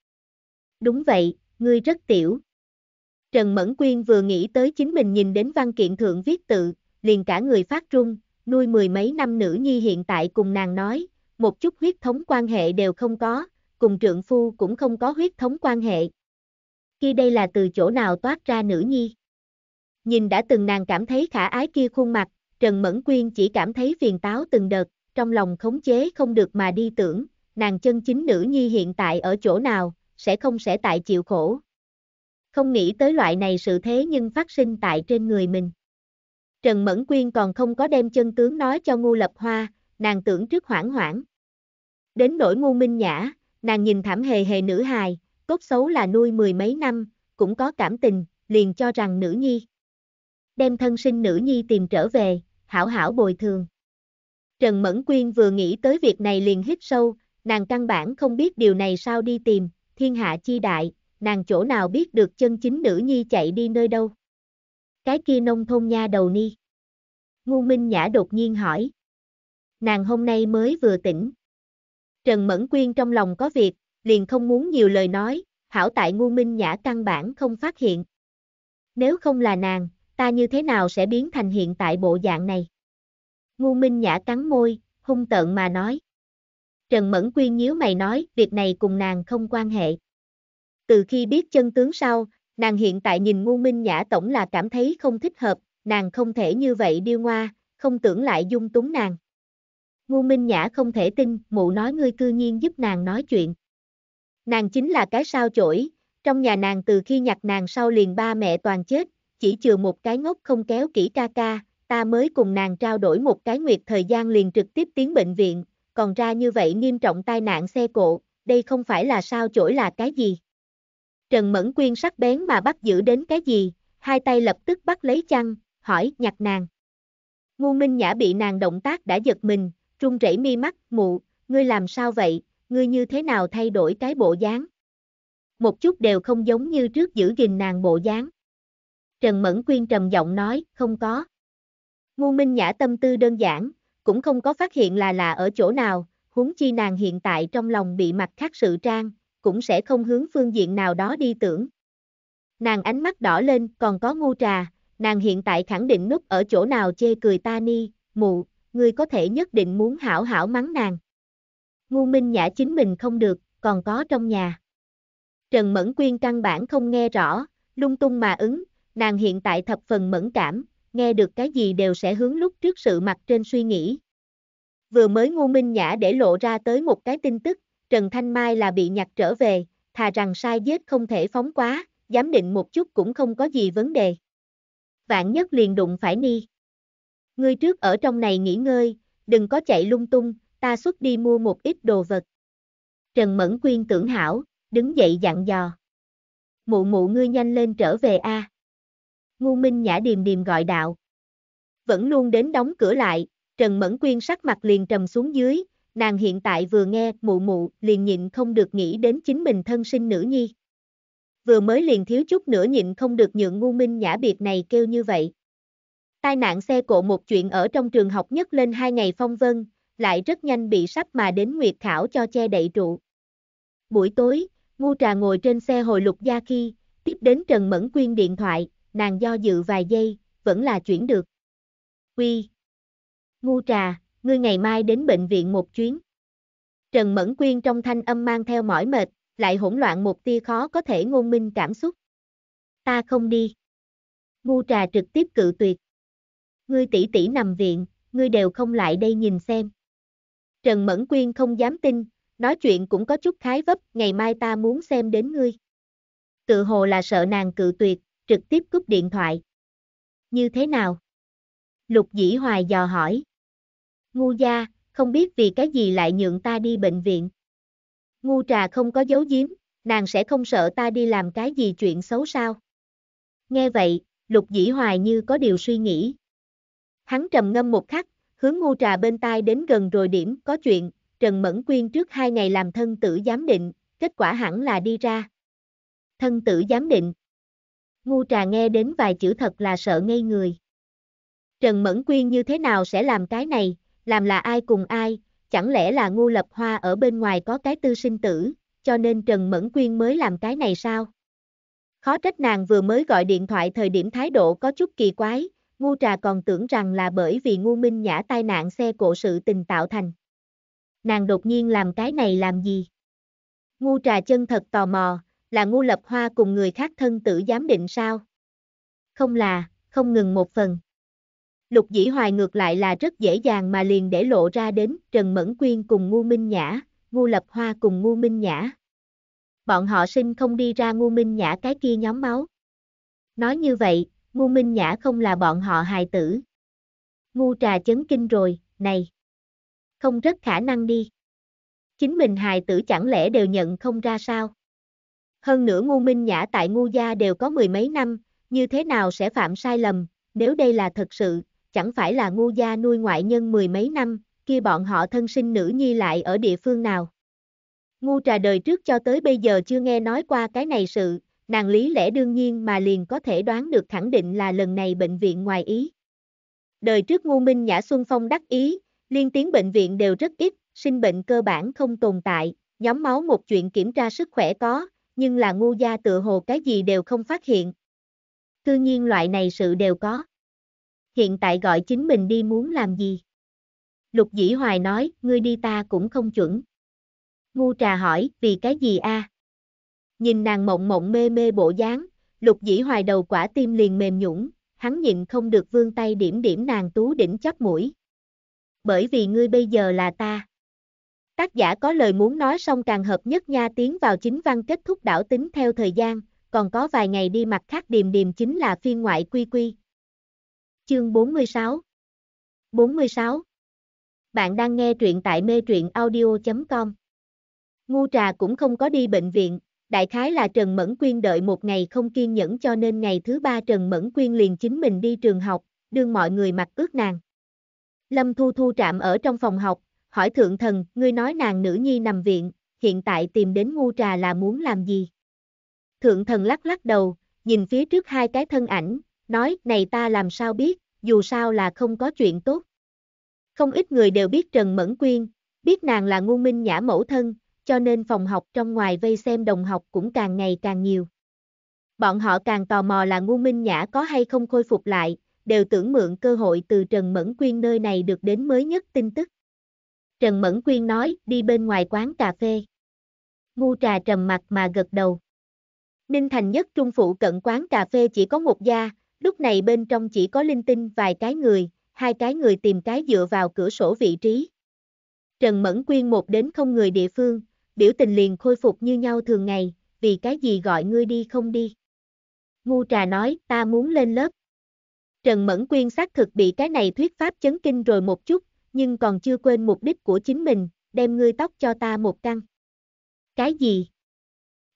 [SPEAKER 1] Đúng vậy, ngươi rất tiểu. Trần Mẫn Quyên vừa nghĩ tới chính mình nhìn đến văn kiện thượng viết tự, liền cả người phát run, nuôi mười mấy năm nữ nhi hiện tại cùng nàng nói, một chút huyết thống quan hệ đều không có, cùng trượng phu cũng không có huyết thống quan hệ. Khi đây là từ chỗ nào toát ra nữ nhi? Nhìn đã từng nàng cảm thấy khả ái kia khuôn mặt, Trần Mẫn Quyên chỉ cảm thấy phiền táo từng đợt, trong lòng khống chế không được mà đi tưởng, nàng chân chính nữ nhi hiện tại ở chỗ nào, sẽ không sẽ tại chịu khổ, không nghĩ tới loại này sự thế nhưng phát sinh tại trên người mình. Trần Mẫn Quyên còn không có đem chân tướng nói cho ngu lập hoa, nàng tưởng trước hoảng hoảng. Đến nỗi ngu minh nhã, nàng nhìn thảm hề hề nữ hài, cốt xấu là nuôi mười mấy năm, cũng có cảm tình, liền cho rằng nữ nhi. Đem thân sinh nữ nhi tìm trở về, hảo hảo bồi thường. Trần Mẫn Quyên vừa nghĩ tới việc này liền hít sâu, nàng căn bản không biết điều này sao đi tìm, thiên hạ chi đại, nàng chỗ nào biết được chân chính nữ nhi chạy đi nơi đâu. Cái kia nông thôn nha đầu ni. Ngu Minh Nhã đột nhiên hỏi. Nàng hôm nay mới vừa tỉnh. Trần Mẫn Quyên trong lòng có việc, liền không muốn nhiều lời nói, hảo tại Ngu Minh Nhã căn bản không phát hiện. Nếu không là nàng, ta như thế nào sẽ biến thành hiện tại bộ dạng này? Ngu Minh Nhã cắn môi, hung tợn mà nói. Trần Mẫn Quyên nhíu mày nói, việc này cùng nàng không quan hệ từ khi biết chân tướng sau, nàng hiện tại nhìn ngu minh nhã tổng là cảm thấy không thích hợp, nàng không thể như vậy điêu ngoa, không tưởng lại dung túng nàng. Ngu minh nhã không thể tin, mụ nói ngươi cư nhiên giúp nàng nói chuyện. Nàng chính là cái sao chổi, trong nhà nàng từ khi nhặt nàng sau liền ba mẹ toàn chết, chỉ chừa một cái ngốc không kéo kỹ ca ca, ta mới cùng nàng trao đổi một cái nguyệt thời gian liền trực tiếp tiến bệnh viện, còn ra như vậy nghiêm trọng tai nạn xe cộ, đây không phải là sao chổi là cái gì. Trần Mẫn Quyên sắc bén mà bắt giữ đến cái gì, hai tay lập tức bắt lấy chăn, hỏi nhặt nàng. Ngu Minh Nhã bị nàng động tác đã giật mình, trung rẩy mi mắt, mụ, ngươi làm sao vậy, ngươi như thế nào thay đổi cái bộ dáng. Một chút đều không giống như trước giữ gìn nàng bộ dáng. Trần Mẫn Quyên trầm giọng nói, không có. Ngu Minh Nhã tâm tư đơn giản, cũng không có phát hiện là lạ ở chỗ nào, huống chi nàng hiện tại trong lòng bị mặt khác sự trang, cũng sẽ không hướng phương diện nào đó đi tưởng. Nàng ánh mắt đỏ lên, còn có ngu trà, nàng hiện tại khẳng định núp ở chỗ nào chê cười ta ni, mụ, ngươi có thể nhất định muốn hảo hảo mắng nàng. Ngu minh nhã chính mình không được, còn có trong nhà. Trần Mẫn Quyên căn bản không nghe rõ, lung tung mà ứng, nàng hiện tại thập phần mẫn cảm, nghe được cái gì đều sẽ hướng lúc trước sự mặt trên suy nghĩ. Vừa mới ngu minh nhã để lộ ra tới một cái tin tức, Trần Thanh Mai là bị nhặt trở về, thà rằng sai giết không thể phóng quá, giám định một chút cũng không có gì vấn đề. Vạn nhất liền đụng phải ni. Ngươi trước ở trong này nghỉ ngơi, đừng có chạy lung tung, ta xuất đi mua một ít đồ vật. Trần Mẫn Quyên tưởng hảo, đứng dậy dặn dò. Mụ mụ ngươi nhanh lên trở về a. À. Ngu Minh Nhã điềm điềm gọi đạo. Vẫn luôn đến đóng cửa lại, Trần Mẫn Quyên sắc mặt liền trầm xuống dưới, nàng hiện tại vừa nghe mụ mụ liền nhịn không được nghĩ đến chính mình thân sinh nữ nhi. Vừa mới liền thiếu chút nữa nhịn không được nhượng ngu minh nhã biệt này kêu như vậy. Tai nạn xe cộ một chuyện ở trong trường học nhất lên hai ngày phong vân, lại rất nhanh bị sắp mà đến Nguyệt Khảo cho che đậy trụ. Buổi tối, ngu trà ngồi trên xe hồi lục gia khi, tiếp đến Trần Mẫn Quyên điện thoại, nàng do dự vài giây, vẫn là chuyển được. Quy. Ngu trà, ngươi ngày mai đến bệnh viện một chuyến. Trần Mẫn Quyên trong thanh âm mang theo mỏi mệt, lại hỗn loạn một tia khó có thể ngôn minh cảm xúc. Ta không đi. Ngu trà trực tiếp cự tuyệt. Ngươi tỷ tỷ nằm viện, ngươi đều không lại đây nhìn xem. Trần Mẫn Quyên không dám tin, nói chuyện cũng có chút khái vấp, ngày mai ta muốn xem đến ngươi. Tự hồ là sợ nàng cự tuyệt, trực tiếp cúp điện thoại. Như thế nào? Lục dĩ hoài dò hỏi ngu gia, không biết vì cái gì lại nhượng ta đi bệnh viện. Ngu trà không có dấu giếm, nàng sẽ không sợ ta đi làm cái gì chuyện xấu sao. Nghe vậy, lục dĩ hoài như có điều suy nghĩ. Hắn trầm ngâm một khắc, hướng ngu trà bên tai đến gần rồi điểm có chuyện, Trần Mẫn Quyên trước hai ngày làm thân tử giám định, kết quả hẳn là đi ra. Thân tử giám định. Ngu trà nghe đến vài chữ thật là sợ ngây người. Trần Mẫn Quyên như thế nào sẽ làm cái này, làm là ai cùng ai, chẳng lẽ là ngu lập hoa ở bên ngoài có cái tư sinh tử, cho nên Trần Mẫn Quyên mới làm cái này sao? Khó trách nàng vừa mới gọi điện thoại thời điểm thái độ có chút kỳ quái, ngu trà còn tưởng rằng là bởi vì ngu minh nhã tai nạn xe cộ sự tình tạo thành. Nàng đột nhiên làm cái này làm gì? Ngu trà chân thật tò mò, là ngu lập hoa cùng người khác thân tử giám định sao? Không là, không ngừng một phần. Lục dĩ hoài ngược lại là rất dễ dàng mà liền để lộ ra đến Trần Mẫn Quyên cùng Ngu Minh Nhã, Ngu Lập Hoa cùng Ngu Minh Nhã. Bọn họ sinh không đi ra Ngu Minh Nhã cái kia nhóm máu. Nói như vậy, Ngu Minh Nhã không là bọn họ hài tử. Ngu trà chấn kinh rồi, này. Không rất khả năng đi. Chính mình hài tử chẳng lẽ đều nhận không ra sao? Hơn nữa Ngu Minh Nhã tại Ngu Gia đều có mười mấy năm, như thế nào sẽ phạm sai lầm, nếu đây là thật sự, chẳng phải là ngu gia nuôi ngoại nhân mười mấy năm, kia bọn họ thân sinh nữ nhi lại ở địa phương nào. Ngu trà đời trước cho tới bây giờ chưa nghe nói qua cái này sự, nàng lý lẽ đương nhiên mà liền có thể đoán được khẳng định là lần này bệnh viện ngoài ý. Đời trước ngu minh Nhã Xuân Phong đắc ý, liên tiến bệnh viện đều rất ít, sinh bệnh cơ bản không tồn tại, nhóm máu một chuyện kiểm tra sức khỏe có, nhưng là ngu gia tự hồ cái gì đều không phát hiện. Cư nhiên loại này sự đều có hiện tại gọi chính mình đi muốn làm gì? Lục dĩ hoài nói, ngươi đi ta cũng không chuẩn. Ngu trà hỏi, vì cái gì a? Nhìn nàng mộng mộng mê mê bộ dáng, lục dĩ hoài đầu quả tim liền mềm nhũng, hắn nhịn không được vương tay điểm điểm nàng tú đỉnh chóp mũi. Bởi vì ngươi bây giờ là ta. Tác giả có lời muốn nói xong càng hợp nhất nha tiến vào chính văn kết thúc đảo tính theo thời gian, còn có vài ngày đi mặt khác điềm điềm chính là phiên ngoại quy quy chương 46 46 Bạn đang nghe truyện tại mê truyện audio.com Ngu trà cũng không có đi bệnh viện, đại khái là Trần Mẫn Quyên đợi một ngày không kiên nhẫn cho nên ngày thứ ba Trần Mẫn Quyên liền chính mình đi trường học, đương mọi người mặc ước nàng. Lâm Thu Thu trạm ở trong phòng học, hỏi thượng thần, ngươi nói nàng nữ nhi nằm viện, hiện tại tìm đến ngu trà là muốn làm gì? Thượng thần lắc lắc đầu, nhìn phía trước hai cái thân ảnh, nói, này ta làm sao biết, dù sao là không có chuyện tốt. Không ít người đều biết Trần Mẫn Quyên, biết nàng là ngu minh nhã mẫu thân, cho nên phòng học trong ngoài vây xem đồng học cũng càng ngày càng nhiều. Bọn họ càng tò mò là ngu minh nhã có hay không khôi phục lại, đều tưởng mượn cơ hội từ Trần Mẫn Quyên nơi này được đến mới nhất tin tức. Trần Mẫn Quyên nói, đi bên ngoài quán cà phê. Ngu trà trầm mặt mà gật đầu. Ninh Thành nhất trung phụ cận quán cà phê chỉ có một gia, Lúc này bên trong chỉ có linh tinh vài cái người, hai cái người tìm cái dựa vào cửa sổ vị trí. Trần Mẫn Quyên một đến không người địa phương, biểu tình liền khôi phục như nhau thường ngày, vì cái gì gọi ngươi đi không đi. Ngu trà nói, ta muốn lên lớp. Trần Mẫn Quyên xác thực bị cái này thuyết pháp chấn kinh rồi một chút, nhưng còn chưa quên mục đích của chính mình, đem ngươi tóc cho ta một căn. Cái gì?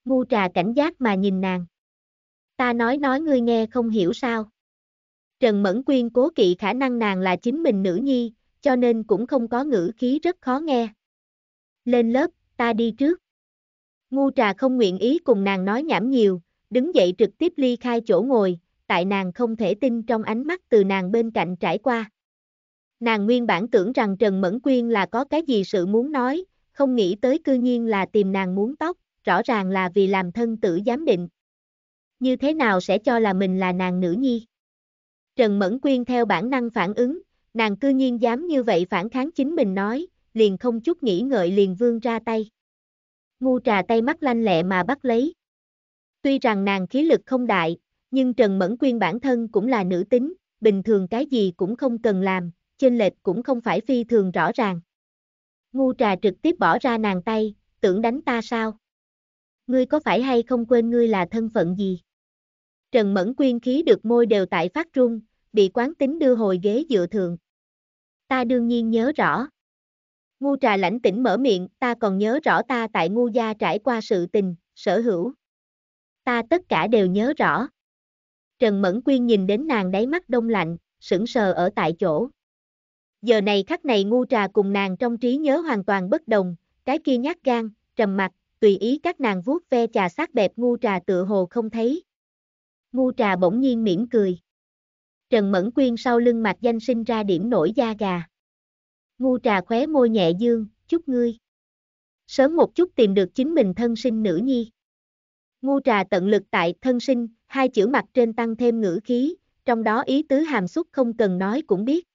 [SPEAKER 1] Ngu trà cảnh giác mà nhìn nàng. Ta nói nói ngươi nghe không hiểu sao. Trần Mẫn Quyên cố kỵ khả năng nàng là chính mình nữ nhi, cho nên cũng không có ngữ khí rất khó nghe. Lên lớp, ta đi trước. Ngu trà không nguyện ý cùng nàng nói nhảm nhiều, đứng dậy trực tiếp ly khai chỗ ngồi, tại nàng không thể tin trong ánh mắt từ nàng bên cạnh trải qua. Nàng nguyên bản tưởng rằng Trần Mẫn Quyên là có cái gì sự muốn nói, không nghĩ tới cư nhiên là tìm nàng muốn tóc, rõ ràng là vì làm thân tử giám định, như thế nào sẽ cho là mình là nàng nữ nhi. Trần Mẫn Quyên theo bản năng phản ứng, nàng cư nhiên dám như vậy phản kháng chính mình nói, liền không chút nghĩ ngợi liền vương ra tay. Ngu trà tay mắt lanh lẹ mà bắt lấy. Tuy rằng nàng khí lực không đại, nhưng Trần Mẫn Quyên bản thân cũng là nữ tính, bình thường cái gì cũng không cần làm, trên lệch cũng không phải phi thường rõ ràng. Ngu trà trực tiếp bỏ ra nàng tay, tưởng đánh ta sao? Ngươi có phải hay không quên ngươi là thân phận gì? Trần Mẫn Quyên khí được môi đều tại phát trung, bị quán tính đưa hồi ghế dựa thường. Ta đương nhiên nhớ rõ. Ngu trà lãnh tĩnh mở miệng, ta còn nhớ rõ ta tại ngu gia trải qua sự tình, sở hữu. Ta tất cả đều nhớ rõ. Trần Mẫn Quyên nhìn đến nàng đáy mắt đông lạnh, sững sờ ở tại chỗ. Giờ này khắc này ngu trà cùng nàng trong trí nhớ hoàn toàn bất đồng, cái kia nhát gan, trầm mặt, tùy ý các nàng vuốt ve trà sát bẹp ngu trà tựa hồ không thấy, ngu trà bỗng nhiên mỉm cười. Trần Mẫn Quyên sau lưng mạc danh sinh ra điểm nổi da gà. Ngu trà khóe môi nhẹ dương, chúc ngươi. Sớm một chút tìm được chính mình thân sinh nữ nhi. Ngu trà tận lực tại thân sinh, hai chữ mặt trên tăng thêm ngữ khí, trong đó ý tứ hàm xúc không cần nói cũng biết.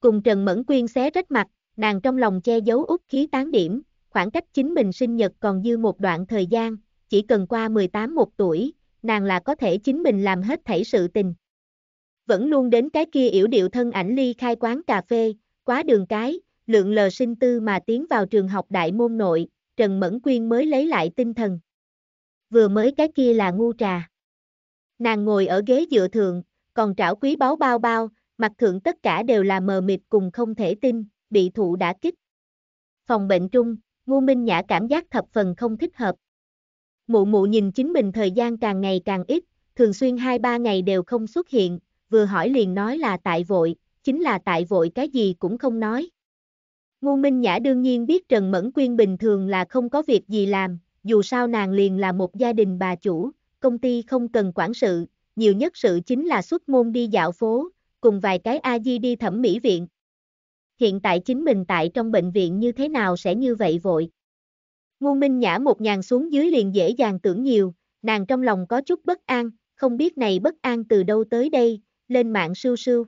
[SPEAKER 1] Cùng Trần Mẫn Quyên xé rách mặt, nàng trong lòng che giấu út khí tán điểm, khoảng cách chính mình sinh nhật còn dư một đoạn thời gian, chỉ cần qua 18 một tuổi, nàng là có thể chính mình làm hết thảy sự tình. Vẫn luôn đến cái kia yểu điệu thân ảnh ly khai quán cà phê, quá đường cái, lượng lờ sinh tư mà tiến vào trường học đại môn nội, Trần Mẫn Quyên mới lấy lại tinh thần. Vừa mới cái kia là ngu trà. Nàng ngồi ở ghế dựa thượng, còn trảo quý báu bao bao, mặt thượng tất cả đều là mờ mịt cùng không thể tin, bị thụ đã kích. Phòng bệnh trung, Ngu Minh Nhã cảm giác thập phần không thích hợp. Mụ mụ nhìn chính mình thời gian càng ngày càng ít, thường xuyên 2-3 ngày đều không xuất hiện, vừa hỏi liền nói là tại vội, chính là tại vội cái gì cũng không nói. Ngu Minh Nhã đương nhiên biết Trần Mẫn Quyên bình thường là không có việc gì làm, dù sao nàng liền là một gia đình bà chủ, công ty không cần quản sự, nhiều nhất sự chính là xuất môn đi dạo phố, cùng vài cái A-di đi thẩm mỹ viện. Hiện tại chính mình tại trong bệnh viện như thế nào sẽ như vậy vội? Ngô Minh Nhã một nhàn xuống dưới liền dễ dàng tưởng nhiều, nàng trong lòng có chút bất an, không biết này bất an từ đâu tới đây, lên mạng sưu sưu.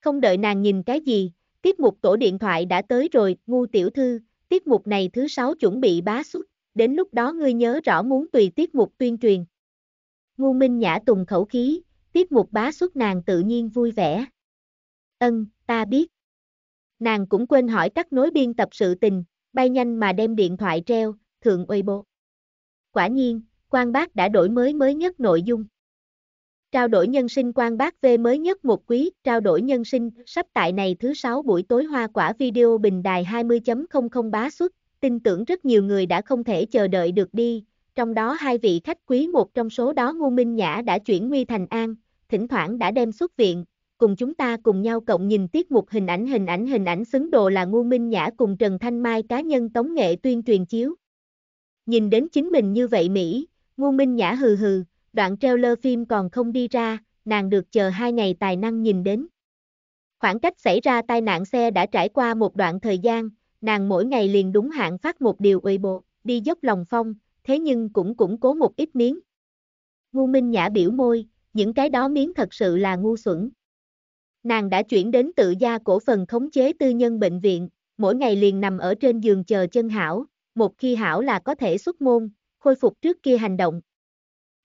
[SPEAKER 1] Không đợi nàng nhìn cái gì, tiết mục tổ điện thoại đã tới rồi, ngu tiểu thư, tiết mục này thứ sáu chuẩn bị bá xuất, đến lúc đó ngươi nhớ rõ muốn tùy tiết mục tuyên truyền. Ngu Minh Nhã tùng khẩu khí, tiết mục bá xuất nàng tự nhiên vui vẻ. Ân, ta biết. Nàng cũng quên hỏi các nối biên tập sự tình, bay nhanh mà đem điện thoại treo, thượng uy bộ. Quả nhiên, quan bác đã đổi mới mới nhất nội dung. Trao đổi nhân sinh quan bác V mới nhất một quý, trao đổi nhân sinh, sắp tại này thứ sáu buổi tối hoa quả video bình đài 20.00 bá xuất, tin tưởng rất nhiều người đã không thể chờ đợi được đi, trong đó hai vị khách quý một trong số đó Ngô Minh Nhã đã chuyển nguy thành an, thỉnh thoảng đã đem xuất viện, cùng chúng ta cùng nhau cộng nhìn tiết mục hình ảnh hình ảnh hình ảnh xứng đồ là Ngu Minh Nhã cùng Trần Thanh Mai cá nhân tống nghệ tuyên truyền chiếu. Nhìn đến chính mình như vậy Mỹ, Ngu Minh Nhã hừ hừ, đoạn trailer phim còn không đi ra, nàng được chờ hai ngày tài năng nhìn đến. Khoảng cách xảy ra tai nạn xe đã trải qua một đoạn thời gian, nàng mỗi ngày liền đúng hạn phát một điều uy bộ, đi dốc lòng phong, thế nhưng cũng củng cố một ít miếng. Ngu Minh Nhã biểu môi, những cái đó miếng thật sự là ngu xuẩn, Nàng đã chuyển đến tự gia cổ phần khống chế tư nhân bệnh viện, mỗi ngày liền nằm ở trên giường chờ chân hảo, một khi hảo là có thể xuất môn, khôi phục trước kia hành động.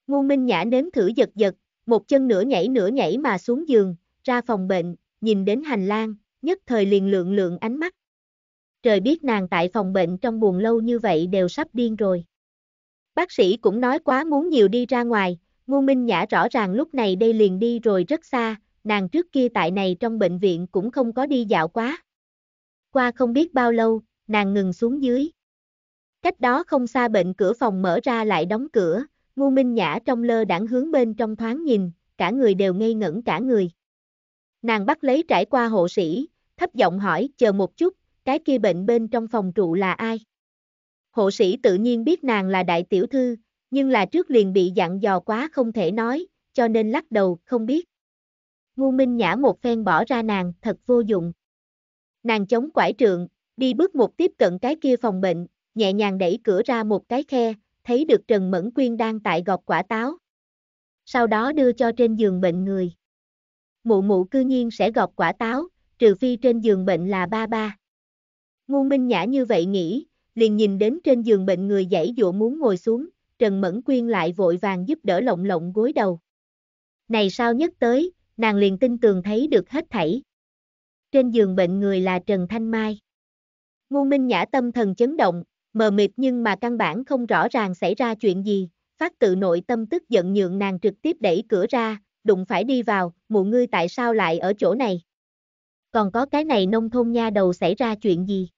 [SPEAKER 1] Ngu Minh Nhã nếm thử giật giật, một chân nửa nhảy nửa nhảy mà xuống giường, ra phòng bệnh, nhìn đến hành lang, nhất thời liền lượng lượng ánh mắt. Trời biết nàng tại phòng bệnh trong buồn lâu như vậy đều sắp điên rồi. Bác sĩ cũng nói quá muốn nhiều đi ra ngoài, Ngu Minh Nhã rõ ràng lúc này đây liền đi rồi rất xa, nàng trước kia tại này trong bệnh viện cũng không có đi dạo quá. Qua không biết bao lâu, nàng ngừng xuống dưới. Cách đó không xa bệnh cửa phòng mở ra lại đóng cửa, ngu minh nhã trong lơ đảng hướng bên trong thoáng nhìn, cả người đều ngây ngẩn cả người. Nàng bắt lấy trải qua hộ sĩ, thấp giọng hỏi, chờ một chút, cái kia bệnh bên trong phòng trụ là ai? Hộ sĩ tự nhiên biết nàng là đại tiểu thư, nhưng là trước liền bị dặn dò quá không thể nói, cho nên lắc đầu, không biết ngu minh nhã một phen bỏ ra nàng, thật vô dụng. Nàng chống quải trượng, đi bước một tiếp cận cái kia phòng bệnh, nhẹ nhàng đẩy cửa ra một cái khe, thấy được Trần Mẫn Quyên đang tại gọt quả táo. Sau đó đưa cho trên giường bệnh người. Mụ mụ cư nhiên sẽ gọt quả táo, trừ phi trên giường bệnh là ba ba. Ngu Minh Nhã như vậy nghĩ, liền nhìn đến trên giường bệnh người dãy dụa muốn ngồi xuống, Trần Mẫn Quyên lại vội vàng giúp đỡ lộng lộng gối đầu. Này sao nhất tới, nàng liền tin tường thấy được hết thảy. Trên giường bệnh người là Trần Thanh Mai. Ngô Minh Nhã tâm thần chấn động, mờ mịt nhưng mà căn bản không rõ ràng xảy ra chuyện gì, phát tự nội tâm tức giận nhượng nàng trực tiếp đẩy cửa ra, đụng phải đi vào, mụ ngươi tại sao lại ở chỗ này? Còn có cái này nông thôn nha đầu xảy ra chuyện gì?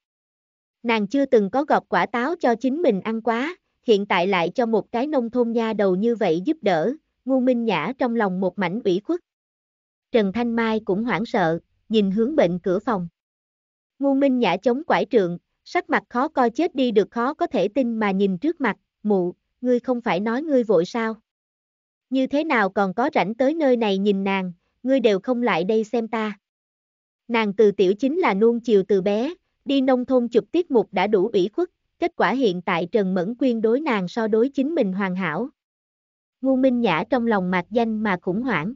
[SPEAKER 1] Nàng chưa từng có gọt quả táo cho chính mình ăn quá, hiện tại lại cho một cái nông thôn nha đầu như vậy giúp đỡ, ngu minh nhã trong lòng một mảnh ủy khuất. Trần Thanh Mai cũng hoảng sợ, nhìn hướng bệnh cửa phòng. Ngu Minh Nhã chống quải trượng, sắc mặt khó coi chết đi được khó có thể tin mà nhìn trước mặt, mụ, ngươi không phải nói ngươi vội sao? Như thế nào còn có rảnh tới nơi này nhìn nàng, ngươi đều không lại đây xem ta. Nàng từ tiểu chính là nuông chiều từ bé, đi nông thôn chụp tiết mục đã đủ ủy khuất, kết quả hiện tại Trần Mẫn Quyên đối nàng so đối chính mình hoàn hảo. Ngu Minh Nhã trong lòng mạc danh mà khủng hoảng.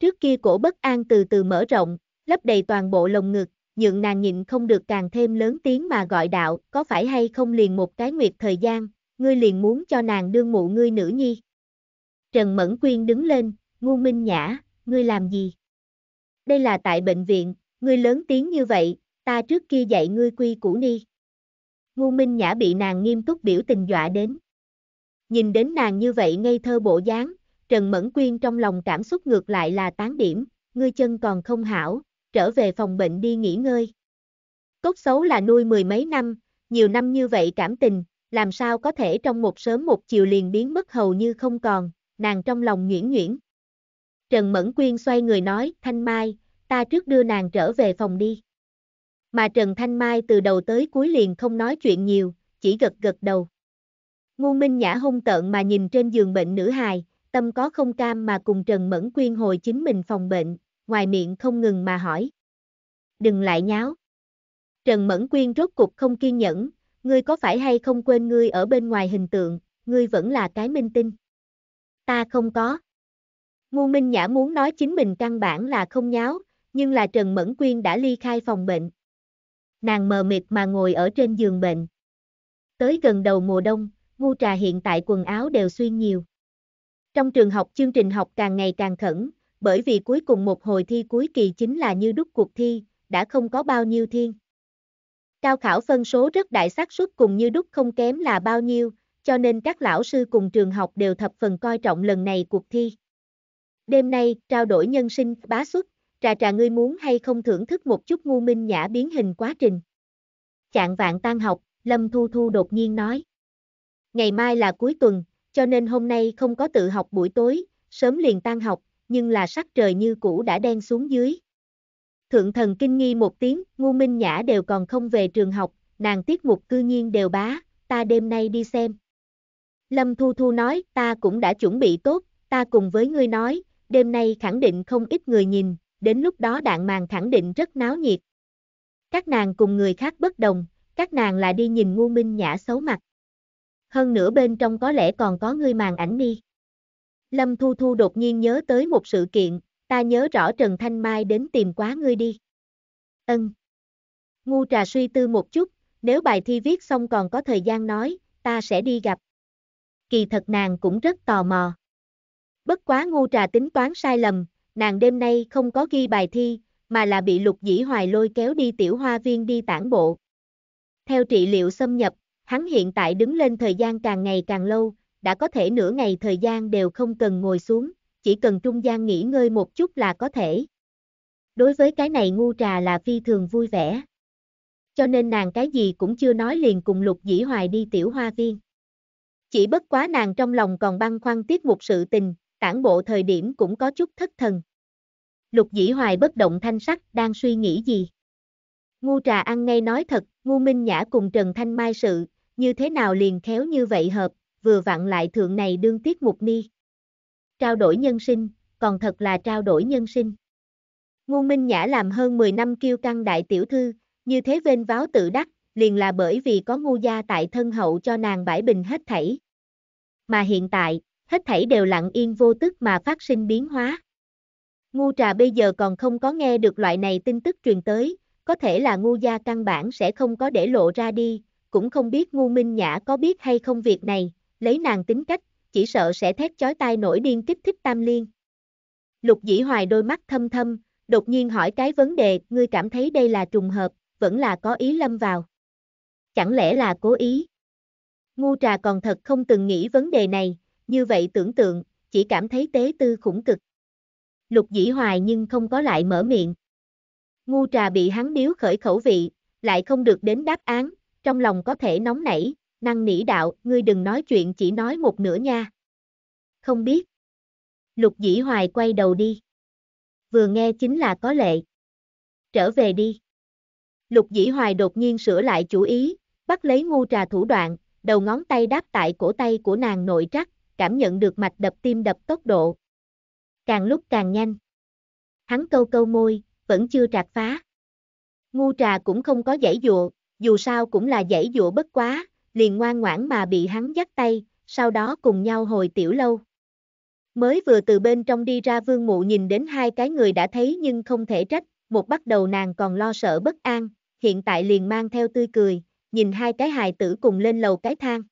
[SPEAKER 1] Trước kia cổ bất an từ từ mở rộng, lấp đầy toàn bộ lồng ngực, nhượng nàng nhịn không được càng thêm lớn tiếng mà gọi đạo, có phải hay không liền một cái nguyệt thời gian, ngươi liền muốn cho nàng đương mụ ngươi nữ nhi. Trần Mẫn Quyên đứng lên, ngu minh nhã, ngươi làm gì? Đây là tại bệnh viện, ngươi lớn tiếng như vậy, ta trước kia dạy ngươi quy củ ni. Ngu minh nhã bị nàng nghiêm túc biểu tình dọa đến. Nhìn đến nàng như vậy ngây thơ bộ dáng, Trần Mẫn Quyên trong lòng cảm xúc ngược lại là tán điểm, ngươi chân còn không hảo, trở về phòng bệnh đi nghỉ ngơi. Cốt xấu là nuôi mười mấy năm, nhiều năm như vậy cảm tình, làm sao có thể trong một sớm một chiều liền biến mất hầu như không còn, nàng trong lòng nguyễn nguyễn. Trần Mẫn Quyên xoay người nói, Thanh Mai, ta trước đưa nàng trở về phòng đi. Mà Trần Thanh Mai từ đầu tới cuối liền không nói chuyện nhiều, chỉ gật gật đầu. Ngu Minh Nhã hung tợn mà nhìn trên giường bệnh nữ hài, tâm có không cam mà cùng Trần Mẫn Quyên hồi chính mình phòng bệnh, ngoài miệng không ngừng mà hỏi. Đừng lại nháo. Trần Mẫn Quyên rốt cục không kiên nhẫn, ngươi có phải hay không quên ngươi ở bên ngoài hình tượng, ngươi vẫn là cái minh tinh. Ta không có. Ngu Minh Nhã muốn nói chính mình căn bản là không nháo, nhưng là Trần Mẫn Quyên đã ly khai phòng bệnh. Nàng mờ mịt mà ngồi ở trên giường bệnh. Tới gần đầu mùa đông, ngu trà hiện tại quần áo đều xuyên nhiều. Trong trường học chương trình học càng ngày càng khẩn, bởi vì cuối cùng một hồi thi cuối kỳ chính là như đúc cuộc thi, đã không có bao nhiêu thiên. Cao khảo phân số rất đại xác suất cùng như đúc không kém là bao nhiêu, cho nên các lão sư cùng trường học đều thập phần coi trọng lần này cuộc thi. Đêm nay, trao đổi nhân sinh bá xuất, trà trà ngươi muốn hay không thưởng thức một chút ngu minh nhã biến hình quá trình. Chạng vạn tan học, Lâm Thu Thu đột nhiên nói. Ngày mai là cuối tuần, cho nên hôm nay không có tự học buổi tối, sớm liền tan học, nhưng là sắc trời như cũ đã đen xuống dưới. Thượng thần kinh nghi một tiếng, ngu minh nhã đều còn không về trường học, nàng tiết mục cư nhiên đều bá, ta đêm nay đi xem. Lâm Thu Thu nói, ta cũng đã chuẩn bị tốt, ta cùng với ngươi nói, đêm nay khẳng định không ít người nhìn, đến lúc đó đạn màng khẳng định rất náo nhiệt. Các nàng cùng người khác bất đồng, các nàng là đi nhìn ngu minh nhã xấu mặt hơn nữa bên trong có lẽ còn có người màn ảnh đi. Lâm Thu Thu đột nhiên nhớ tới một sự kiện, ta nhớ rõ Trần Thanh Mai đến tìm quá ngươi đi. Ân. Ngu trà suy tư một chút, nếu bài thi viết xong còn có thời gian nói, ta sẽ đi gặp. Kỳ thật nàng cũng rất tò mò. Bất quá ngu trà tính toán sai lầm, nàng đêm nay không có ghi bài thi, mà là bị lục dĩ hoài lôi kéo đi tiểu hoa viên đi tản bộ. Theo trị liệu xâm nhập, Hắn hiện tại đứng lên thời gian càng ngày càng lâu, đã có thể nửa ngày thời gian đều không cần ngồi xuống, chỉ cần trung gian nghỉ ngơi một chút là có thể. Đối với cái này ngu trà là phi thường vui vẻ. Cho nên nàng cái gì cũng chưa nói liền cùng lục dĩ hoài đi tiểu hoa viên. Chỉ bất quá nàng trong lòng còn băn khoăn tiết một sự tình, tản bộ thời điểm cũng có chút thất thần. Lục dĩ hoài bất động thanh sắc đang suy nghĩ gì? Ngu trà ăn ngay nói thật, ngu minh nhã cùng Trần Thanh Mai sự, như thế nào liền khéo như vậy hợp, vừa vặn lại thượng này đương tiết mục ni. Trao đổi nhân sinh, còn thật là trao đổi nhân sinh. Ngu Minh Nhã làm hơn 10 năm kiêu căng đại tiểu thư, như thế vênh váo tự đắc, liền là bởi vì có ngu gia tại thân hậu cho nàng bãi bình hết thảy. Mà hiện tại, hết thảy đều lặng yên vô tức mà phát sinh biến hóa. Ngu trà bây giờ còn không có nghe được loại này tin tức truyền tới, có thể là ngu gia căn bản sẽ không có để lộ ra đi, cũng không biết ngu minh nhã có biết hay không việc này, lấy nàng tính cách, chỉ sợ sẽ thét chói tai nổi điên kích thích tam liên. Lục dĩ hoài đôi mắt thâm thâm, đột nhiên hỏi cái vấn đề, ngươi cảm thấy đây là trùng hợp, vẫn là có ý lâm vào. Chẳng lẽ là cố ý? Ngu trà còn thật không từng nghĩ vấn đề này, như vậy tưởng tượng, chỉ cảm thấy tế tư khủng cực. Lục dĩ hoài nhưng không có lại mở miệng. Ngu trà bị hắn điếu khởi khẩu vị, lại không được đến đáp án, trong lòng có thể nóng nảy, năng nỉ đạo, ngươi đừng nói chuyện chỉ nói một nửa nha. Không biết. Lục dĩ hoài quay đầu đi. Vừa nghe chính là có lệ. Trở về đi. Lục dĩ hoài đột nhiên sửa lại chủ ý, bắt lấy ngu trà thủ đoạn, đầu ngón tay đáp tại cổ tay của nàng nội trắc, cảm nhận được mạch đập tim đập tốc độ. Càng lúc càng nhanh. Hắn câu câu môi, vẫn chưa trạc phá. Ngu trà cũng không có giải dụa, dù sao cũng là dãy dụa bất quá, liền ngoan ngoãn mà bị hắn dắt tay, sau đó cùng nhau hồi tiểu lâu. Mới vừa từ bên trong đi ra vương mụ nhìn đến hai cái người đã thấy nhưng không thể trách, một bắt đầu nàng còn lo sợ bất an, hiện tại liền mang theo tươi cười, nhìn hai cái hài tử cùng lên lầu cái thang.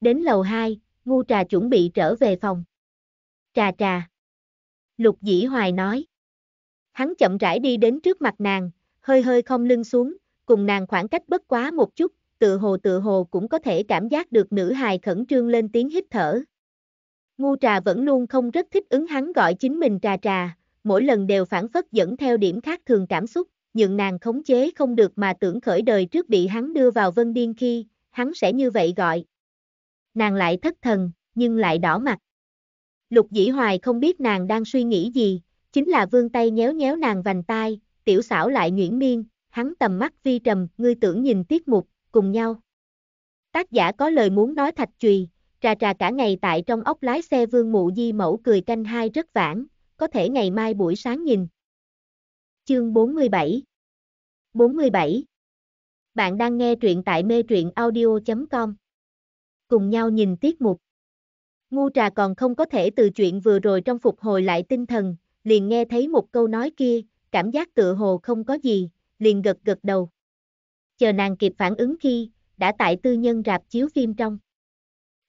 [SPEAKER 1] Đến lầu 2, ngu trà chuẩn bị trở về phòng. Trà trà. Lục dĩ hoài nói. Hắn chậm rãi đi đến trước mặt nàng, hơi hơi không lưng xuống, cùng nàng khoảng cách bất quá một chút, tự hồ tự hồ cũng có thể cảm giác được nữ hài khẩn trương lên tiếng hít thở. Ngu trà vẫn luôn không rất thích ứng hắn gọi chính mình trà trà, mỗi lần đều phản phất dẫn theo điểm khác thường cảm xúc, nhưng nàng khống chế không được mà tưởng khởi đời trước bị hắn đưa vào vân điên khi, hắn sẽ như vậy gọi. Nàng lại thất thần, nhưng lại đỏ mặt. Lục dĩ hoài không biết nàng đang suy nghĩ gì, chính là vương tay nhéo nhéo nàng vành tai, tiểu xảo lại nguyễn miên, hắn tầm mắt vi trầm, ngươi tưởng nhìn tiết mục, cùng nhau. Tác giả có lời muốn nói thạch chùy, trà trà cả ngày tại trong ốc lái xe vương mụ di mẫu cười canh hai rất vãng, có thể ngày mai buổi sáng nhìn. Chương 47 47 Bạn đang nghe truyện tại mê truyện audio.com Cùng nhau nhìn tiết mục Ngu trà còn không có thể từ chuyện vừa rồi trong phục hồi lại tinh thần, liền nghe thấy một câu nói kia, cảm giác tựa hồ không có gì, liền gật gật đầu. Chờ nàng kịp phản ứng khi, đã tại tư nhân rạp chiếu phim trong.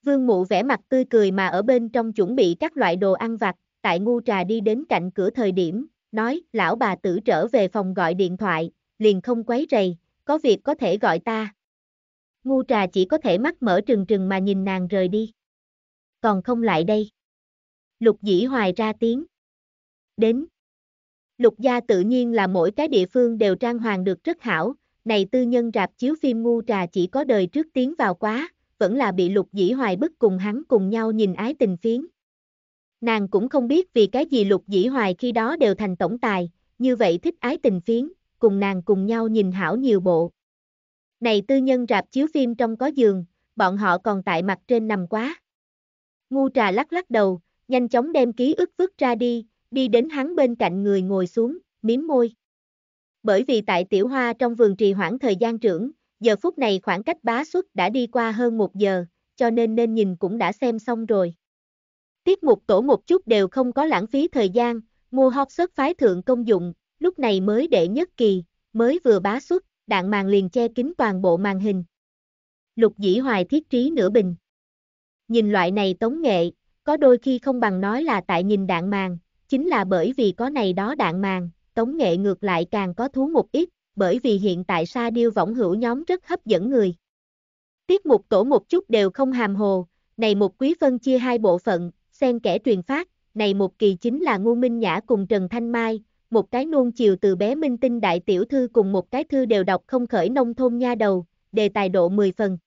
[SPEAKER 1] Vương mụ vẻ mặt tươi cười mà ở bên trong chuẩn bị các loại đồ ăn vặt, tại ngu trà đi đến cạnh cửa thời điểm, nói, lão bà tử trở về phòng gọi điện thoại, liền không quấy rầy, có việc có thể gọi ta. Ngu trà chỉ có thể mắt mở trừng trừng mà nhìn nàng rời đi. Còn không lại đây. Lục dĩ hoài ra tiếng. Đến. Lục gia tự nhiên là mỗi cái địa phương đều trang hoàng được rất hảo, này tư nhân rạp chiếu phim ngu trà chỉ có đời trước tiến vào quá, vẫn là bị lục dĩ hoài bức cùng hắn cùng nhau nhìn ái tình phiến. Nàng cũng không biết vì cái gì lục dĩ hoài khi đó đều thành tổng tài, như vậy thích ái tình phiến, cùng nàng cùng nhau nhìn hảo nhiều bộ. Này tư nhân rạp chiếu phim trong có giường, bọn họ còn tại mặt trên nằm quá. Ngu trà lắc lắc đầu, nhanh chóng đem ký ức vứt ra đi, đi đến hắn bên cạnh người ngồi xuống, miếm môi. Bởi vì tại tiểu hoa trong vườn trì hoãn thời gian trưởng, giờ phút này khoảng cách bá xuất đã đi qua hơn một giờ, cho nên nên nhìn cũng đã xem xong rồi. Tiết mục tổ một chút đều không có lãng phí thời gian, mua hót xuất phái thượng công dụng, lúc này mới đệ nhất kỳ, mới vừa bá xuất, đạn màn liền che kín toàn bộ màn hình. Lục dĩ hoài thiết trí nửa bình. Nhìn loại này tống nghệ, có đôi khi không bằng nói là tại nhìn đạn màn, Chính là bởi vì có này đó đạn màng, tống nghệ ngược lại càng có thú một ít, bởi vì hiện tại sa điêu võng hữu nhóm rất hấp dẫn người. Tiết mục tổ một chút đều không hàm hồ, này một quý phân chia hai bộ phận, xen kẻ truyền phát, này một kỳ chính là Ngô Minh Nhã cùng Trần Thanh Mai, một cái nuông chiều từ bé minh tinh đại tiểu thư cùng một cái thư đều đọc không khởi nông thôn nha đầu, đề tài độ 10 phần.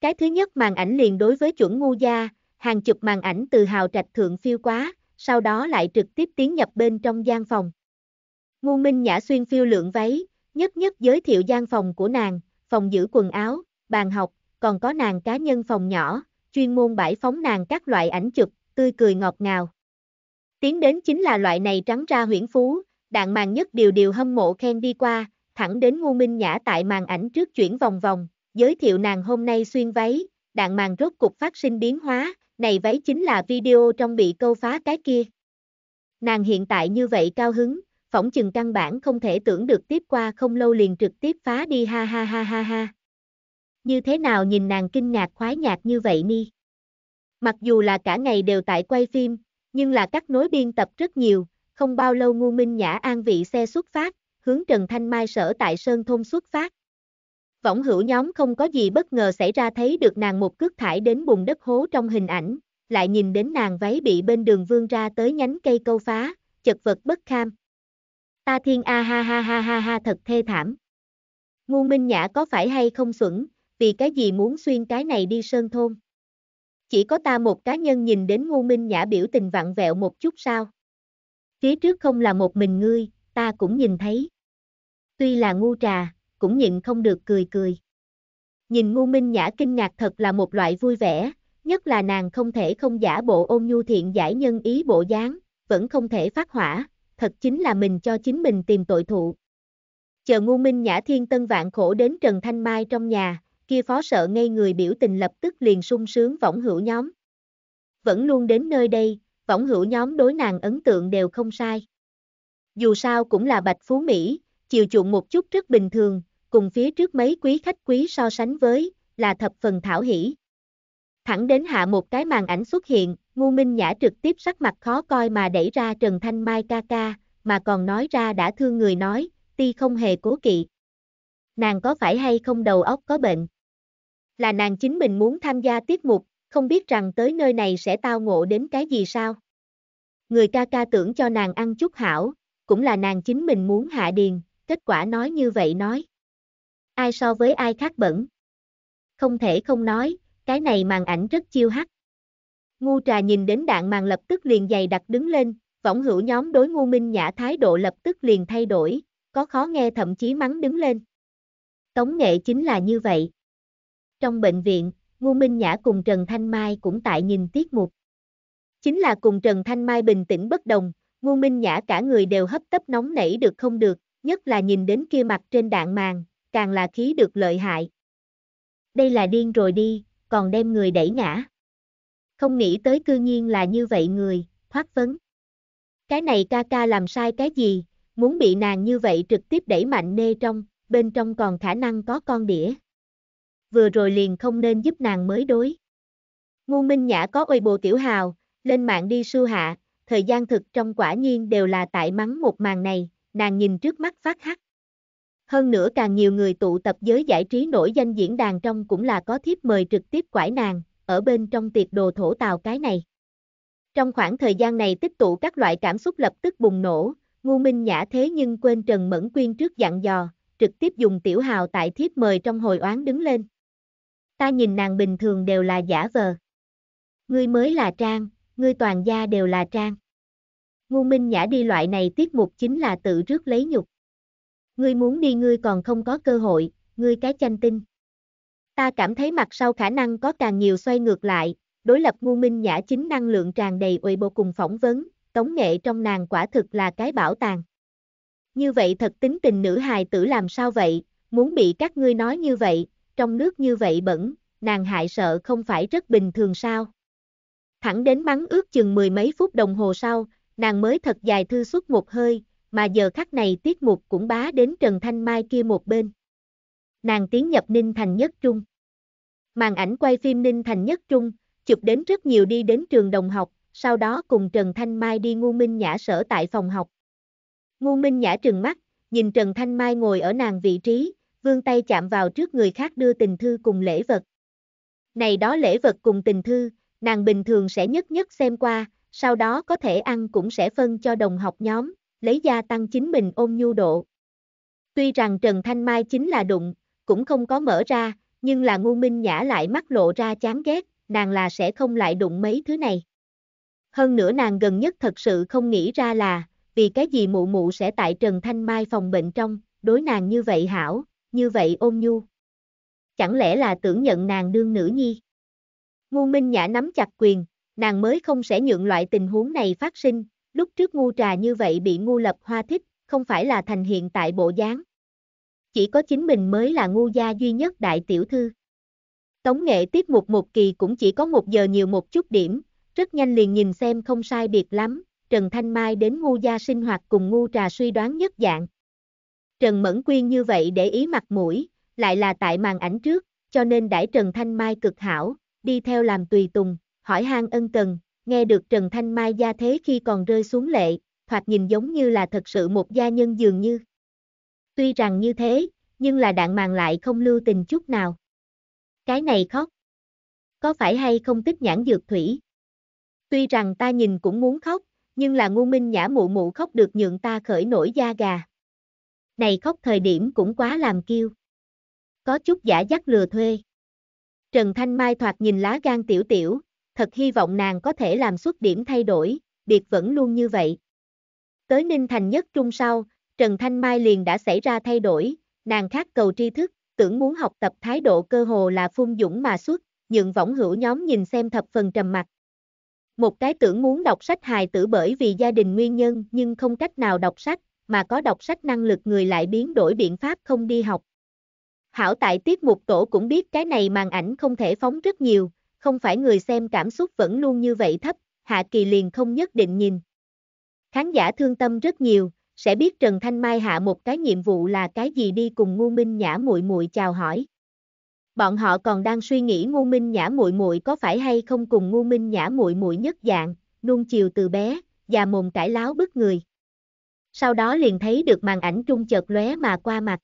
[SPEAKER 1] Cái thứ nhất màn ảnh liền đối với chuẩn ngu gia, hàng chục màn ảnh từ hào trạch thượng phiêu quá, sau đó lại trực tiếp tiến nhập bên trong gian phòng. Ngu Minh Nhã xuyên phiêu lượng váy, nhất nhất giới thiệu gian phòng của nàng, phòng giữ quần áo, bàn học, còn có nàng cá nhân phòng nhỏ, chuyên môn bãi phóng nàng các loại ảnh chụp, tươi cười ngọt ngào. Tiến đến chính là loại này trắng ra huyển phú, đạn màn nhất điều điều hâm mộ khen đi qua, thẳng đến ngu minh nhã tại màn ảnh trước chuyển vòng vòng, giới thiệu nàng hôm nay xuyên váy, đạn màn rốt cục phát sinh biến hóa, này váy chính là video trong bị câu phá cái kia. Nàng hiện tại như vậy cao hứng, phỏng chừng căn bản không thể tưởng được tiếp qua không lâu liền trực tiếp phá đi ha ha ha ha ha. Như thế nào nhìn nàng kinh ngạc khoái nhạc như vậy mi. Mặc dù là cả ngày đều tại quay phim, nhưng là cắt nối biên tập rất nhiều, không bao lâu ngu minh nhã an vị xe xuất phát, hướng Trần Thanh Mai sở tại Sơn Thôn xuất phát. Võng hữu nhóm không có gì bất ngờ xảy ra thấy được nàng một cước thải đến bùn đất hố trong hình ảnh, lại nhìn đến nàng váy bị bên đường vương ra tới nhánh cây câu phá, chật vật bất kham. Ta thiên a ha ha ha ha ha thật thê thảm. Ngu Minh Nhã có phải hay không xuẩn, vì cái gì muốn xuyên cái này đi sơn thôn. Chỉ có ta một cá nhân nhìn đến Ngu Minh Nhã biểu tình vặn vẹo một chút sao. Phía trước không là một mình ngươi, ta cũng nhìn thấy. Tuy là ngu trà, cũng nhịn không được cười cười. Nhìn ngu minh nhã kinh ngạc thật là một loại vui vẻ, nhất là nàng không thể không giả bộ ôn nhu thiện giải nhân ý bộ dáng, vẫn không thể phát hỏa, thật chính là mình cho chính mình tìm tội thụ. Chờ ngu minh nhã thiên tân vạn khổ đến Trần Thanh Mai trong nhà, kia phó sợ ngay người biểu tình lập tức liền sung sướng võng hữu nhóm. Vẫn luôn đến nơi đây, võng hữu nhóm đối nàng ấn tượng đều không sai. Dù sao cũng là bạch phú Mỹ, chiều chuộng một chút rất bình thường, cùng phía trước mấy quý khách quý so sánh với, là thập phần thảo hỷ. Thẳng đến hạ một cái màn ảnh xuất hiện, Ngu Minh Nhã trực tiếp sắc mặt khó coi mà đẩy ra Trần Thanh Mai ca ca, mà còn nói ra đã thương người nói, ti không hề cố kỵ. Nàng có phải hay không đầu óc có bệnh? Là nàng chính mình muốn tham gia tiết mục, không biết rằng tới nơi này sẽ tao ngộ đến cái gì sao? Người ca ca tưởng cho nàng ăn chút hảo, cũng là nàng chính mình muốn hạ điền, kết quả nói như vậy nói ai so với ai khác bẩn. Không thể không nói, cái này màn ảnh rất chiêu hắt. Ngu trà nhìn đến đạn màn lập tức liền dày đặt đứng lên, võng hữu nhóm đối ngu minh nhã thái độ lập tức liền thay đổi, có khó nghe thậm chí mắng đứng lên. Tống nghệ chính là như vậy. Trong bệnh viện, Ngu Minh Nhã cùng Trần Thanh Mai cũng tại nhìn tiết mục. Chính là cùng Trần Thanh Mai bình tĩnh bất đồng, Ngu Minh Nhã cả người đều hấp tấp nóng nảy được không được, nhất là nhìn đến kia mặt trên đạn màng, càng là khí được lợi hại. Đây là điên rồi đi, còn đem người đẩy ngã. Không nghĩ tới cư nhiên là như vậy người, thoát vấn. Cái này ca ca làm sai cái gì, muốn bị nàng như vậy trực tiếp đẩy mạnh nê trong, bên trong còn khả năng có con đĩa. Vừa rồi liền không nên giúp nàng mới đối. Ngu Minh Nhã có ôi bồ tiểu hào, lên mạng đi sưu hạ, thời gian thực trong quả nhiên đều là tại mắng một màn này, nàng nhìn trước mắt phát hắc. Hơn nữa càng nhiều người tụ tập giới giải trí nổi danh diễn đàn trong cũng là có thiếp mời trực tiếp quải nàng, ở bên trong tiệc đồ thổ tào cái này. Trong khoảng thời gian này tích tụ các loại cảm xúc lập tức bùng nổ, ngu minh nhã thế nhưng quên Trần Mẫn Quyên trước dặn dò, trực tiếp dùng tiểu hào tại thiếp mời trong hồi oán đứng lên. Ta nhìn nàng bình thường đều là giả vờ. Ngươi mới là Trang, ngươi toàn gia đều là Trang. Ngu minh nhã đi loại này tiết mục chính là tự rước lấy nhục ngươi muốn đi ngươi còn không có cơ hội, ngươi cái chanh tinh. Ta cảm thấy mặt sau khả năng có càng nhiều xoay ngược lại, đối lập ngu minh nhã chính năng lượng tràn đầy uy bộ cùng phỏng vấn, tống nghệ trong nàng quả thực là cái bảo tàng. Như vậy thật tính tình nữ hài tử làm sao vậy, muốn bị các ngươi nói như vậy, trong nước như vậy bẩn, nàng hại sợ không phải rất bình thường sao. Thẳng đến mắng ước chừng mười mấy phút đồng hồ sau, nàng mới thật dài thư suốt một hơi, mà giờ khắc này tiết mục cũng bá đến Trần Thanh Mai kia một bên. Nàng tiến nhập Ninh Thành Nhất Trung. Màn ảnh quay phim Ninh Thành Nhất Trung, chụp đến rất nhiều đi đến trường đồng học, sau đó cùng Trần Thanh Mai đi ngu minh nhã sở tại phòng học. Ngu minh nhã trừng mắt, nhìn Trần Thanh Mai ngồi ở nàng vị trí, vương tay chạm vào trước người khác đưa tình thư cùng lễ vật. Này đó lễ vật cùng tình thư, nàng bình thường sẽ nhất nhất xem qua, sau đó có thể ăn cũng sẽ phân cho đồng học nhóm, lấy gia tăng chính mình ôm nhu độ. Tuy rằng Trần Thanh Mai chính là đụng, cũng không có mở ra, nhưng là ngu minh nhã lại mắt lộ ra chán ghét, nàng là sẽ không lại đụng mấy thứ này. Hơn nữa nàng gần nhất thật sự không nghĩ ra là, vì cái gì mụ mụ sẽ tại Trần Thanh Mai phòng bệnh trong, đối nàng như vậy hảo, như vậy ôm nhu. Chẳng lẽ là tưởng nhận nàng đương nữ nhi? Ngu Minh Nhã nắm chặt quyền, nàng mới không sẽ nhượng loại tình huống này phát sinh, lúc trước ngu trà như vậy bị ngu lập hoa thích, không phải là thành hiện tại bộ dáng. Chỉ có chính mình mới là ngu gia duy nhất đại tiểu thư. Tống nghệ tiết mục một kỳ cũng chỉ có một giờ nhiều một chút điểm, rất nhanh liền nhìn xem không sai biệt lắm, Trần Thanh Mai đến ngu gia sinh hoạt cùng ngu trà suy đoán nhất dạng. Trần Mẫn Quyên như vậy để ý mặt mũi, lại là tại màn ảnh trước, cho nên đãi Trần Thanh Mai cực hảo, đi theo làm tùy tùng, hỏi han ân cần, nghe được Trần Thanh Mai gia thế khi còn rơi xuống lệ, thoạt nhìn giống như là thật sự một gia nhân dường như. Tuy rằng như thế, nhưng là đạn màng lại không lưu tình chút nào. Cái này khóc. Có phải hay không tích nhãn dược thủy? Tuy rằng ta nhìn cũng muốn khóc, nhưng là ngu minh nhã mụ mụ khóc được nhượng ta khởi nổi da gà. Này khóc thời điểm cũng quá làm kiêu. Có chút giả dắt lừa thuê. Trần Thanh Mai thoạt nhìn lá gan tiểu tiểu, thật hy vọng nàng có thể làm xuất điểm thay đổi, biệt vẫn luôn như vậy. Tới Ninh Thành nhất trung sau, Trần Thanh Mai liền đã xảy ra thay đổi, nàng khát cầu tri thức, tưởng muốn học tập thái độ cơ hồ là phung dũng mà xuất, nhượng võng hữu nhóm nhìn xem thập phần trầm mặt. Một cái tưởng muốn đọc sách hài tử bởi vì gia đình nguyên nhân nhưng không cách nào đọc sách, mà có đọc sách năng lực người lại biến đổi biện pháp không đi học. Hảo tại tiết mục tổ cũng biết cái này màn ảnh không thể phóng rất nhiều, không phải người xem cảm xúc vẫn luôn như vậy thấp, Hạ Kỳ liền không nhất định nhìn. Khán giả thương tâm rất nhiều, sẽ biết Trần Thanh Mai hạ một cái nhiệm vụ là cái gì đi cùng Ngô Minh Nhã muội muội chào hỏi. Bọn họ còn đang suy nghĩ Ngô Minh Nhã muội muội có phải hay không cùng Ngô Minh Nhã muội muội nhất dạng, nuông chiều từ bé, già mồm cải láo bức người. Sau đó liền thấy được màn ảnh trung chợt lóe mà qua mặt.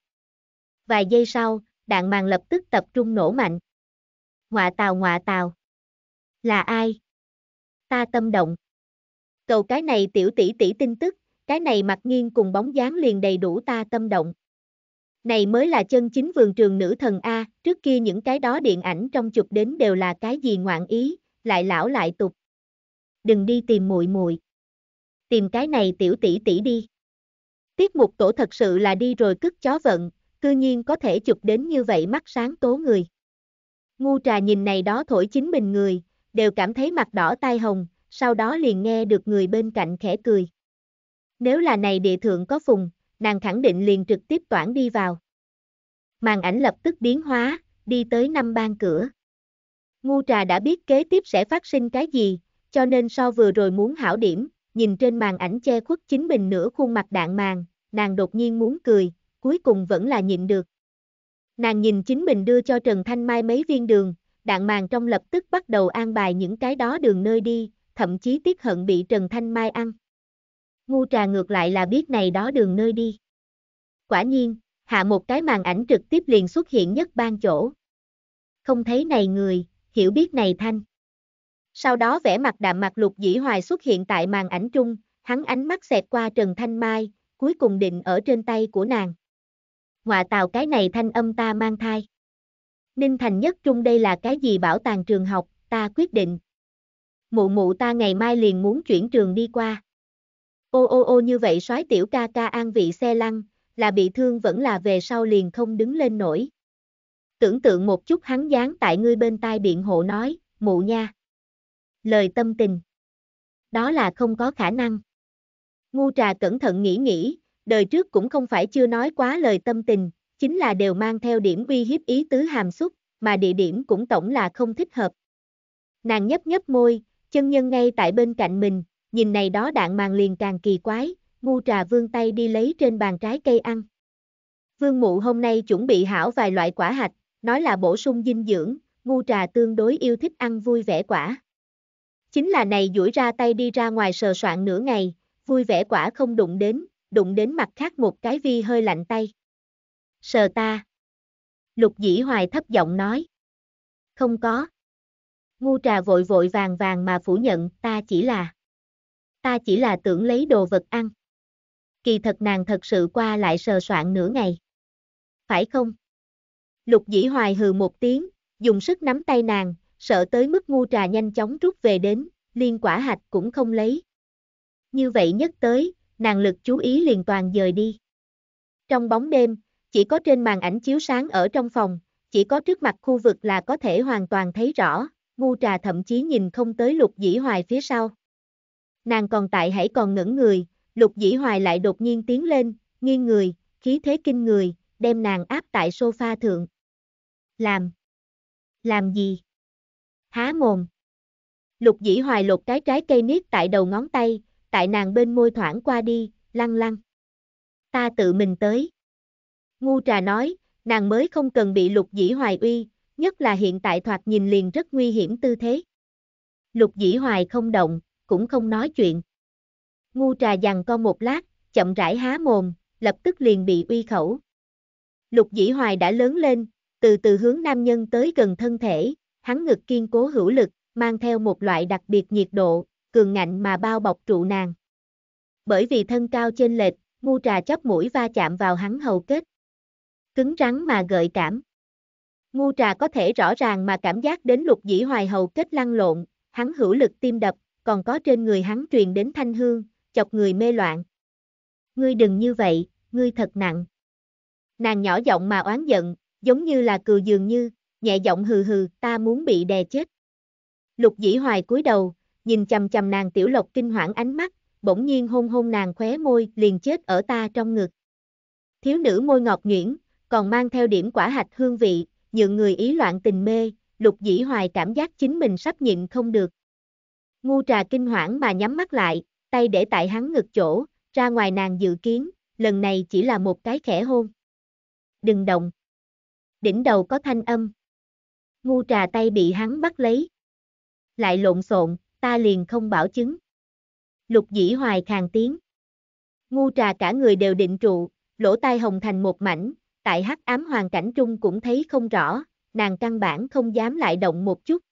[SPEAKER 1] Vài giây sau, đạn màn lập tức tập trung nổ mạnh. Ngọa tào ngọa tào. Là ai? Ta tâm động. Cầu cái này tiểu tỷ tỷ tin tức, cái này mặt nghiêng cùng bóng dáng liền đầy đủ ta tâm động. Này mới là chân chính vườn trường nữ thần A, trước kia những cái đó điện ảnh trong chụp đến đều là cái gì ngoạn ý, lại lão lại tục. Đừng đi tìm muội muội Tìm cái này tiểu tỷ tỷ đi. Tiết mục tổ thật sự là đi rồi cứt chó vận, cư nhiên có thể chụp đến như vậy mắt sáng tố người. Ngu trà nhìn này đó thổi chính mình người, đều cảm thấy mặt đỏ tai hồng, sau đó liền nghe được người bên cạnh khẽ cười. Nếu là này địa thượng có phùng, nàng khẳng định liền trực tiếp toản đi vào. Màn ảnh lập tức biến hóa, đi tới năm ban cửa. Ngu trà đã biết kế tiếp sẽ phát sinh cái gì, cho nên so vừa rồi muốn hảo điểm, nhìn trên màn ảnh che khuất chính mình nửa khuôn mặt đạn màng, nàng đột nhiên muốn cười, cuối cùng vẫn là nhịn được. Nàng nhìn chính mình đưa cho Trần Thanh Mai mấy viên đường, đạn màng trong lập tức bắt đầu an bài những cái đó đường nơi đi, thậm chí tiếc hận bị Trần Thanh Mai ăn. Ngu trà ngược lại là biết này đó đường nơi đi. Quả nhiên, hạ một cái màn ảnh trực tiếp liền xuất hiện nhất ban chỗ. Không thấy này người, hiểu biết này thanh. Sau đó vẻ mặt đạm mặt lục dĩ hoài xuất hiện tại màn ảnh trung, hắn ánh mắt xẹt qua Trần Thanh Mai, cuối cùng định ở trên tay của nàng ngoạ tào cái này thanh âm ta mang thai. Ninh Thành nhất trung đây là cái gì bảo tàng trường học, ta quyết định. Mụ mụ ta ngày mai liền muốn chuyển trường đi qua. Ô ô ô như vậy soái tiểu ca ca an vị xe lăn, là bị thương vẫn là về sau liền không đứng lên nổi. Tưởng tượng một chút hắn dán tại ngươi bên tai biện hộ nói, mụ nha. Lời tâm tình. Đó là không có khả năng. Ngu trà cẩn thận nghĩ nghĩ, đời trước cũng không phải chưa nói quá lời tâm tình, chính là đều mang theo điểm uy hiếp ý tứ hàm xúc, mà địa điểm cũng tổng là không thích hợp. Nàng nhấp nhấp môi, chân nhân ngay tại bên cạnh mình, nhìn này đó đạn màng liền càng kỳ quái, ngu trà vương tay đi lấy trên bàn trái cây ăn. Vương mụ hôm nay chuẩn bị hảo vài loại quả hạch, nói là bổ sung dinh dưỡng, ngu trà tương đối yêu thích ăn vui vẻ quả. Chính là này duỗi ra tay đi ra ngoài sờ soạn nửa ngày, vui vẻ quả không đụng đến, đụng đến mặt khác một cái vi hơi lạnh tay. Sờ ta. Lục dĩ hoài thấp giọng nói. Không có. Ngu trà vội vội vàng vàng mà phủ nhận ta chỉ là. Ta chỉ là tưởng lấy đồ vật ăn. Kỳ thật nàng thật sự qua lại sờ soạn nửa ngày. Phải không? Lục dĩ hoài hừ một tiếng, dùng sức nắm tay nàng, sợ tới mức ngu trà nhanh chóng rút về đến, liên quả hạch cũng không lấy. Như vậy nhất tới, nàng lực chú ý liền toàn dời đi. Trong bóng đêm, chỉ có trên màn ảnh chiếu sáng ở trong phòng, chỉ có trước mặt khu vực là có thể hoàn toàn thấy rõ, ngu trà thậm chí nhìn không tới lục dĩ hoài phía sau. Nàng còn tại hãy còn ngẩn người, lục dĩ hoài lại đột nhiên tiến lên, nghiêng người, khí thế kinh người, đem nàng áp tại sofa thượng. Làm? Làm gì? Há mồm. Lục dĩ hoài lột cái trái cây niết tại đầu ngón tay, tại nàng bên môi thoảng qua đi, lăng lăng. Ta tự mình tới. Ngu trà nói, nàng mới không cần bị lục dĩ hoài uy, nhất là hiện tại thoạt nhìn liền rất nguy hiểm tư thế. Lục dĩ hoài không động, cũng không nói chuyện. Ngu trà dằn con một lát, chậm rãi há mồm, lập tức liền bị uy khẩu. Lục dĩ hoài đã lớn lên, từ từ hướng nam nhân tới gần thân thể, hắn ngực kiên cố hữu lực, mang theo một loại đặc biệt nhiệt độ, cường ngạnh mà bao bọc trụ nàng. Bởi vì thân cao trên lệch, ngu trà chóp mũi va chạm vào hắn hầu kết. Cứng rắn mà gợi cảm. Ngu trà có thể rõ ràng mà cảm giác đến lục dĩ hoài hầu kết lăn lộn, hắn hữu lực tim đập, còn có trên người hắn truyền đến thanh hương, chọc người mê loạn. Ngươi đừng như vậy, ngươi thật nặng. Nàng nhỏ giọng mà oán giận, giống như là cừu dường như, nhẹ giọng hừ hừ, ta muốn bị đè chết. Lục dĩ hoài cúi đầu, nhìn chầm chầm nàng tiểu lộc kinh hoảng ánh mắt, bỗng nhiên hôn hôn nàng khóe môi, liền chết ở ta trong ngực. Thiếu nữ môi ngọt nhuyễn, còn mang theo điểm quả hạch hương vị, nhượng người ý loạn tình mê, lục dĩ hoài cảm giác chính mình sắp nhịn không được. Ngu trà kinh hoảng mà nhắm mắt lại, tay để tại hắn ngực chỗ, ra ngoài nàng dự kiến, lần này chỉ là một cái khẽ hôn. Đừng động. Đỉnh đầu có thanh âm. Ngu trà tay bị hắn bắt lấy. Lại lộn xộn, ta liền không bảo chứng. Lục dĩ hoài khàng tiếng. Ngu trà cả người đều định trụ, lỗ tai hồng thành một mảnh, tại hắc ám hoàn cảnh trung cũng thấy không rõ, nàng căn bản không dám lại động một chút.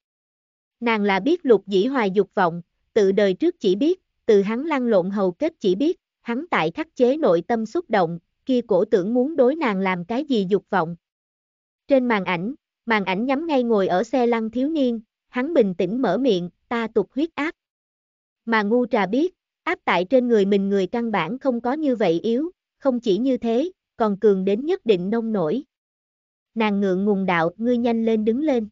[SPEAKER 1] Nàng là biết lục dĩ hoài dục vọng, từ đời trước chỉ biết, từ hắn lăn lộn hầu kết chỉ biết, hắn tại khắc chế nội tâm xúc động, kia cổ tưởng muốn đối nàng làm cái gì dục vọng. Trên màn ảnh, màn ảnh nhắm ngay ngồi ở xe lăn thiếu niên, hắn bình tĩnh mở miệng, ta tục huyết áp. Mà ngu trà biết, áp tại trên người mình người căn bản không có như vậy yếu, không chỉ như thế, còn cường đến nhất định nông nổi. Nàng ngượng ngùng đạo, ngươi nhanh lên đứng lên.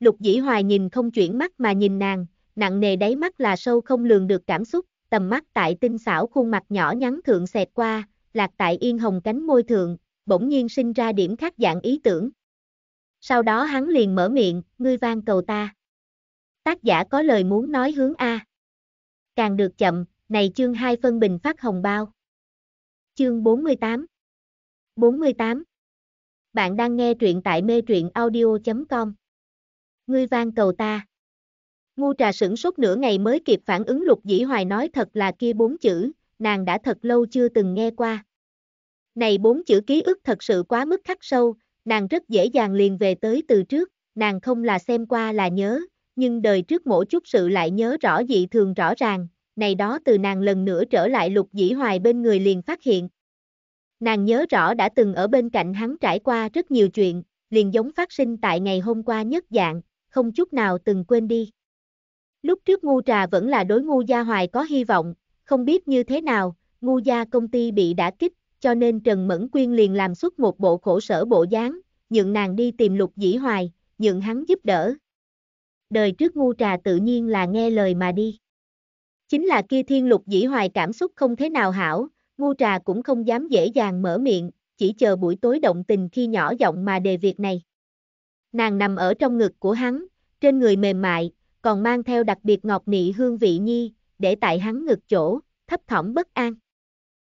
[SPEAKER 1] Lục dĩ hoài nhìn không chuyển mắt mà nhìn nàng, nặng nề đáy mắt là sâu không lường được cảm xúc, tầm mắt tại tinh xảo khuôn mặt nhỏ nhắn thượng xẹt qua, lạc tại yên hồng cánh môi thượng, bỗng nhiên sinh ra điểm khác dạng ý tưởng. Sau đó hắn liền mở miệng, ngươi van cầu ta. Tác giả có lời muốn nói hướng A. Càng được chậm, này chương 2 phân bình phát hồng bao. Chương 48 48 Bạn đang nghe truyện tại mê truyện audio.com Ngươi vang cầu ta Ngu trà sửng sốt nửa ngày mới kịp phản ứng lục dĩ hoài nói thật là kia bốn chữ, nàng đã thật lâu chưa từng nghe qua. Này bốn chữ ký ức thật sự quá mức khắc sâu, nàng rất dễ dàng liền về tới từ trước, nàng không là xem qua là nhớ, nhưng đời trước mỗi chút sự lại nhớ rõ dị thường rõ ràng, này đó từ nàng lần nữa trở lại lục dĩ hoài bên người liền phát hiện. Nàng nhớ rõ đã từng ở bên cạnh hắn trải qua rất nhiều chuyện, liền giống phát sinh tại ngày hôm qua nhất dạng, không chút nào từng quên đi. Lúc trước ngu trà vẫn là đối ngu gia hoài có hy vọng, không biết như thế nào, ngu gia công ty bị đã kích, cho nên Trần Mẫn Quyên liền làm xuất một bộ khổ sở bộ dáng, nhượng nàng đi tìm lục dĩ hoài, nhượng hắn giúp đỡ, đời trước ngu trà tự nhiên là nghe lời mà đi. Chính là kia thiên lục dĩ hoài cảm xúc không thế nào hảo, ngu trà cũng không dám dễ dàng mở miệng, chỉ chờ buổi tối động tình khi nhỏ giọng mà đề việc này. Nàng nằm ở trong ngực của hắn, trên người mềm mại, còn mang theo đặc biệt ngọt nị hương vị nhi, để tại hắn ngực chỗ, thấp thỏm bất an.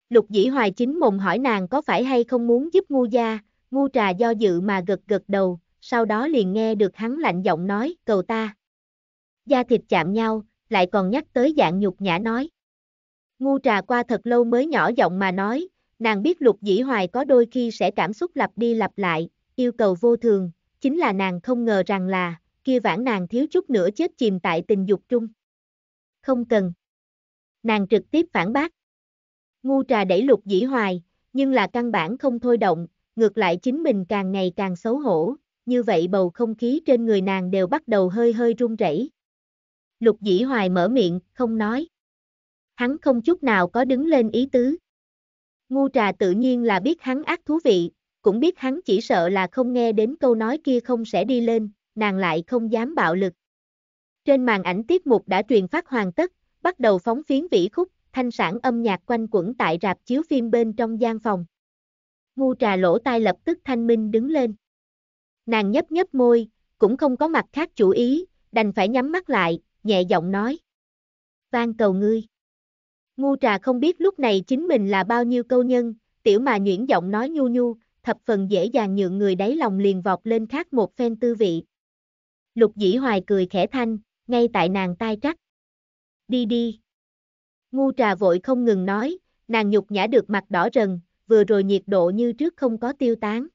[SPEAKER 1] Lục dĩ hoài chính mồm hỏi nàng có phải hay không muốn giúp ngu gia, ngu trà do dự mà gật gật đầu, sau đó liền nghe được hắn lạnh giọng nói, cầu ta. Da thịt chạm nhau, lại còn nhắc tới dạng nhục nhã nói. Ngu trà qua thật lâu mới nhỏ giọng mà nói, nàng biết lục dĩ hoài có đôi khi sẽ cảm xúc lặp đi lặp lại, yêu cầu vô thường, chính là nàng không ngờ rằng là, kia vãn nàng thiếu chút nữa chết chìm tại tình dục trung. Không cần. Nàng trực tiếp phản bác. Ngu trà đẩy lục dĩ hoài, nhưng là căn bản không thôi động, ngược lại chính mình càng ngày càng xấu hổ, như vậy bầu không khí trên người nàng đều bắt đầu hơi hơi run rẩy. Lục dĩ hoài mở miệng, không nói. Hắn không chút nào có đứng lên ý tứ. Ngu trà tự nhiên là biết hắn ác thú vị, cũng biết hắn chỉ sợ là không nghe đến câu nói kia không sẽ đi lên, nàng lại không dám bạo lực. Trên màn ảnh tiết mục đã truyền phát hoàn tất, bắt đầu phóng phiến vĩ khúc, thanh sản âm nhạc quanh quẩn tại rạp chiếu phim bên trong gian phòng. Ngu trà lỗ tai lập tức thanh minh đứng lên. Nàng nhấp nhấp môi, cũng không có mặt khác chủ ý, đành phải nhắm mắt lại, nhẹ giọng nói. Van cầu ngươi. Ngu trà không biết lúc này chính mình là bao nhiêu câu nhân, tiểu mà nhuyễn giọng nói nhu nhu, thập phần dễ dàng nhượng người đáy lòng liền vọt lên khác một phen tư vị. Lục dĩ hoài cười khẽ thanh, ngay tại nàng tai trắc. Đi đi. Ngu trà vội không ngừng nói, nàng nhục nhã được mặt đỏ rần, vừa rồi nhiệt độ như trước không có tiêu tán.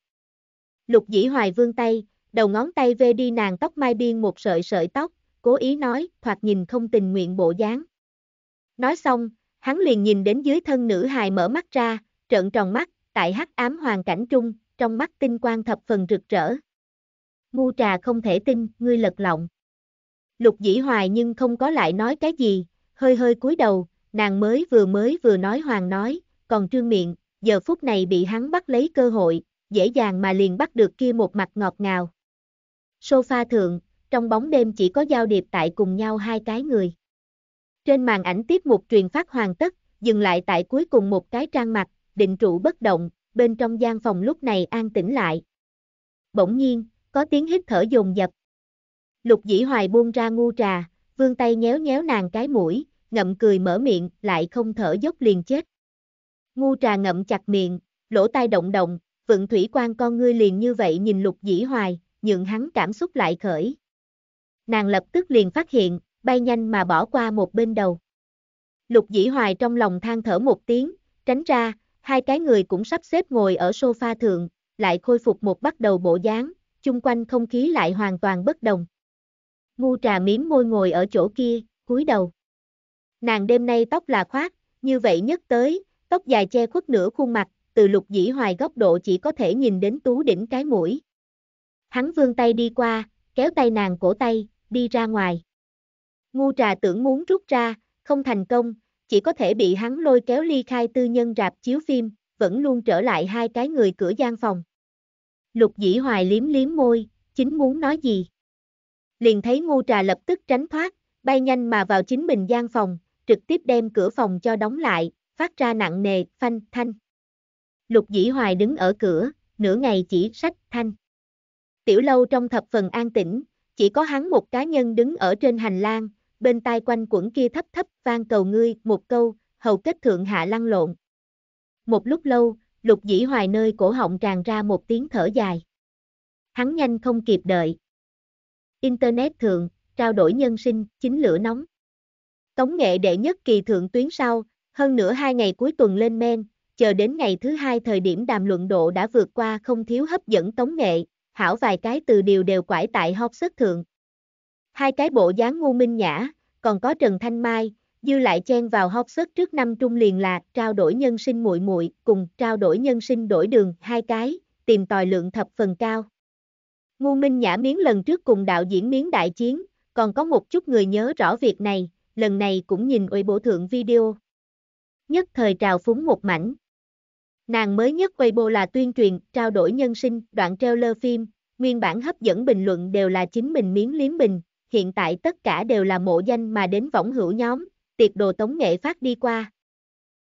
[SPEAKER 1] Lục dĩ hoài vương tay, đầu ngón tay vê đi nàng tóc mai biên một sợi sợi tóc, cố ý nói, thoạt nhìn không tình nguyện bộ dáng. Nói xong, hắn liền nhìn đến dưới thân nữ hài mở mắt ra, trợn tròn mắt, tại hắc ám hoàn cảnh trung, trong mắt tinh quang thập phần rực rỡ. Ngu trà không thể tin, ngươi lật lọng. Lục dĩ hoài nhưng không có lại nói cái gì, hơi hơi cúi đầu, nàng mới vừa mới vừa nói hoàng nói, còn trương miệng, giờ phút này bị hắn bắt lấy cơ hội, dễ dàng mà liền bắt được kia một mặt ngọt ngào. Sofa thượng, trong bóng đêm chỉ có giao điệp tại cùng nhau hai cái người. Trên màn ảnh tiếp một truyền phát hoàn tất, dừng lại tại cuối cùng một cái trang mặt, định trụ bất động, bên trong gian phòng lúc này an tĩnh lại. Bỗng nhiên, có tiếng hít thở dồn dập. Lục dĩ hoài buông ra ngu trà, vương tay nhéo nhéo nàng cái mũi, ngậm cười mở miệng, lại không thở dốc liền chết. Ngu trà ngậm chặt miệng, lỗ tai động động, vận thủy quan con ngươi liền như vậy nhìn lục dĩ hoài, nhượng hắn cảm xúc lại khởi. Nàng lập tức liền phát hiện, bay nhanh mà bỏ qua một bên đầu. Lục dĩ hoài trong lòng than thở một tiếng, tránh ra, hai cái người cũng sắp xếp ngồi ở sofa thượng, lại khôi phục một bắt đầu bộ dáng, chung quanh không khí lại hoàn toàn bất đồng. Ngu trà miếm môi ngồi ở chỗ kia, cúi đầu. Nàng đêm nay tóc là khoác, như vậy nhất tới, tóc dài che khuất nửa khuôn mặt, từ lục dĩ hoài góc độ chỉ có thể nhìn đến tú đỉnh cái mũi. Hắn vươn tay đi qua, kéo tay nàng cổ tay, đi ra ngoài. Ngu trà tưởng muốn rút ra, không thành công, chỉ có thể bị hắn lôi kéo ly khai tư nhân rạp chiếu phim, vẫn luôn trở lại hai cái người cửa gian phòng. Lục dĩ hoài liếm liếm môi, chính muốn nói gì. Liền thấy ngu trà lập tức tránh thoát, bay nhanh mà vào chính mình gian phòng, trực tiếp đem cửa phòng cho đóng lại, phát ra nặng nề, phanh, thanh. Lục Dĩ Hoài đứng ở cửa, nửa ngày chỉ sách thanh. Tiểu lâu trong thập phần an tĩnh, chỉ có hắn một cá nhân đứng ở trên hành lang, bên tai quanh quẩn kia thấp thấp vang cầu ngươi một câu, hầu kết thượng hạ lăn lộn. Một lúc lâu, Lục Dĩ Hoài nơi cổ họng tràn ra một tiếng thở dài. Hắn nhanh không kịp đợi. Internet thượng, trao đổi nhân sinh, chính lửa nóng. Tống nghệ đệ nhất kỳ thượng tuyến sau, hơn nửa hai ngày cuối tuần lên men, chờ đến ngày thứ hai thời điểm đàm luận độ đã vượt qua không thiếu hấp dẫn tống nghệ, hảo vài cái từ điều đều quải tại hóc sức thượng. Hai cái bộ dáng ngu minh nhã, còn có Trần Thanh Mai, dư lại chen vào hóc sức trước năm trung liền là trao đổi nhân sinh muội muội cùng trao đổi nhân sinh đổi đường hai cái, tìm tòi lượng thập phần cao. Ngu minh nhã miếng lần trước cùng đạo diễn miếng đại chiến, còn có một chút người nhớ rõ việc này, lần này cũng nhìn ủy bộ thượng video. Nhất thời trào phúng một mảnh. Nàng mới nhất Weibo là tuyên truyền, trao đổi nhân sinh, đoạn trailer phim, nguyên bản hấp dẫn bình luận đều là chính mình miếng liếm bình. hiện tại tất cả đều là mộ danh mà đến võng hữu nhóm, tiệc đồ tống nghệ phát đi qua.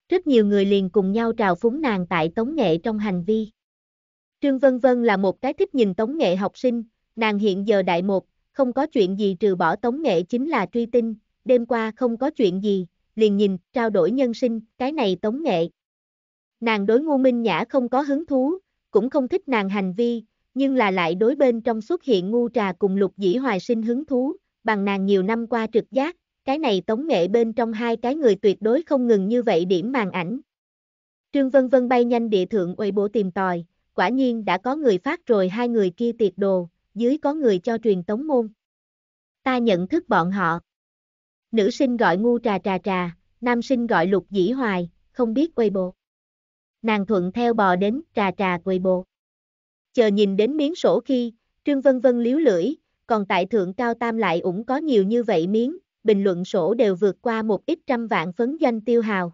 [SPEAKER 1] Rất nhiều người liền cùng nhau trào phúng nàng tại tống nghệ trong hành vi. Trương Vân Vân là một cái thích nhìn tống nghệ học sinh, nàng hiện giờ đại một, không có chuyện gì trừ bỏ tống nghệ chính là truy tinh, đêm qua không có chuyện gì, liền nhìn, trao đổi nhân sinh, cái này tống nghệ. Nàng đối ngu minh nhã không có hứng thú, cũng không thích nàng hành vi, nhưng là lại đối bên trong xuất hiện ngu trà cùng lục dĩ hoài sinh hứng thú, bằng nàng nhiều năm qua trực giác, cái này tống nghệ bên trong hai cái người tuyệt đối không ngừng như vậy điểm màn ảnh. Trương Vân Vân bay nhanh địa thượng quầy bộ tìm tòi, quả nhiên đã có người phát rồi hai người kia tiệt đồ, dưới có người cho truyền tống môn. Ta nhận thức bọn họ. Nữ sinh gọi ngu trà trà trà, nam sinh gọi lục dĩ hoài, không biết quầy bộ nàng thuận theo bò đến trà trà quầy bồ. Chờ nhìn đến miếng sổ khi, Trương Vân Vân liếu lưỡi, còn tại thượng cao tam lại cũng có nhiều như vậy miếng, bình luận sổ đều vượt qua một ít trăm vạn phấn danh tiêu hào.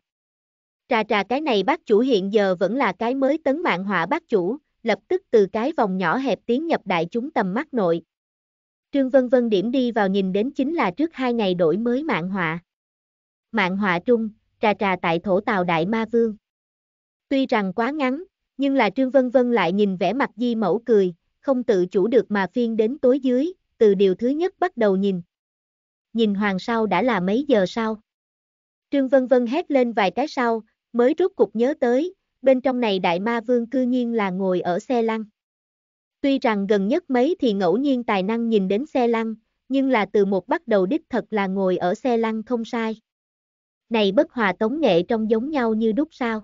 [SPEAKER 1] Trà trà cái này bác chủ hiện giờ vẫn là cái mới tấn mạng họa bác chủ, lập tức từ cái vòng nhỏ hẹp tiến nhập đại chúng tầm mắt nội. Trương Vân Vân điểm đi vào nhìn đến chính là trước hai ngày đổi mới mạng họa. Mạng họa trung, trà trà tại thổ tàu Đại Ma Vương. Tuy rằng quá ngắn, nhưng là Trương Vân Vân lại nhìn vẻ mặt Di Mẫu cười, không tự chủ được mà phiên đến tối dưới, từ điều thứ nhất bắt đầu nhìn. Nhìn hoàng sau đã là mấy giờ sau? Trương Vân Vân hét lên vài cái sau, mới rốt cục nhớ tới, bên trong này đại ma vương cư nhiên là ngồi ở xe lăn. Tuy rằng gần nhất mấy thì ngẫu nhiên tài năng nhìn đến xe lăn, nhưng là từ một bắt đầu đích thật là ngồi ở xe lăn không sai. Này bất hòa tống nghệ trông giống nhau như đúc sao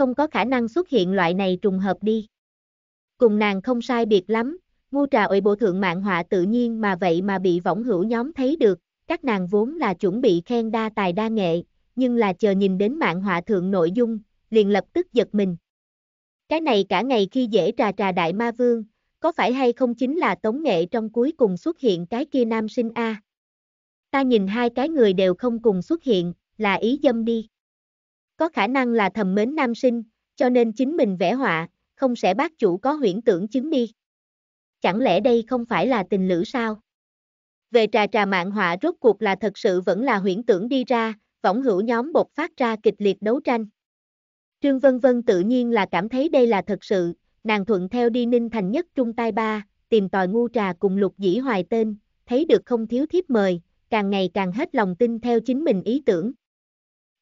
[SPEAKER 1] không có khả năng xuất hiện loại này trùng hợp đi. Cùng nàng không sai biệt lắm, ngu trà ủy bộ thượng mạng họa tự nhiên mà vậy mà bị võng hữu nhóm thấy được, các nàng vốn là chuẩn bị khen đa tài đa nghệ, nhưng là chờ nhìn đến mạng họa thượng nội dung, liền lập tức giật mình. Cái này cả ngày khi dễ trà trà đại ma vương, có phải hay không chính là tống nghệ trong cuối cùng xuất hiện cái kia nam sinh A. Ta nhìn hai cái người đều không cùng xuất hiện, là ý dâm đi có khả năng là thầm mến nam sinh, cho nên chính mình vẽ họa, không sẽ bác chủ có huyễn tưởng chứng đi. Chẳng lẽ đây không phải là tình lữ sao? Về trà trà mạng họa rốt cuộc là thật sự vẫn là huyễn tưởng đi ra, võng hữu nhóm bột phát ra kịch liệt đấu tranh. Trương Vân Vân tự nhiên là cảm thấy đây là thật sự, nàng thuận theo đi Ninh Thành nhất trung tai ba, tìm tòi ngu trà cùng lục dĩ hoài tên, thấy được không thiếu thiếp mời, càng ngày càng hết lòng tin theo chính mình ý tưởng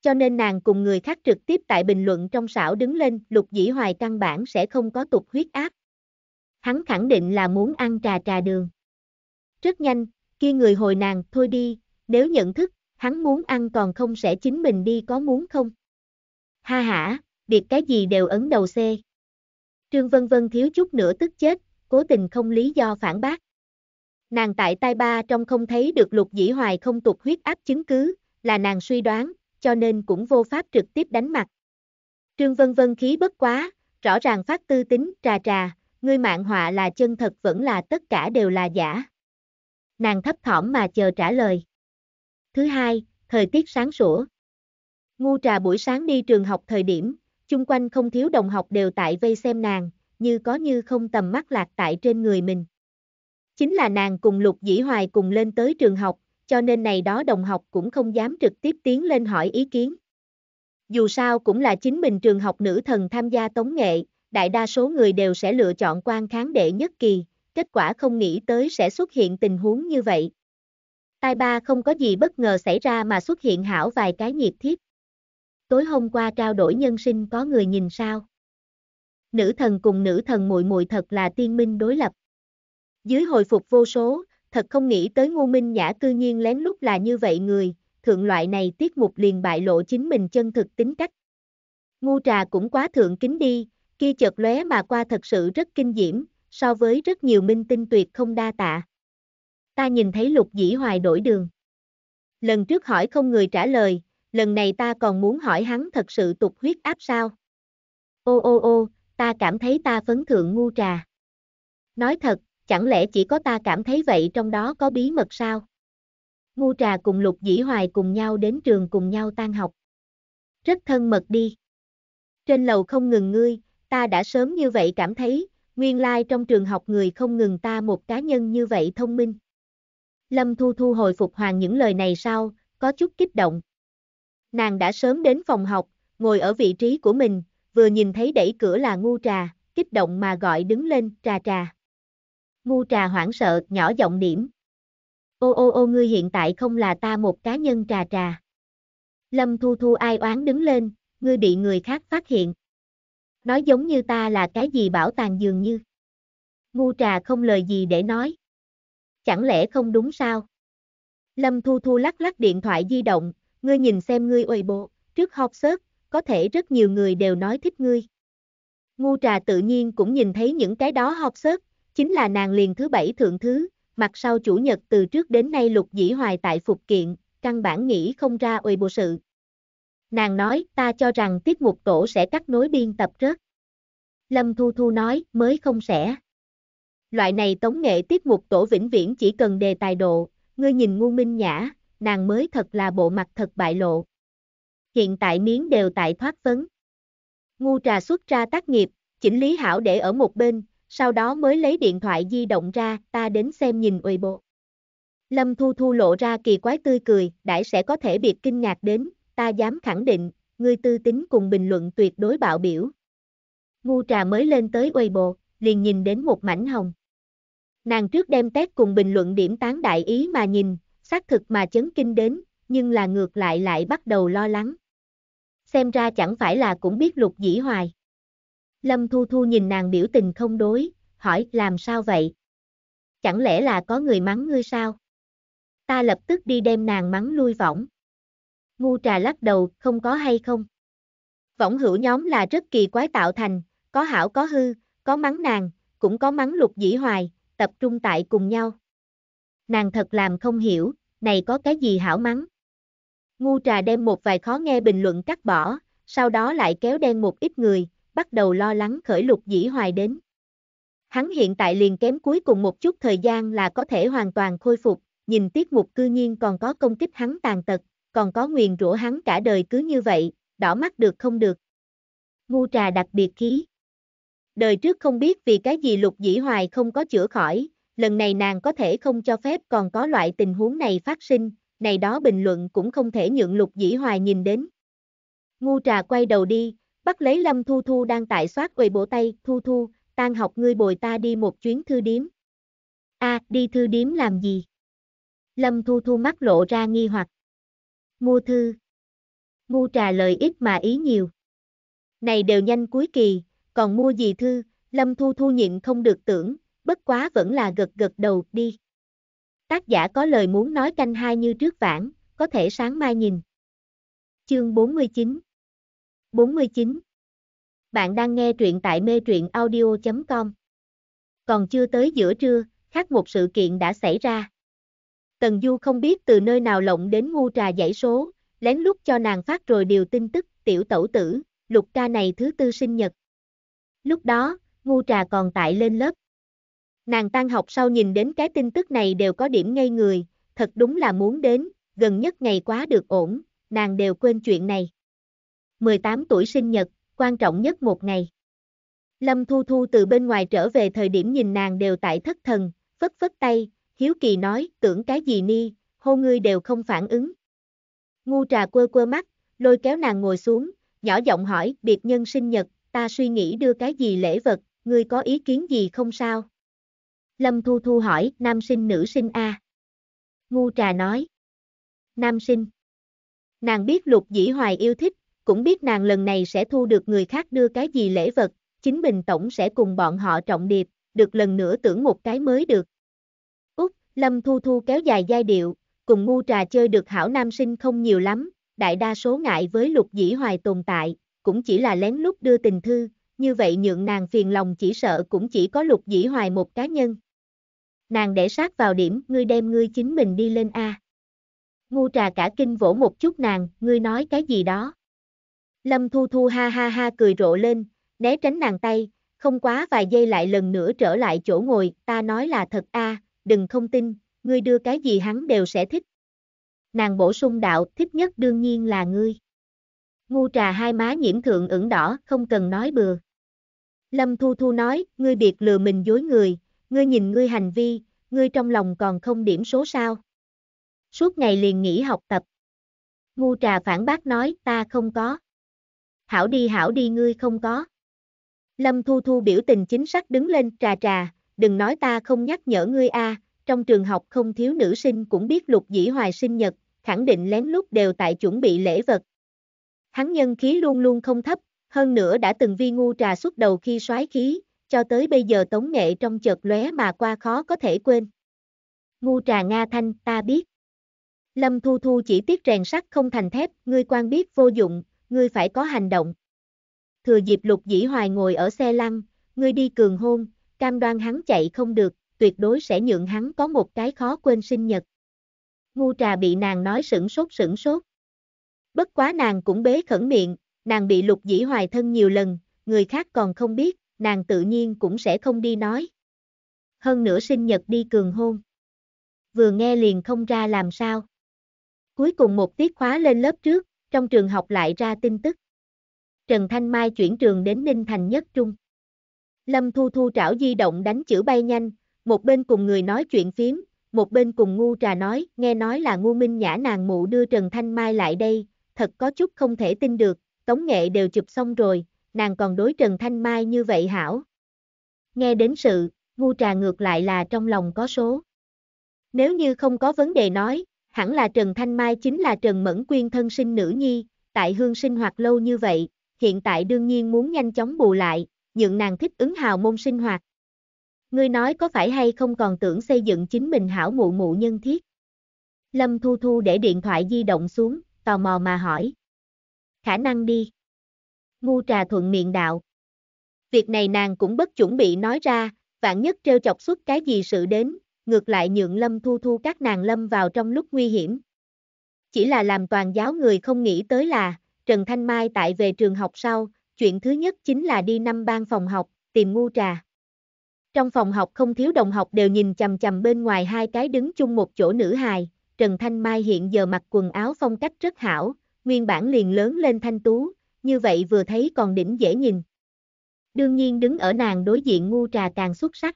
[SPEAKER 1] cho nên nàng cùng người khác trực tiếp tại bình luận trong xảo đứng lên, lục dĩ hoài căn bản sẽ không có tục huyết áp. Hắn khẳng định là muốn ăn trà trà đường. Rất nhanh, kia người hồi nàng, thôi đi, nếu nhận thức, hắn muốn ăn còn không sẽ chính mình đi có muốn không? Ha ha, việc cái gì đều ấn đầu xe. Trương Vân Vân thiếu chút nữa tức chết, cố tình không lý do phản bác. Nàng tại tai ba trong không thấy được lục dĩ hoài không tục huyết áp chứng cứ, là nàng suy đoán, cho nên cũng vô pháp trực tiếp đánh mặt. Trương Vân Vân khí bất quá, rõ ràng phát tư tính trà trà, ngươi mạng họa là chân thật vẫn là tất cả đều là giả. Nàng thấp thỏm mà chờ trả lời. Thứ hai, thời tiết sáng sủa. Ngu trà buổi sáng đi trường học thời điểm, chung quanh không thiếu đồng học đều tại vây xem nàng, như có như không tầm mắt lạc tại trên người mình. Chính là nàng cùng Lục Dĩ Hoài cùng lên tới trường học, cho nên này đó đồng học cũng không dám trực tiếp tiến lên hỏi ý kiến. Dù sao cũng là chính mình trường học nữ thần tham gia tống nghệ, đại đa số người đều sẽ lựa chọn quan kháng đệ nhất kỳ, kết quả không nghĩ tới sẽ xuất hiện tình huống như vậy. Tai ba không có gì bất ngờ xảy ra mà xuất hiện hảo vài cái nhiệt thiết. Tối hôm qua trao đổi nhân sinh có người nhìn sao? Nữ thần cùng nữ thần muội muội thật là tiên minh đối lập. Dưới hồi phục vô số, thật không nghĩ tới ngô minh nhã cư nhiên lén lút là như vậy người, thượng loại này tiết mục liền bại lộ chính mình chân thực tính cách. Ngu trà cũng quá thượng kính đi, kia chợt lóe mà qua thật sự rất kinh diễm, so với rất nhiều minh tinh tuyệt không đa tạ. Ta nhìn thấy lục dĩ hoài đổi đường. Lần trước hỏi không người trả lời, lần này ta còn muốn hỏi hắn thật sự tục huyết áp sao. Ô ô ô, ta cảm thấy ta phấn thượng ngu trà. Nói thật, chẳng lẽ chỉ có ta cảm thấy vậy trong đó có bí mật sao? Ngu trà cùng lục dĩ hoài cùng nhau đến trường cùng nhau tan học. Rất thân mật đi. Trên lầu không ngừng ngươi, ta đã sớm như vậy cảm thấy, nguyên lai trong trường học người không ngừng ta một cá nhân như vậy thông minh. Lâm Thu Thu hồi phục hoàng những lời này sau, có chút kích động. Nàng đã sớm đến phòng học, ngồi ở vị trí của mình, vừa nhìn thấy đẩy cửa là ngu trà, kích động mà gọi đứng lên trà trà ngu trà hoảng sợ, nhỏ giọng điểm. Ô ô ô ngươi hiện tại không là ta một cá nhân trà trà. Lâm Thu Thu ai oán đứng lên, ngươi bị người khác phát hiện. Nói giống như ta là cái gì bảo tàng dường như. Ngu trà không lời gì để nói. Chẳng lẽ không đúng sao? Lâm Thu Thu lắc lắc điện thoại di động, ngươi nhìn xem ngươi uầy bộ, trước họp sớt, có thể rất nhiều người đều nói thích ngươi. Ngu trà tự nhiên cũng nhìn thấy những cái đó họp sớt, chính là nàng liền thứ bảy thượng thứ, mặt sau chủ nhật từ trước đến nay lục dĩ hoài tại phục kiện, căn bản nghĩ không ra ôi bộ sự. Nàng nói, ta cho rằng tiết mục tổ sẽ cắt nối biên tập rớt. Lâm Thu Thu nói, mới không sẽ. Loại này tống nghệ tiết mục tổ vĩnh viễn chỉ cần đề tài độ, ngươi nhìn ngu minh nhã, nàng mới thật là bộ mặt thật bại lộ. Hiện tại miếng đều tại thoát vấn. Ngu trà xuất ra tác nghiệp, chỉnh lý hảo để ở một bên, sau đó mới lấy điện thoại di động ra, ta đến xem nhìn ủy bộ. Lâm Thu Thu lộ ra kỳ quái tươi cười, đãi sẽ có thể biệt kinh ngạc đến, ta dám khẳng định, ngươi tư tính cùng bình luận tuyệt đối bạo biểu. Ngu trà mới lên tới uầy bộ, liền nhìn đến một mảnh hồng. Nàng trước đem test cùng bình luận điểm tán đại ý mà nhìn, xác thực mà chấn kinh đến, nhưng là ngược lại lại bắt đầu lo lắng. Xem ra chẳng phải là cũng biết lục dĩ hoài. Lâm Thu Thu nhìn nàng biểu tình không đối, hỏi làm sao vậy? Chẳng lẽ là có người mắng ngươi sao? Ta lập tức đi đem nàng mắng lui võng. Ngu trà lắc đầu, không có hay không? Võng hữu nhóm là rất kỳ quái tạo thành, có hảo có hư, có mắng nàng, cũng có mắng lục dĩ hoài, tập trung tại cùng nhau. Nàng thật làm không hiểu, này có cái gì hảo mắng? Ngu trà đem một vài khó nghe bình luận cắt bỏ, sau đó lại kéo đen một ít người, bắt đầu lo lắng khởi lục dĩ hoài đến. Hắn hiện tại liền kém cuối cùng một chút thời gian là có thể hoàn toàn khôi phục, nhìn tiết mục cư nhiên còn có công kích hắn tàn tật, còn có nguyền rủa hắn cả đời cứ như vậy, đỏ mắt được không được. Ngu trà đặc biệt khí. Đời trước không biết vì cái gì lục dĩ hoài không có chữa khỏi, lần này nàng có thể không cho phép còn có loại tình huống này phát sinh, này đó bình luận cũng không thể nhượng lục dĩ hoài nhìn đến. Ngu trà quay đầu đi, bắt lấy Lâm Thu Thu đang tại soát quầy bộ tay, Thu Thu, tan học ngươi bồi ta đi một chuyến thư điếm. A, à, đi thư điếm làm gì? Lâm Thu Thu mắt lộ ra nghi hoặc. Mua thư. Mua trà lời ít mà ý nhiều. Này đều nhanh cuối kỳ, còn mua gì thư, Lâm Thu Thu nhịn không được tưởng, bất quá vẫn là gật gật đầu, đi. Tác giả có lời muốn nói canh hai như trước vãng, có thể sáng mai nhìn. Chương 49 49. Bạn đang nghe truyện tại mê truyện audio.com. Còn chưa tới giữa trưa, khác một sự kiện đã xảy ra. Tần Du không biết từ nơi nào lộng đến ngu trà giải số, lén lút cho nàng phát rồi điều tin tức, tiểu tẩu tử, lục ca này thứ tư sinh nhật. Lúc đó, ngu trà còn tại lên lớp. Nàng tan học sau nhìn đến cái tin tức này đều có điểm ngây người, thật đúng là muốn đến, gần nhất ngày quá được ổn, nàng đều quên chuyện này. 18 tuổi sinh nhật, quan trọng nhất một ngày. Lâm Thu Thu từ bên ngoài trở về thời điểm nhìn nàng đều tại thất thần, phất phất tay, hiếu kỳ nói, tưởng cái gì ni, hô ngươi đều không phản ứng. Ngu trà quơ quơ mắt, lôi kéo nàng ngồi xuống, nhỏ giọng hỏi, biệt nhân sinh nhật, ta suy nghĩ đưa cái gì lễ vật, ngươi có ý kiến gì không sao? Lâm Thu Thu hỏi, nam sinh nữ sinh a à? Ngu trà nói, nam sinh. Nàng biết lục dĩ hoài yêu thích, cũng biết nàng lần này sẽ thu được người khác đưa cái gì lễ vật, chính mình tổng sẽ cùng bọn họ trọng điệp, được lần nữa tưởng một cái mới được. Úc, Lâm Thu Thu kéo dài giai điệu, cùng ngu trà chơi được hảo nam sinh không nhiều lắm, đại đa số ngại với lục dĩ hoài tồn tại, cũng chỉ là lén lút đưa tình thư, như vậy nhượng nàng phiền lòng chỉ sợ cũng chỉ có lục dĩ hoài một cá nhân. Nàng để sát vào điểm, ngươi đem ngươi chính mình đi lên A. Ngu trà cả kinh vỗ một chút nàng, ngươi nói cái gì đó. Lâm Thu Thu ha ha ha cười rộ lên, né tránh nàng tay, không quá vài giây lại lần nữa trở lại chỗ ngồi, ta nói là thật a, đừng không tin, ngươi đưa cái gì hắn đều sẽ thích. Nàng bổ sung đạo, thích nhất đương nhiên là ngươi. Ngu trà hai má nhiễm thượng ửng đỏ, không cần nói bừa. Lâm Thu Thu nói, ngươi biệt lừa mình dối người, ngươi nhìn ngươi hành vi, ngươi trong lòng còn không điểm số sao. Suốt ngày liền nghỉ học tập. Ngu trà phản bác nói, ta không có hảo đi hảo đi ngươi không có. Lâm Thu Thu biểu tình chính xác đứng lên trà trà, đừng nói ta không nhắc nhở ngươi a. À, trong trường học không thiếu nữ sinh cũng biết lục dĩ hoài sinh nhật, khẳng định lén lút đều tại chuẩn bị lễ vật. Hắn nhân khí luôn luôn không thấp, hơn nữa đã từng vi ngu trà suốt đầu khi soái khí, cho tới bây giờ tống nghệ trong chợt lóe mà qua khó có thể quên. Ngu trà Nga Thanh, ta biết. Lâm Thu Thu chỉ tiếc rèn sắt không thành thép, ngươi quan biết vô dụng, ngươi phải có hành động. Thừa dịp lục dĩ hoài ngồi ở xe lăn, ngươi đi cường hôn, cam đoan hắn chạy không được, tuyệt đối sẽ nhượng hắn có một cái khó quên sinh nhật. Ngu trà bị nàng nói sửng sốt sửng sốt. Bất quá nàng cũng bế khẩn miệng, nàng bị lục dĩ hoài thân nhiều lần, người khác còn không biết, nàng tự nhiên cũng sẽ không đi nói. Hơn nữa sinh nhật đi cường hôn. Vừa nghe liền không ra làm sao. Cuối cùng một tiết khóa lên lớp trước, trong trường học lại ra tin tức. Trần Thanh Mai chuyển trường đến Ninh Thành Nhất Trung. Lâm Thu Thu trảo di động đánh chữ bay nhanh, một bên cùng người nói chuyện phím, một bên cùng ngu trà nói, nghe nói là ngu minh nhã nàng mụ đưa Trần Thanh Mai lại đây, thật có chút không thể tin được, tống nghệ đều chụp xong rồi, nàng còn đối Trần Thanh Mai như vậy hảo. Nghe đến sự, ngu trà ngược lại là trong lòng có số. Nếu như không có vấn đề nói, hẳn là Trần Thanh Mai chính là Trần Mẫn Quyên thân sinh nữ nhi, tại hương sinh hoạt lâu như vậy, hiện tại đương nhiên muốn nhanh chóng bù lại, nhượng nàng thích ứng hào môn sinh hoạt. Ngươi nói có phải hay không còn tưởng xây dựng chính mình hảo mụ mụ nhân thiết. Lâm Thu Thu để điện thoại di động xuống, tò mò mà hỏi. Khả năng đi. Ngu trà thuận miệng đạo. Việc này nàng cũng bất chuẩn bị nói ra, vạn nhất trêu chọc suốt cái gì sự đến, ngược lại nhượng Lâm Thu Thu các nàng lâm vào trong lúc nguy hiểm. Chỉ là làm toàn giáo người không nghĩ tới là, Trần Thanh Mai tại về trường học sau, chuyện thứ nhất chính là đi năm ban phòng học, tìm ngu trà. Trong phòng học không thiếu đồng học đều nhìn chầm chầm bên ngoài hai cái đứng chung một chỗ nữ hài, Trần Thanh Mai hiện giờ mặc quần áo phong cách rất hảo, nguyên bản liền lớn lên thanh tú, như vậy vừa thấy còn đỉnh dễ nhìn. Đương nhiên đứng ở nàng đối diện ngu trà càng xuất sắc.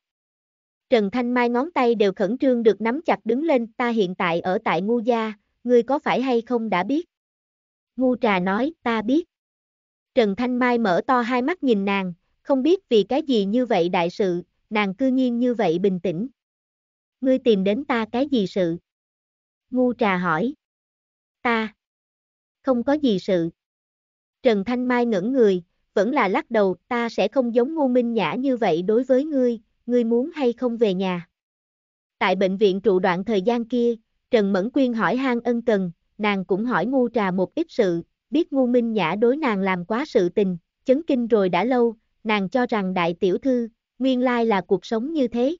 [SPEAKER 1] Trần Thanh Mai ngón tay đều khẩn trương được nắm chặt đứng lên, ta hiện tại ở tại ngu gia, ngươi có phải hay không đã biết? Ngu trà nói, ta biết. Trần Thanh Mai mở to hai mắt nhìn nàng, không biết vì cái gì như vậy đại sự, nàng cư nhiên như vậy bình tĩnh. Ngươi tìm đến ta cái gì sự? Ngu trà hỏi. Ta. Không có gì sự. Trần Thanh Mai ngẩn người, vẫn là lắc đầu, ta sẽ không giống ngu minh nhã như vậy đối với ngươi, ngươi muốn hay không về nhà? Tại bệnh viện trụ đoạn thời gian kia, Trần Mẫn Quyên hỏi hang ân cần, nàng cũng hỏi ngu trà một ít sự, biết ngu minh nhã đối nàng làm quá sự tình, chấn kinh rồi đã lâu, nàng cho rằng đại tiểu thư, nguyên lai là cuộc sống như thế.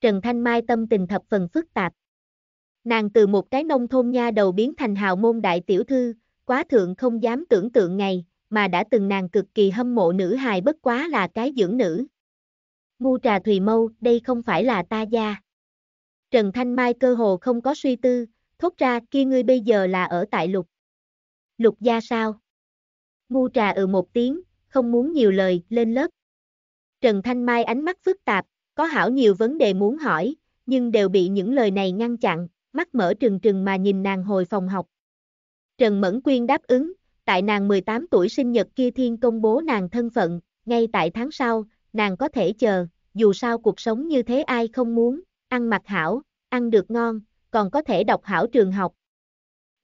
[SPEAKER 1] Trần Thanh Mai tâm tình thập phần phức tạp. Nàng từ một cái nông thôn nha đầu biến thành hào môn đại tiểu thư, quá thượng không dám tưởng tượng ngày, mà đã từng nàng cực kỳ hâm mộ nữ hài bất quá là cái dưỡng nữ, ngu trà thùy mâu, đây không phải là ta gia. Trần Thanh Mai cơ hồ không có suy tư, thốt ra kia ngươi bây giờ là ở tại lục. Lục gia sao? Ngu trà ừ một tiếng, không muốn nhiều lời, lên lớp. Trần Thanh Mai ánh mắt phức tạp, có hảo nhiều vấn đề muốn hỏi, nhưng đều bị những lời này ngăn chặn, mắt mở trừng trừng mà nhìn nàng hồi phòng học. Trần Mẫn Quyên đáp ứng, tại nàng 18 tuổi sinh nhật kia thiên công bố nàng thân phận, ngay tại tháng sau, nàng có thể chờ, dù sao cuộc sống như thế ai không muốn, ăn mặc hảo, ăn được ngon, còn có thể đọc hảo trường học.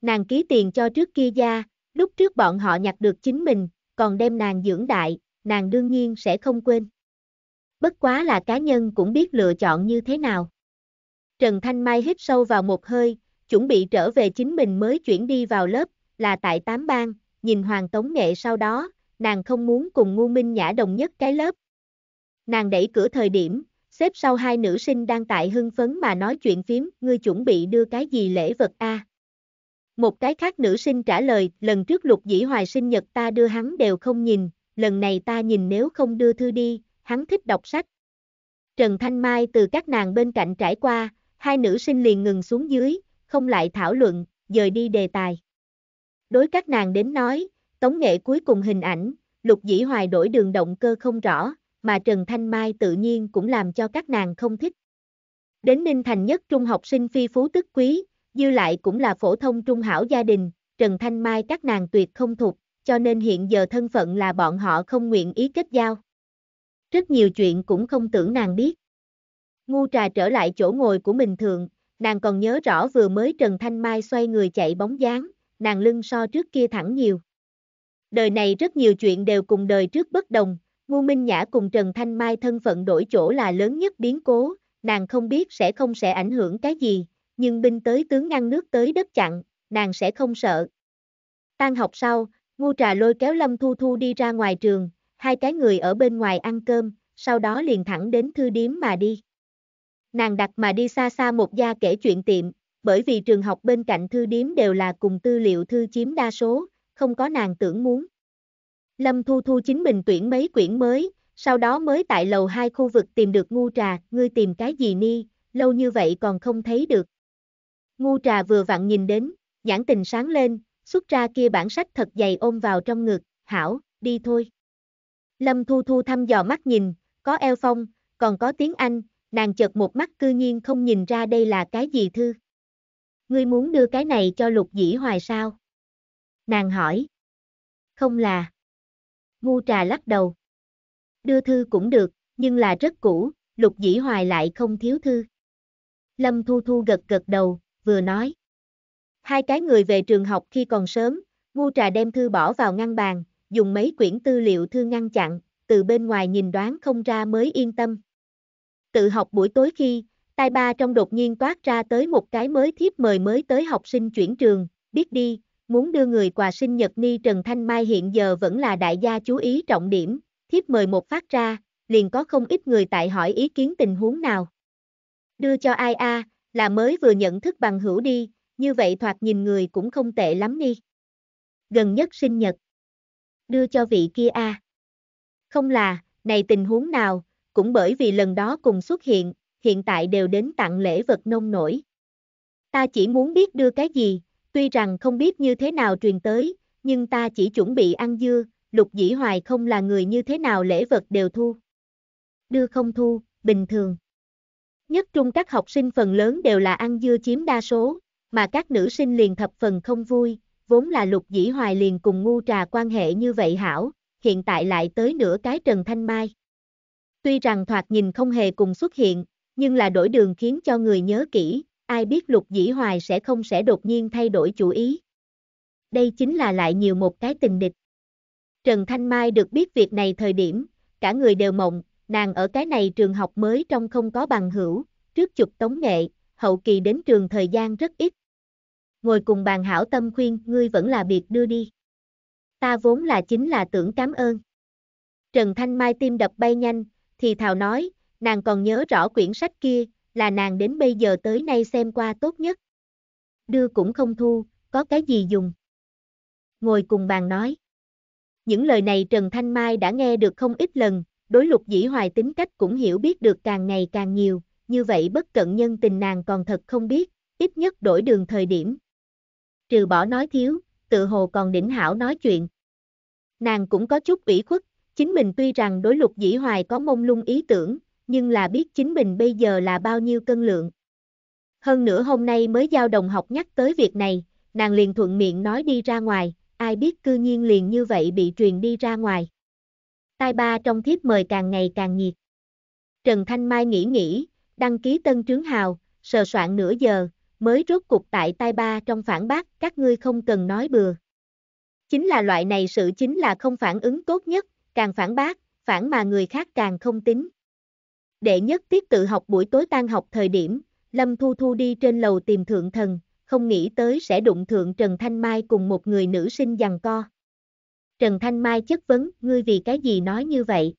[SPEAKER 1] Nàng ký tiền cho trước kia gia, lúc trước bọn họ nhặt được chính mình, còn đem nàng dưỡng đại, nàng đương nhiên sẽ không quên. Bất quá là cá nhân cũng biết lựa chọn như thế nào. Trần Thanh Mai hít sâu vào một hơi, chuẩn bị trở về chính mình mới chuyển đi vào lớp, là tại tám bang, nhìn Hoàng Tống Nghệ sau đó, nàng không muốn cùng Ngu Minh Nhã đồng nhất cái lớp, Nàng đẩy cửa thời điểm, xếp sau hai nữ sinh đang tại hưng phấn mà nói chuyện phím, ngươi chuẩn bị đưa cái gì lễ vật a? Một cái khác nữ sinh trả lời, lần trước lục dĩ hoài sinh nhật ta đưa hắn đều không nhìn, lần này ta nhìn nếu không đưa thư đi, hắn thích đọc sách. Trần Thanh Mai từ các nàng bên cạnh trải qua, hai nữ sinh liền ngừng xuống dưới, không lại thảo luận, dời đi đề tài. Đối các nàng đến nói, tống nghệ cuối cùng hình ảnh, lục dĩ hoài đổi đường động cơ không rõ, mà Trần Thanh Mai tự nhiên cũng làm cho các nàng không thích. Đến Ninh Thành nhất trung học sinh phi phú tức quý, dư lại cũng là phổ thông trung hảo gia đình, Trần Thanh Mai các nàng tuyệt không thuộc, cho nên hiện giờ thân phận là bọn họ không nguyện ý kết giao. Rất nhiều chuyện cũng không tưởng nàng biết. Ngu trà trở lại chỗ ngồi của mình thường, nàng còn nhớ rõ vừa mới Trần Thanh Mai xoay người chạy bóng dáng, nàng lưng so trước kia thẳng nhiều. Đời này rất nhiều chuyện đều cùng đời trước bất đồng, Ngô Minh Nhã cùng Trần Thanh Mai thân phận đổi chỗ là lớn nhất biến cố, nàng không biết sẽ không sẽ ảnh hưởng cái gì, nhưng binh tới tướng ngăn nước tới đất chặn, nàng sẽ không sợ. Tan học sau, Ngô Trà lôi kéo Lâm Thu Thu đi ra ngoài trường, hai cái người ở bên ngoài ăn cơm, sau đó liền thẳng đến thư điếm mà đi. Nàng đặt mà đi xa xa một gia kể chuyện tiệm, bởi vì trường học bên cạnh thư điếm đều là cùng tư liệu thư chiếm đa số, không có nàng tưởng muốn. Lâm Thu Thu chính mình tuyển mấy quyển mới, sau đó mới tại lầu hai khu vực tìm được ngu trà, ngươi tìm cái gì ni, lâu như vậy còn không thấy được. Ngu trà vừa vặn nhìn đến, nhãn tình sáng lên, xuất ra kia bản sách thật dày ôm vào trong ngực, hảo, đi thôi. Lâm Thu Thu thăm dò mắt nhìn, có eo phong, còn có tiếng Anh, nàng chợt một mắt cư nhiên không nhìn ra đây là cái gì thư. Ngươi muốn đưa cái này cho lục dĩ hoài sao? Nàng hỏi. Không là ngu trà lắc đầu. Đưa thư cũng được, nhưng là rất cũ, lục dĩ hoài lại không thiếu thư. Lâm Thu Thu gật gật đầu, vừa nói. Hai cái người về trường học khi còn sớm, ngu trà đem thư bỏ vào ngăn bàn, dùng mấy quyển tư liệu thư ngăn chặn, từ bên ngoài nhìn đoán không ra mới yên tâm. Tự học buổi tối khi, tai ba trong đột nhiên toát ra tới một cái mới thiếp mời mới tới học sinh chuyển trường, biết đi, muốn đưa người quà sinh nhật Ni Trần Thanh Mai hiện giờ vẫn là đại gia chú ý trọng điểm, thiếp mời một phát ra, liền có không ít người tại hỏi ý kiến tình huống nào. Đưa cho ai a là mới vừa nhận thức bằng hữu đi, như vậy thoạt nhìn người cũng không tệ lắm ni Gần nhất sinh nhật. Đưa cho vị kia a Không là, này tình huống nào, cũng bởi vì lần đó cùng xuất hiện, hiện tại đều đến tặng lễ vật nông nổi. Ta chỉ muốn biết đưa cái gì, Tuy rằng không biết như thế nào truyền tới, nhưng ta chỉ chuẩn bị ăn dưa, lục dĩ hoài không là người như thế nào lễ vật đều thu. Đưa không thu, bình thường. Nhất trung các học sinh phần lớn đều là ăn dưa chiếm đa số, mà các nữ sinh liền thập phần không vui, vốn là lục dĩ hoài liền cùng ngu trà quan hệ như vậy hảo, hiện tại lại tới nửa cái Trần Thanh Mai. Tuy rằng thoạt nhìn không hề cùng xuất hiện, nhưng là đổi đường khiến cho người nhớ kỹ, ai biết lục dĩ hoài sẽ không sẽ đột nhiên thay đổi chủ ý. Đây chính là lại nhiều một cái tình địch. Trần Thanh Mai được biết việc này thời điểm, cả người đều mộng, nàng ở cái này trường học mới trong không có bằng hữu, trước chụp tống nghệ, hậu kỳ đến trường thời gian rất ít. Ngồi cùng bàn hảo tâm khuyên, ngươi vẫn là biệt đưa đi. Ta vốn là chính là tưởng cảm ơn. Trần Thanh Mai tim đập bay nhanh, thì thào nói, nàng còn nhớ rõ quyển sách kia, là nàng đến bây giờ tới nay xem qua tốt nhất. Đưa cũng không thu, có cái gì dùng. Ngồi cùng bàn nói. Những lời này Trần Thanh Mai đã nghe được không ít lần, đối lục dĩ hoài tính cách cũng hiểu biết được càng ngày càng nhiều, như vậy bất cận nhân tình nàng còn thật không biết, ít nhất đổi đường thời điểm. Trừ bỏ nói thiếu, tự hồ còn đỉnh hảo nói chuyện. Nàng cũng có chút ủy khuất, chính mình tuy rằng đối lục dĩ hoài có mông lung ý tưởng, nhưng là biết chính mình bây giờ là bao nhiêu cân lượng. Hơn nữa hôm nay mới giao đồng học nhắc tới việc này, nàng liền thuận miệng nói đi ra ngoài, ai biết cư nhiên liền như vậy bị truyền đi ra ngoài. Tai ba trong thiếp mời càng ngày càng nhiệt. Trần Thanh Mai nghĩ nghĩ, đăng ký tân trướng hào, sờ soạn nửa giờ, mới rốt cục tại tai ba trong phản bác các ngươi không cần nói bừa. Chính là loại này sự chính là không phản ứng tốt nhất, càng phản bác, phản mà người khác càng không tính. Đệ nhất tiết tự học buổi tối tan học thời điểm, Lâm Thu Thu đi trên lầu tìm Thượng Thần, không nghĩ tới sẽ đụng Thượng Trần Thanh Mai cùng một người nữ sinh giằng co. Trần Thanh Mai chất vấn, ngươi vì cái gì nói như vậy?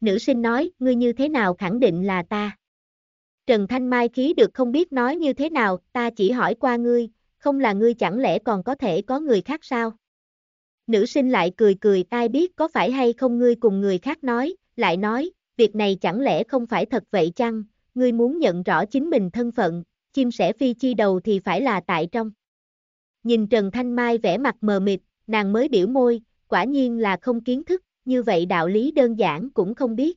[SPEAKER 1] Nữ sinh nói, ngươi như thế nào khẳng định là ta? Trần Thanh Mai khí được không biết nói như thế nào, ta chỉ hỏi qua ngươi, không là ngươi chẳng lẽ còn có thể có người khác sao? Nữ sinh lại cười cười, ai biết có phải hay không ngươi cùng người khác nói, lại nói, việc này chẳng lẽ không phải thật vậy chăng, ngươi muốn nhận rõ chính mình thân phận, chim sẻ phi chi đầu thì phải là tại trong. Nhìn Trần Thanh Mai vẻ mặt mờ mịt, nàng mới biểu môi, quả nhiên là không kiến thức, như vậy đạo lý đơn giản cũng không biết.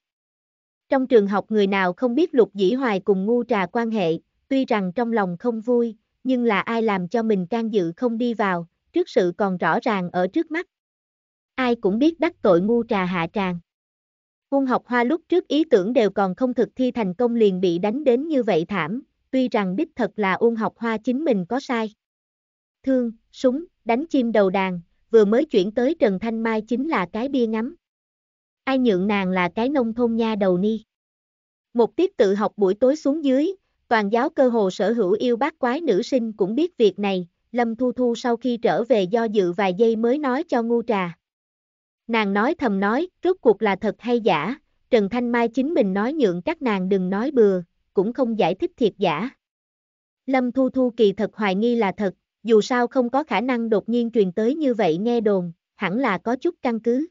[SPEAKER 1] Trong trường học người nào không biết lục dĩ hoài cùng ngu trà quan hệ, tuy rằng trong lòng không vui, nhưng là ai làm cho mình can dự không đi vào, trước sự còn rõ ràng ở trước mắt. Ai cũng biết đắc tội ngu trà hạ tràng. Hôn học hoa lúc trước ý tưởng đều còn không thực thi thành công liền bị đánh đến như vậy thảm, tuy rằng đích thật là ôn học hoa chính mình có sai. Thương, súng, đánh chim đầu đàn, vừa mới chuyển tới Trần Thanh Mai chính là cái bia ngắm. Ai nhượng nàng là cái nông thôn nha đầu ni. Một tiết tự học buổi tối xuống dưới, toàn giáo cơ hồ sở hữu yêu bác quái nữ sinh cũng biết việc này, Lâm Thu Thu sau khi trở về do dự vài giây mới nói cho ngu trà. Nàng nói thầm nói, rốt cuộc là thật hay giả, Trần Thanh Mai chính mình nói nhượng các nàng đừng nói bừa, cũng không giải thích thiệt giả. Lâm Thu Thu kỳ thật hoài nghi là thật, dù sao không có khả năng đột nhiên truyền tới như vậy nghe đồn, hẳn là có chút căn cứ.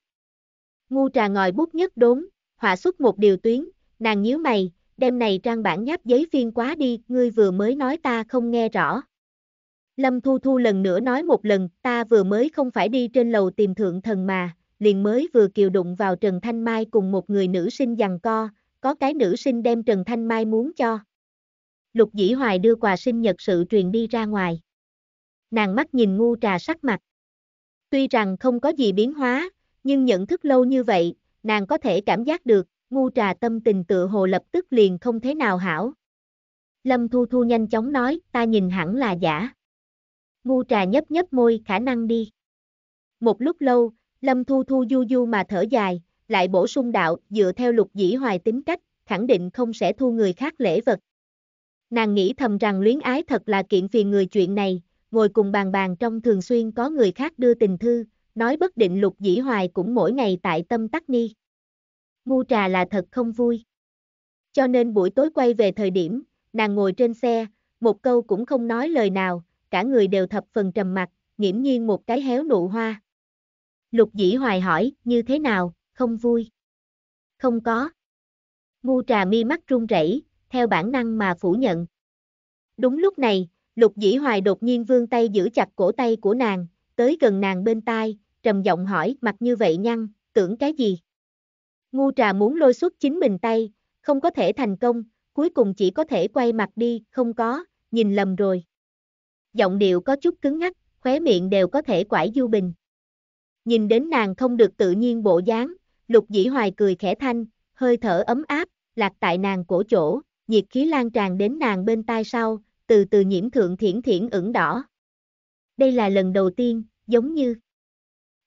[SPEAKER 1] Ngu trà ngòi bút nhất đốn, họa xuất một điều tuyến, nàng nhíu mày, đêm này trang bản nháp giấy phiên quá đi, ngươi vừa mới nói ta không nghe rõ. Lâm Thu Thu lần nữa nói một lần, ta vừa mới không phải đi trên lầu tìm thượng thần mà, liền mới vừa kiều đụng vào Trần Thanh Mai cùng một người nữ sinh giằng co, có cái nữ sinh đem Trần Thanh Mai muốn cho. Lục Dĩ Hoài đưa quà sinh nhật sự truyền đi ra ngoài. Nàng mắt nhìn ngu trà sắc mặt. Tuy rằng không có gì biến hóa, nhưng nhận thức lâu như vậy, nàng có thể cảm giác được, ngu trà tâm tình tựa hồ lập tức liền không thế nào hảo. Lâm Thu Thu nhanh chóng nói, ta nhìn hẳn là giả. Ngu trà nhấp nhấp môi, khả năng đi. Một lúc lâu, Lâm Thu Thu du du mà thở dài, lại bổ sung đạo, dựa theo lục dĩ hoài tính cách, khẳng định không sẽ thu người khác lễ vật. Nàng nghĩ thầm rằng luyến ái thật là kiện phiền người chuyện này, ngồi cùng bàn bàn trong thường xuyên có người khác đưa tình thư, nói bất định lục dĩ hoài cũng mỗi ngày tại tâm tắc ni. Ngu trà là thật không vui. Cho nên buổi tối quay về thời điểm, nàng ngồi trên xe, một câu cũng không nói lời nào, cả người đều thập phần trầm mặc, nghiễm nhiên một cái héo nụ hoa. Lục dĩ hoài hỏi, như thế nào, không vui? Không có. Ngu trà mi mắt run rẩy, theo bản năng mà phủ nhận. Đúng lúc này, lục dĩ hoài đột nhiên vươn tay giữ chặt cổ tay của nàng, tới gần nàng bên tai, trầm giọng hỏi, mặt như vậy nhăn, tưởng cái gì? Ngu trà muốn lôi xuất chính mình tay, không có thể thành công, cuối cùng chỉ có thể quay mặt đi, không có, nhìn lầm rồi. Giọng điệu có chút cứng ngắc, khóe miệng đều có thể quải du bình. Nhìn đến nàng không được tự nhiên bộ dáng, lục dĩ hoài cười khẽ thanh, hơi thở ấm áp, lạc tại nàng cổ chỗ, nhiệt khí lan tràn đến nàng bên tai sau, từ từ nhiễm thượng thiển thiển ửng đỏ. Đây là lần đầu tiên, giống như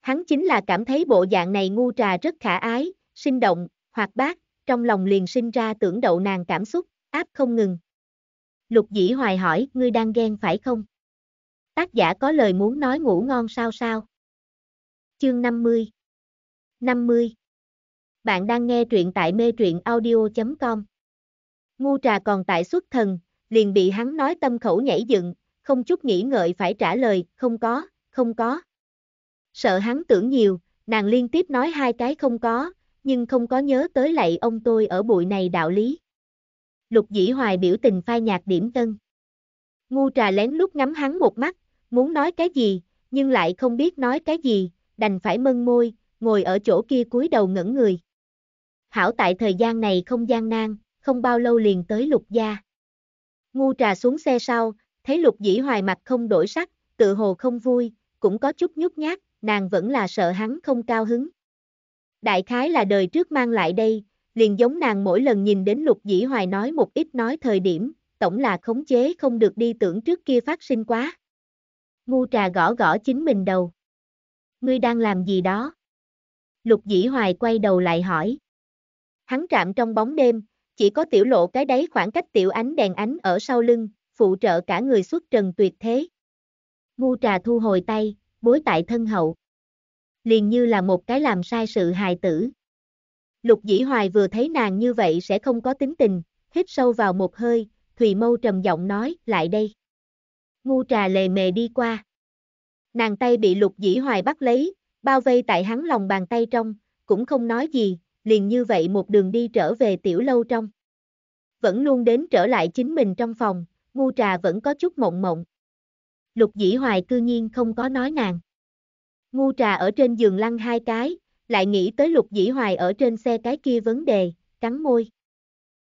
[SPEAKER 1] hắn chính là cảm thấy bộ dạng này ngu trà rất khả ái, sinh động, hoạt bát, trong lòng liền sinh ra tưởng đậu nàng cảm xúc, áp không ngừng. Lục dĩ hoài hỏi, ngươi đang ghen phải không? Tác giả có lời muốn nói ngủ ngon sao sao? chương 50. 50. Bạn đang nghe truyện tại mê truyện audio.com. Ngu trà còn tại xuất thần, liền bị hắn nói tâm khẩu nhảy dựng, không chút nghĩ ngợi phải trả lời, không có, không có. Sợ hắn tưởng nhiều, nàng liên tiếp nói hai cái không có, nhưng không có nhớ tới lại ông tôi ở bụi này đạo lý. Lục dĩ hoài biểu tình phai nhạc điểm tân. Ngu trà lén lút ngắm hắn một mắt, muốn nói cái gì, nhưng lại không biết nói cái gì, đành phải mân môi, ngồi ở chỗ kia cúi đầu ngẩn người. Hảo tại thời gian này không gian nan, không bao lâu liền tới lục gia. Ngu trà xuống xe sau, thấy lục dĩ hoài mặt không đổi sắc, tự hồ không vui, cũng có chút nhút nhát, nàng vẫn là sợ hắn không cao hứng. Đại khái là đời trước mang lại đây, liền giống nàng mỗi lần nhìn đến lục dĩ hoài nói một ít nói thời điểm, tổng là khống chế không được đi tưởng trước kia phát sinh quá. Ngu trà gõ gõ chính mình đầu. Ngươi đang làm gì đó? Lục dĩ hoài quay đầu lại hỏi. Hắn trạm trong bóng đêm, chỉ có tiểu lộ cái đấy khoảng cách tiểu ánh đèn ánh ở sau lưng, phụ trợ cả người xuất trần tuyệt thế. Ngu trà thu hồi tay, bối tại thân hậu. Liền như là một cái làm sai sự hài tử. Lục dĩ hoài vừa thấy nàng như vậy sẽ không có tính tình, hít sâu vào một hơi, Thùy Mâu trầm giọng nói, lại đây. Ngu trà lề mề đi qua. Nàng tay bị lục dĩ hoài bắt lấy, bao vây tại hắn lòng bàn tay trong, cũng không nói gì, liền như vậy một đường đi trở về tiểu lâu trong. Vẫn luôn đến trở lại chính mình trong phòng, ngu trà vẫn có chút mộng mộng. Lục dĩ hoài cư nhiên không có nói nàng. Ngu trà ở trên giường lăn hai cái, lại nghĩ tới lục dĩ hoài ở trên xe cái kia vấn đề, cắn môi.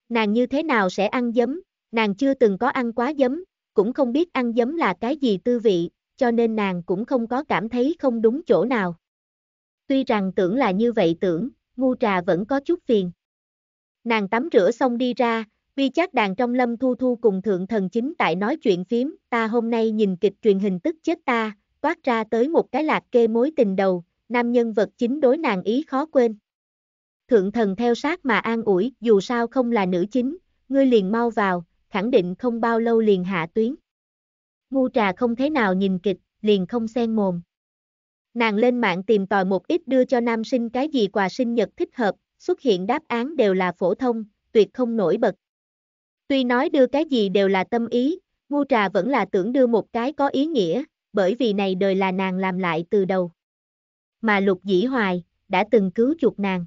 [SPEAKER 1] Nàng như thế nào sẽ ăn giấm, nàng chưa từng có ăn quá giấm, cũng không biết ăn giấm là cái gì tư vị, cho nên nàng cũng không có cảm thấy không đúng chỗ nào. Tuy rằng tưởng là như vậy tưởng, ngu trà vẫn có chút phiền. Nàng tắm rửa xong đi ra, vi chát đàn trong lâm thu thu cùng thượng thần chính tại nói chuyện phím, ta hôm nay nhìn kịch truyền hình tức chết ta, toát ra tới một cái lạc kê mối tình đầu, nam nhân vật chính đối nàng ý khó quên. Thượng thần theo sát mà an ủi, dù sao không là nữ chính, ngươi liền mau vào, khẳng định không bao lâu liền hạ tuyến ngu trà không thế nào nhìn kịch, liền không xen mồm. Nàng lên mạng tìm tòi một ít đưa cho nam sinh cái gì quà sinh nhật thích hợp, xuất hiện đáp án đều là phổ thông, tuyệt không nổi bật. Tuy nói đưa cái gì đều là tâm ý, ngu trà vẫn là tưởng đưa một cái có ý nghĩa, bởi vì này đời là nàng làm lại từ đầu. Mà lục dĩ hoài, đã từng cứu chuột nàng.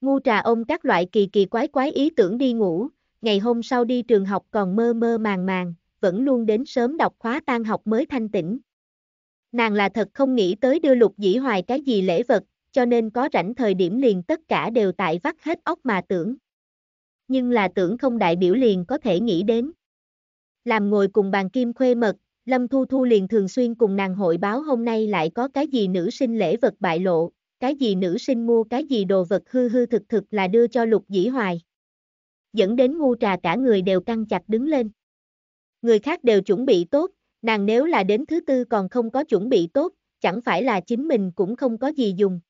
[SPEAKER 1] Ngu trà ôm các loại kỳ kỳ quái quái ý tưởng đi ngủ, ngày hôm sau đi trường học còn mơ mơ màng màng, vẫn luôn đến sớm đọc khóa tan học mới thanh tĩnh. Nàng là thật không nghĩ tới đưa lục dĩ hoài cái gì lễ vật, cho nên có rảnh thời điểm liền tất cả đều tại vắt hết ốc mà tưởng. Nhưng là tưởng không đại biểu liền có thể nghĩ đến. Làm ngồi cùng bàn kim khuê mật, Lâm Thu Thu liền thường xuyên cùng nàng hội báo hôm nay lại có cái gì nữ sinh lễ vật bại lộ, cái gì nữ sinh mua cái gì đồ vật hư hư thực thực là đưa cho lục dĩ hoài. Dẫn đến ngu trà cả người đều căng chặt đứng lên người khác đều chuẩn bị tốt, nàng nếu là đến thứ tư còn không có chuẩn bị tốt, chẳng phải là chính mình cũng không có gì dùng.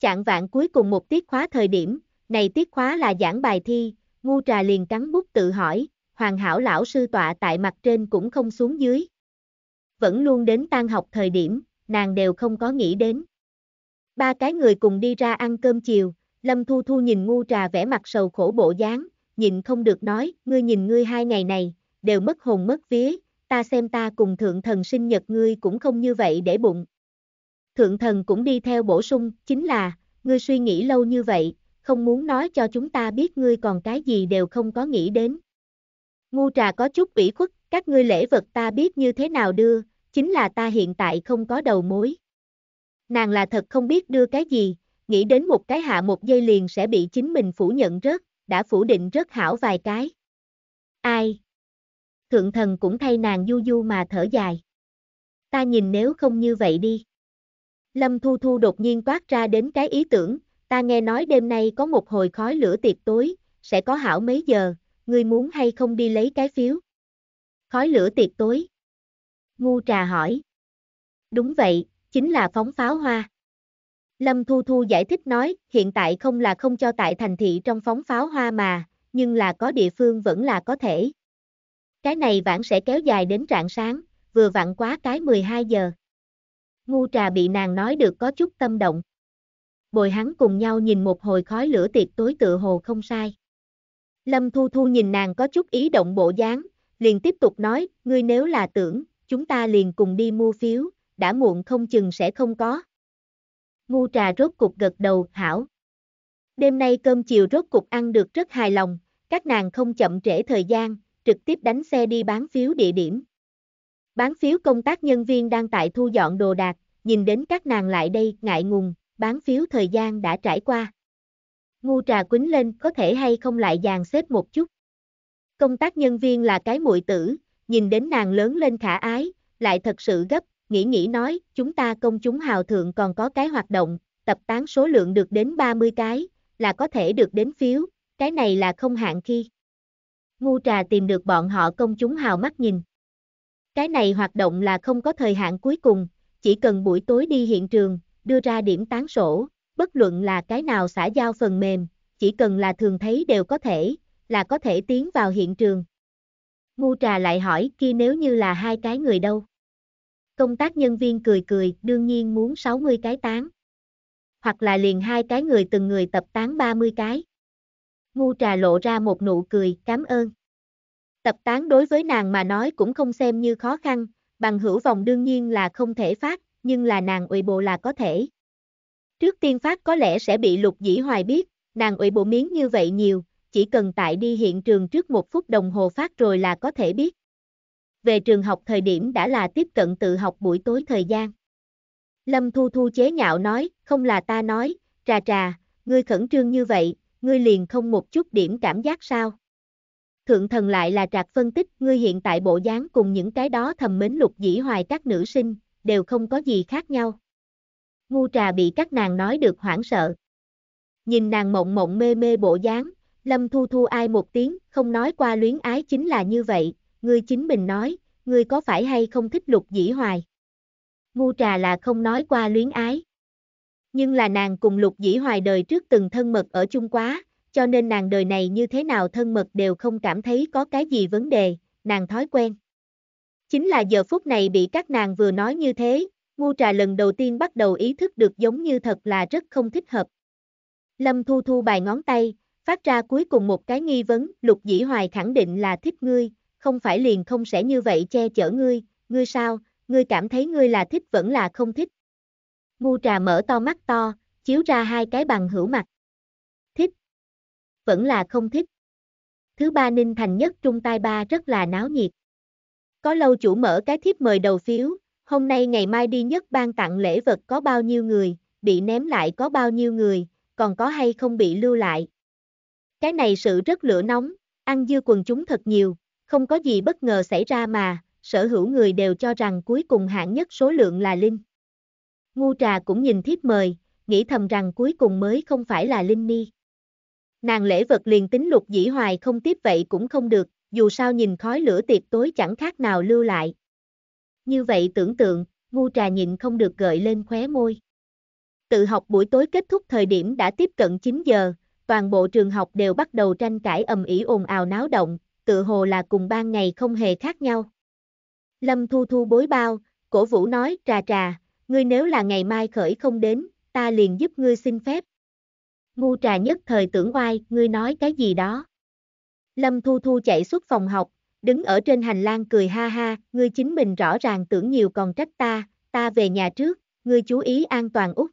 [SPEAKER 1] Chạng vạn cuối cùng một tiết khóa thời điểm, này tiết khóa là giảng bài thi, ngu trà liền cắn bút tự hỏi, hoàn hảo lão sư tọa tại mặt trên cũng không xuống dưới. Vẫn luôn đến tan học thời điểm, nàng đều không có nghĩ đến. Ba cái người cùng đi ra ăn cơm chiều, Lâm Thu Thu nhìn ngu trà vẻ mặt sầu khổ bộ dáng, nhìn không được nói, ngươi nhìn ngươi hai ngày này, đều mất hồn mất vía, ta xem ta cùng thượng thần sinh nhật ngươi cũng không như vậy để bụng. Thượng thần cũng đi theo bổ sung, chính là, ngươi suy nghĩ lâu như vậy, không muốn nói cho chúng ta biết ngươi còn cái gì đều không có nghĩ đến. Ngu trà có chút ủy khuất, các ngươi lễ vật ta biết như thế nào đưa, chính là ta hiện tại không có đầu mối. Nàng là thật không biết đưa cái gì, nghĩ đến một cái hạ một giây liền sẽ bị chính mình phủ nhận rớt, đã phủ định rất hảo vài cái. Ai? thượng thần cũng thay nàng du du mà thở dài. Ta nhìn nếu không như vậy đi. Lâm Thu Thu đột nhiên toát ra đến cái ý tưởng, ta nghe nói đêm nay có một hồi khói lửa tiệc tối, sẽ có hảo mấy giờ, ngươi muốn hay không đi lấy cái phiếu. Khói lửa tiệc tối. Ngu trà hỏi. Đúng vậy, chính là phóng pháo hoa. Lâm Thu Thu giải thích nói, hiện tại không là không cho tại thành thị trong phóng pháo hoa mà, nhưng là có địa phương vẫn là có thể. Cái này vãn sẽ kéo dài đến trạng sáng, vừa vặn quá cái 12 giờ. Ngu trà bị nàng nói được có chút tâm động. Bồi hắn cùng nhau nhìn một hồi khói lửa tiệc tối tự hồ không sai. Lâm Thu Thu nhìn nàng có chút ý động bộ dáng, liền tiếp tục nói, ngươi nếu là tưởng, chúng ta liền cùng đi mua phiếu, đã muộn không chừng sẽ không có. Ngu trà rốt cục gật đầu, hảo. Đêm nay cơm chiều rốt cục ăn được rất hài lòng, các nàng không chậm trễ thời gian, trực tiếp đánh xe đi bán phiếu địa điểm. Bán phiếu công tác nhân viên đang tại thu dọn đồ đạc, nhìn đến các nàng lại đây, ngại ngùng, bán phiếu thời gian đã trải qua. Ngu trà quýnh lên, có thể hay không lại dàn xếp một chút. Công tác nhân viên là cái muội tử, nhìn đến nàng lớn lên khả ái, lại thật sự gấp, nghĩ nghĩ nói, chúng ta công chúng hào thượng còn có cái hoạt động, tập tán số lượng được đến 30 cái, là có thể được đến phiếu, cái này là không hạn khi ngu trà tìm được bọn họ công chúng hào mắt nhìn. Cái này hoạt động là không có thời hạn cuối cùng, chỉ cần buổi tối đi hiện trường, đưa ra điểm tán sổ, bất luận là cái nào xã giao phần mềm, chỉ cần là thường thấy đều có thể, là có thể tiến vào hiện trường. Ngu trà lại hỏi kia nếu như là hai cái người đâu. Công tác nhân viên cười cười, đương nhiên muốn 60 cái tán. Hoặc là liền hai cái người từng người tập tán 30 cái ngu trà lộ ra một nụ cười, cảm ơn. Tập tán đối với nàng mà nói cũng không xem như khó khăn, bằng hữu vòng đương nhiên là không thể phát, nhưng là nàng ủy bộ là có thể. Trước tiên phát có lẽ sẽ bị lục dĩ hoài biết, nàng ủy bộ miếng như vậy nhiều, chỉ cần tại đi hiện trường trước một phút đồng hồ phát rồi là có thể biết. Về trường học thời điểm đã là tiếp cận tự học buổi tối thời gian. Lâm Thu Thu chế nhạo nói, không là ta nói, trà trà, ngươi khẩn trương như vậy, ngươi liền không một chút điểm cảm giác sao? Thượng thần lại là trạc phân tích, ngươi hiện tại bộ dáng cùng những cái đó thầm mến lục dĩ hoài các nữ sinh, đều không có gì khác nhau. Ngu trà bị các nàng nói được hoảng sợ. Nhìn nàng mộng mộng mê mê bộ dáng, lâm thu thu ai một tiếng, không nói qua luyến ái chính là như vậy, ngươi chính mình nói, ngươi có phải hay không thích lục dĩ hoài? Ngu trà là không nói qua luyến ái nhưng là nàng cùng lục dĩ hoài đời trước từng thân mật ở chung quá, cho nên nàng đời này như thế nào thân mật đều không cảm thấy có cái gì vấn đề, nàng thói quen. Chính là giờ phút này bị các nàng vừa nói như thế, ngu trà lần đầu tiên bắt đầu ý thức được giống như thật là rất không thích hợp. Lâm thu thu bài ngón tay, phát ra cuối cùng một cái nghi vấn, lục dĩ hoài khẳng định là thích ngươi, không phải liền không sẽ như vậy che chở ngươi, ngươi sao, ngươi cảm thấy ngươi là thích vẫn là không thích. Ngu trà mở to mắt to, chiếu ra hai cái bằng hữu mặt. Thích. Vẫn là không thích. Thứ ba Ninh Thành nhất trung tai ba rất là náo nhiệt. Có lâu chủ mở cái thiếp mời đầu phiếu, hôm nay ngày mai đi nhất ban tặng lễ vật có bao nhiêu người, bị ném lại có bao nhiêu người, còn có hay không bị lưu lại. Cái này sự rất lửa nóng, ăn dưa quần chúng thật nhiều, không có gì bất ngờ xảy ra mà, sở hữu người đều cho rằng cuối cùng hạng nhất số lượng là Linh. Ngu trà cũng nhìn thiếp mời, nghĩ thầm rằng cuối cùng mới không phải là Linh Ni. Nàng lễ vật liền tính lục dĩ hoài không tiếp vậy cũng không được, dù sao nhìn khói lửa tiệc tối chẳng khác nào lưu lại. Như vậy tưởng tượng, ngu trà nhịn không được gợi lên khóe môi. Tự học buổi tối kết thúc thời điểm đã tiếp cận 9 giờ, toàn bộ trường học đều bắt đầu tranh cãi ầm ĩ ồn ào náo động, tự hồ là cùng ban ngày không hề khác nhau. Lâm Thu Thu bối bao, cổ vũ nói trà trà, ngươi nếu là ngày mai khởi không đến, ta liền giúp ngươi xin phép. Ngu trà nhất thời tưởng oai, ngươi nói cái gì đó. Lâm Thu Thu chạy xuất phòng học, đứng ở trên hành lang cười ha ha, ngươi chính mình rõ ràng tưởng nhiều còn trách ta, ta về nhà trước, ngươi chú ý an toàn út.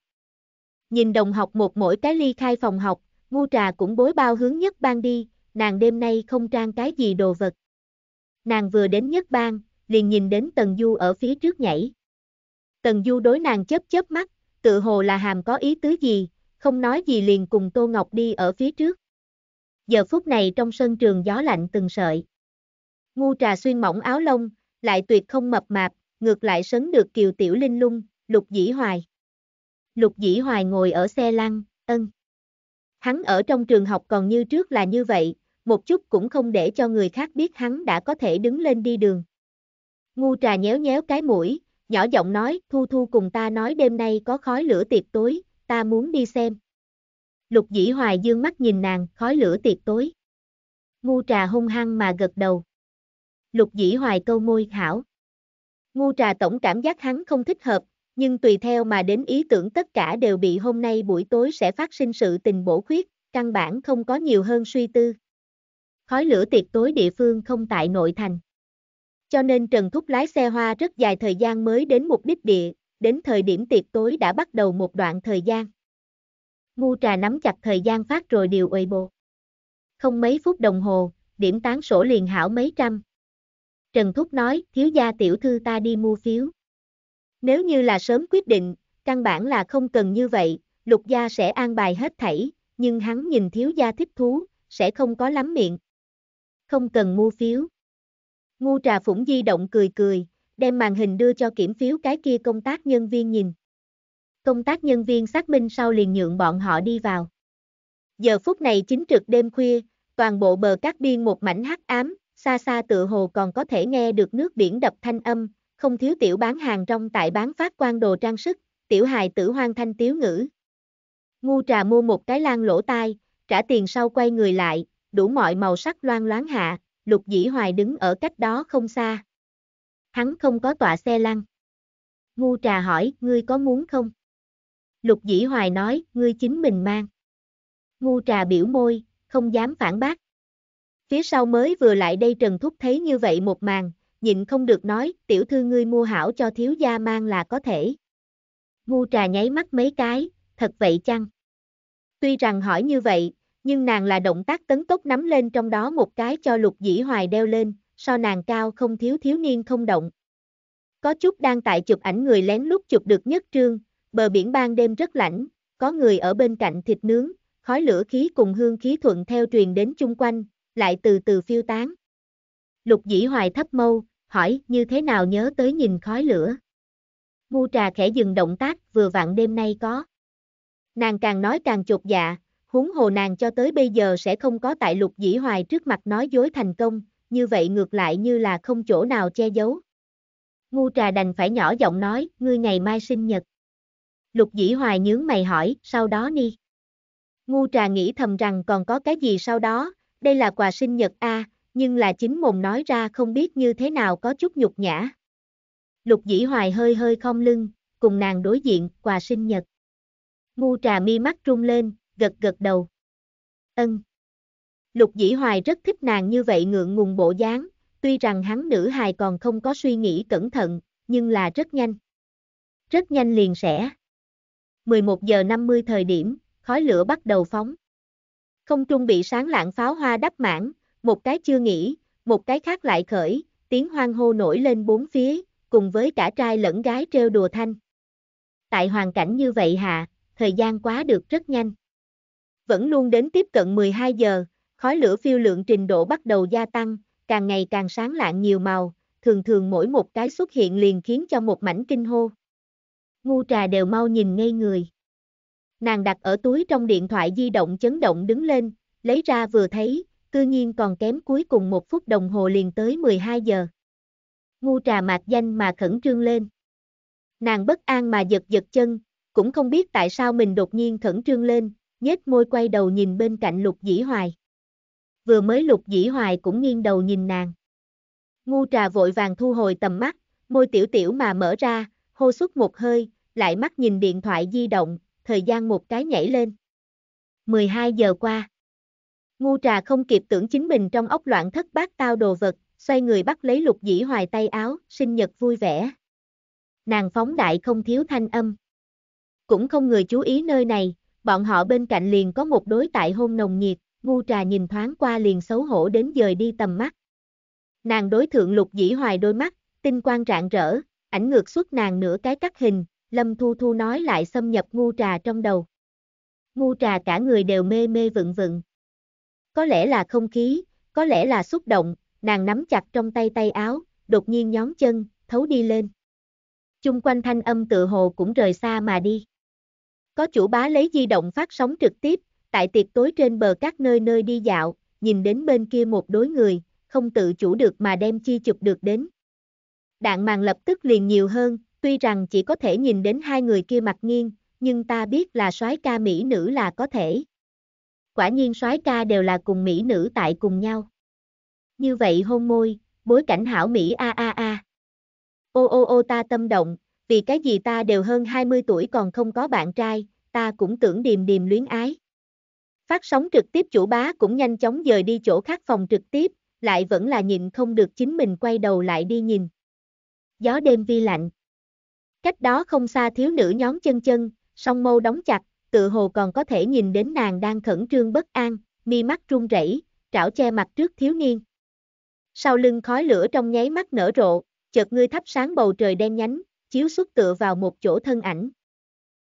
[SPEAKER 1] Nhìn đồng học một mỗi cái ly khai phòng học, ngu trà cũng bối bao hướng nhất ban đi, nàng đêm nay không trang cái gì đồ vật. Nàng vừa đến nhất bang, liền nhìn đến Tần Du ở phía trước nhảy. Tần Du đối nàng chớp chớp mắt, tự hồ là hàm có ý tứ gì, không nói gì liền cùng Tô Ngọc đi ở phía trước. Giờ phút này trong sân trường gió lạnh từng sợi. Ngu trà xuyên mỏng áo lông, lại tuyệt không mập mạp, ngược lại sấn được kiều tiểu linh lung, lục dĩ hoài. Lục dĩ hoài ngồi ở xe lăn, ân. Hắn ở trong trường học còn như trước là như vậy, một chút cũng không để cho người khác biết hắn đã có thể đứng lên đi đường. Ngu trà nhéo nhéo cái mũi, nhỏ giọng nói, Thu Thu cùng ta nói đêm nay có khói lửa tiệc tối, ta muốn đi xem. Lục dĩ hoài dương mắt nhìn nàng, khói lửa tiệc tối. Ngu trà hung hăng mà gật đầu. Lục dĩ hoài câu môi hảo. Ngu trà tổng cảm giác hắn không thích hợp, nhưng tùy theo mà đến ý tưởng tất cả đều bị hôm nay buổi tối sẽ phát sinh sự tình bổ khuyết, căn bản không có nhiều hơn suy tư. Khói lửa tiệc tối địa phương không tại nội thành. Cho nên Trần Thúc lái xe hoa rất dài thời gian mới đến mục đích địa, đến thời điểm tiệc tối đã bắt đầu một đoạn thời gian. Ngu trà nắm chặt thời gian phát rồi điều uầy bồ. Không mấy phút đồng hồ, điểm tán sổ liền hảo mấy trăm. Trần Thúc nói, thiếu gia tiểu thư ta đi mua phiếu. Nếu như là sớm quyết định, căn bản là không cần như vậy, lục gia sẽ an bài hết thảy, nhưng hắn nhìn thiếu gia thích thú, sẽ không có lắm miệng. Không cần mua phiếu. Ngu trà phủng di động cười cười, đem màn hình đưa cho kiểm phiếu cái kia công tác nhân viên nhìn. Công tác nhân viên xác minh sau liền nhượng bọn họ đi vào. Giờ phút này chính trực đêm khuya, toàn bộ bờ cát biên một mảnh hắc ám, xa xa tựa hồ còn có thể nghe được nước biển đập thanh âm, không thiếu tiểu bán hàng trong tại bán phát quan đồ trang sức, tiểu hài tử hoang thanh tiếu ngữ. Ngu trà mua một cái lan lỗ tai, trả tiền sau quay người lại, đủ mọi màu sắc loan loáng hạ, Lục Dĩ Hoài đứng ở cách đó không xa. Hắn không có tọa xe lăn. Ngu trà hỏi, ngươi có muốn không? Lục Dĩ Hoài nói, ngươi chính mình mang. Ngu trà biểu môi, không dám phản bác. Phía sau mới vừa lại đây Trần Thúc thấy như vậy một màn, nhịn không được nói, tiểu thư ngươi mua hảo cho thiếu gia mang là có thể. Ngu trà nháy mắt mấy cái, thật vậy chăng? Tuy rằng hỏi như vậy, nhưng nàng là động tác tấn tốc nắm lên trong đó một cái cho lục dĩ hoài đeo lên, so nàng cao không thiếu thiếu niên không động. Có chút đang tại chụp ảnh người lén lút chụp được nhất trương, bờ biển ban đêm rất lạnh, có người ở bên cạnh thịt nướng, khói lửa khí cùng hương khí thuận theo truyền đến chung quanh, lại từ từ phiêu tán. Lục dĩ hoài thấp mâu, hỏi như thế nào nhớ tới nhìn khói lửa. Ngu trà khẽ dừng động tác vừa vặn đêm nay có. Nàng càng nói càng chột dạ, huống hồ nàng cho tới bây giờ sẽ không có tại lục dĩ hoài trước mặt nói dối thành công, như vậy ngược lại như là không chỗ nào che giấu. Ngu trà đành phải nhỏ giọng nói, ngươi ngày mai sinh nhật. Lục dĩ hoài nhướng mày hỏi, sau đó ni. Ngu trà nghĩ thầm rằng còn có cái gì sau đó, đây là quà sinh nhật a, nhưng là chính mồm nói ra không biết như thế nào có chút nhục nhã. Lục dĩ hoài hơi hơi không lưng, cùng nàng đối diện, quà sinh nhật. Ngu trà mi mắt trung lên, gật gật đầu. Ân. Lục Dĩ Hoài rất thích nàng như vậy ngượng ngùng bộ dáng, tuy rằng hắn nữ hài còn không có suy nghĩ cẩn thận, nhưng là rất nhanh. Rất nhanh liền sẽ. 11 giờ 50 thời điểm, khói lửa bắt đầu phóng. Không trung bị sáng lạng pháo hoa đắp mãn, một cái chưa nghĩ, một cái khác lại khởi, tiếng hoang hô nổi lên bốn phía, cùng với cả trai lẫn gái treo đùa thanh. Tại hoàn cảnh như vậy hà, thời gian quá được rất nhanh vẫn luôn đến tiếp cận 12 giờ, khói lửa phiêu lượng trình độ bắt đầu gia tăng, càng ngày càng sáng lạng nhiều màu, thường thường mỗi một cái xuất hiện liền khiến cho một mảnh kinh hô. Ngu trà đều mau nhìn ngay người. Nàng đặt ở túi trong điện thoại di động chấn động đứng lên, lấy ra vừa thấy, cư nhiên còn kém cuối cùng một phút đồng hồ liền tới 12 giờ. Ngu trà mạc danh mà khẩn trương lên. Nàng bất an mà giật giật chân, cũng không biết tại sao mình đột nhiên khẩn trương lên, nhếch môi quay đầu nhìn bên cạnh lục dĩ hoài. Vừa mới lục dĩ hoài cũng nghiêng đầu nhìn nàng. Ngu trà vội vàng thu hồi tầm mắt, môi tiểu tiểu mà mở ra, hô xuất một hơi, lại mắt nhìn điện thoại di động, thời gian một cái nhảy lên. 12 giờ qua. Ngu trà không kịp tưởng chính mình trong ốc loạn thất bát tao đồ vật, xoay người bắt lấy lục dĩ hoài tay áo, sinh nhật vui vẻ. Nàng phóng đại không thiếu thanh âm. Cũng không người chú ý nơi này, bọn họ bên cạnh liền có một đối tại hôn nồng nhiệt, ngu trà nhìn thoáng qua liền xấu hổ đến dời đi tầm mắt. Nàng đối thượng lục dĩ hoài đôi mắt, tinh quang rạng rỡ, ảnh ngược xuất nàng nửa cái cắt hình, lâm thu thu nói lại xâm nhập ngu trà trong đầu. Ngu trà cả người đều mê mê vựng vựng. Có lẽ là không khí, có lẽ là xúc động, nàng nắm chặt trong tay tay áo, đột nhiên nhón chân, thấu đi lên. Chung quanh thanh âm tự hồ cũng rời xa mà đi. Có chủ bá lấy di động phát sóng trực tiếp, tại tiệc tối trên bờ các nơi nơi đi dạo, nhìn đến bên kia một đối người, không tự chủ được mà đem chi chụp được đến. Đạn màn lập tức liền nhiều hơn, tuy rằng chỉ có thể nhìn đến hai người kia mặt nghiêng, nhưng ta biết là soái ca mỹ nữ là có thể. Quả nhiên soái ca đều là cùng mỹ nữ tại cùng nhau. Như vậy hôn môi, bối cảnh hảo mỹ a a a. Ô ô ô ta tâm động, vì cái gì ta đều hơn 20 tuổi còn không có bạn trai, ta cũng tưởng điềm điềm luyến ái. Phát sóng trực tiếp chủ bá cũng nhanh chóng dời đi chỗ khác phòng trực tiếp, lại vẫn là nhìn không được chính mình quay đầu lại đi nhìn. Gió đêm vi lạnh. Cách đó không xa thiếu nữ nhón chân chân, song mâu đóng chặt, tự hồ còn có thể nhìn đến nàng đang khẩn trương bất an, mi mắt run rẩy, trảo che mặt trước thiếu niên. Sau lưng khói lửa trong nháy mắt nở rộ, chợt ngươi thắp sáng bầu trời đen nhánh, chiếu xuất tựa vào một chỗ thân ảnh.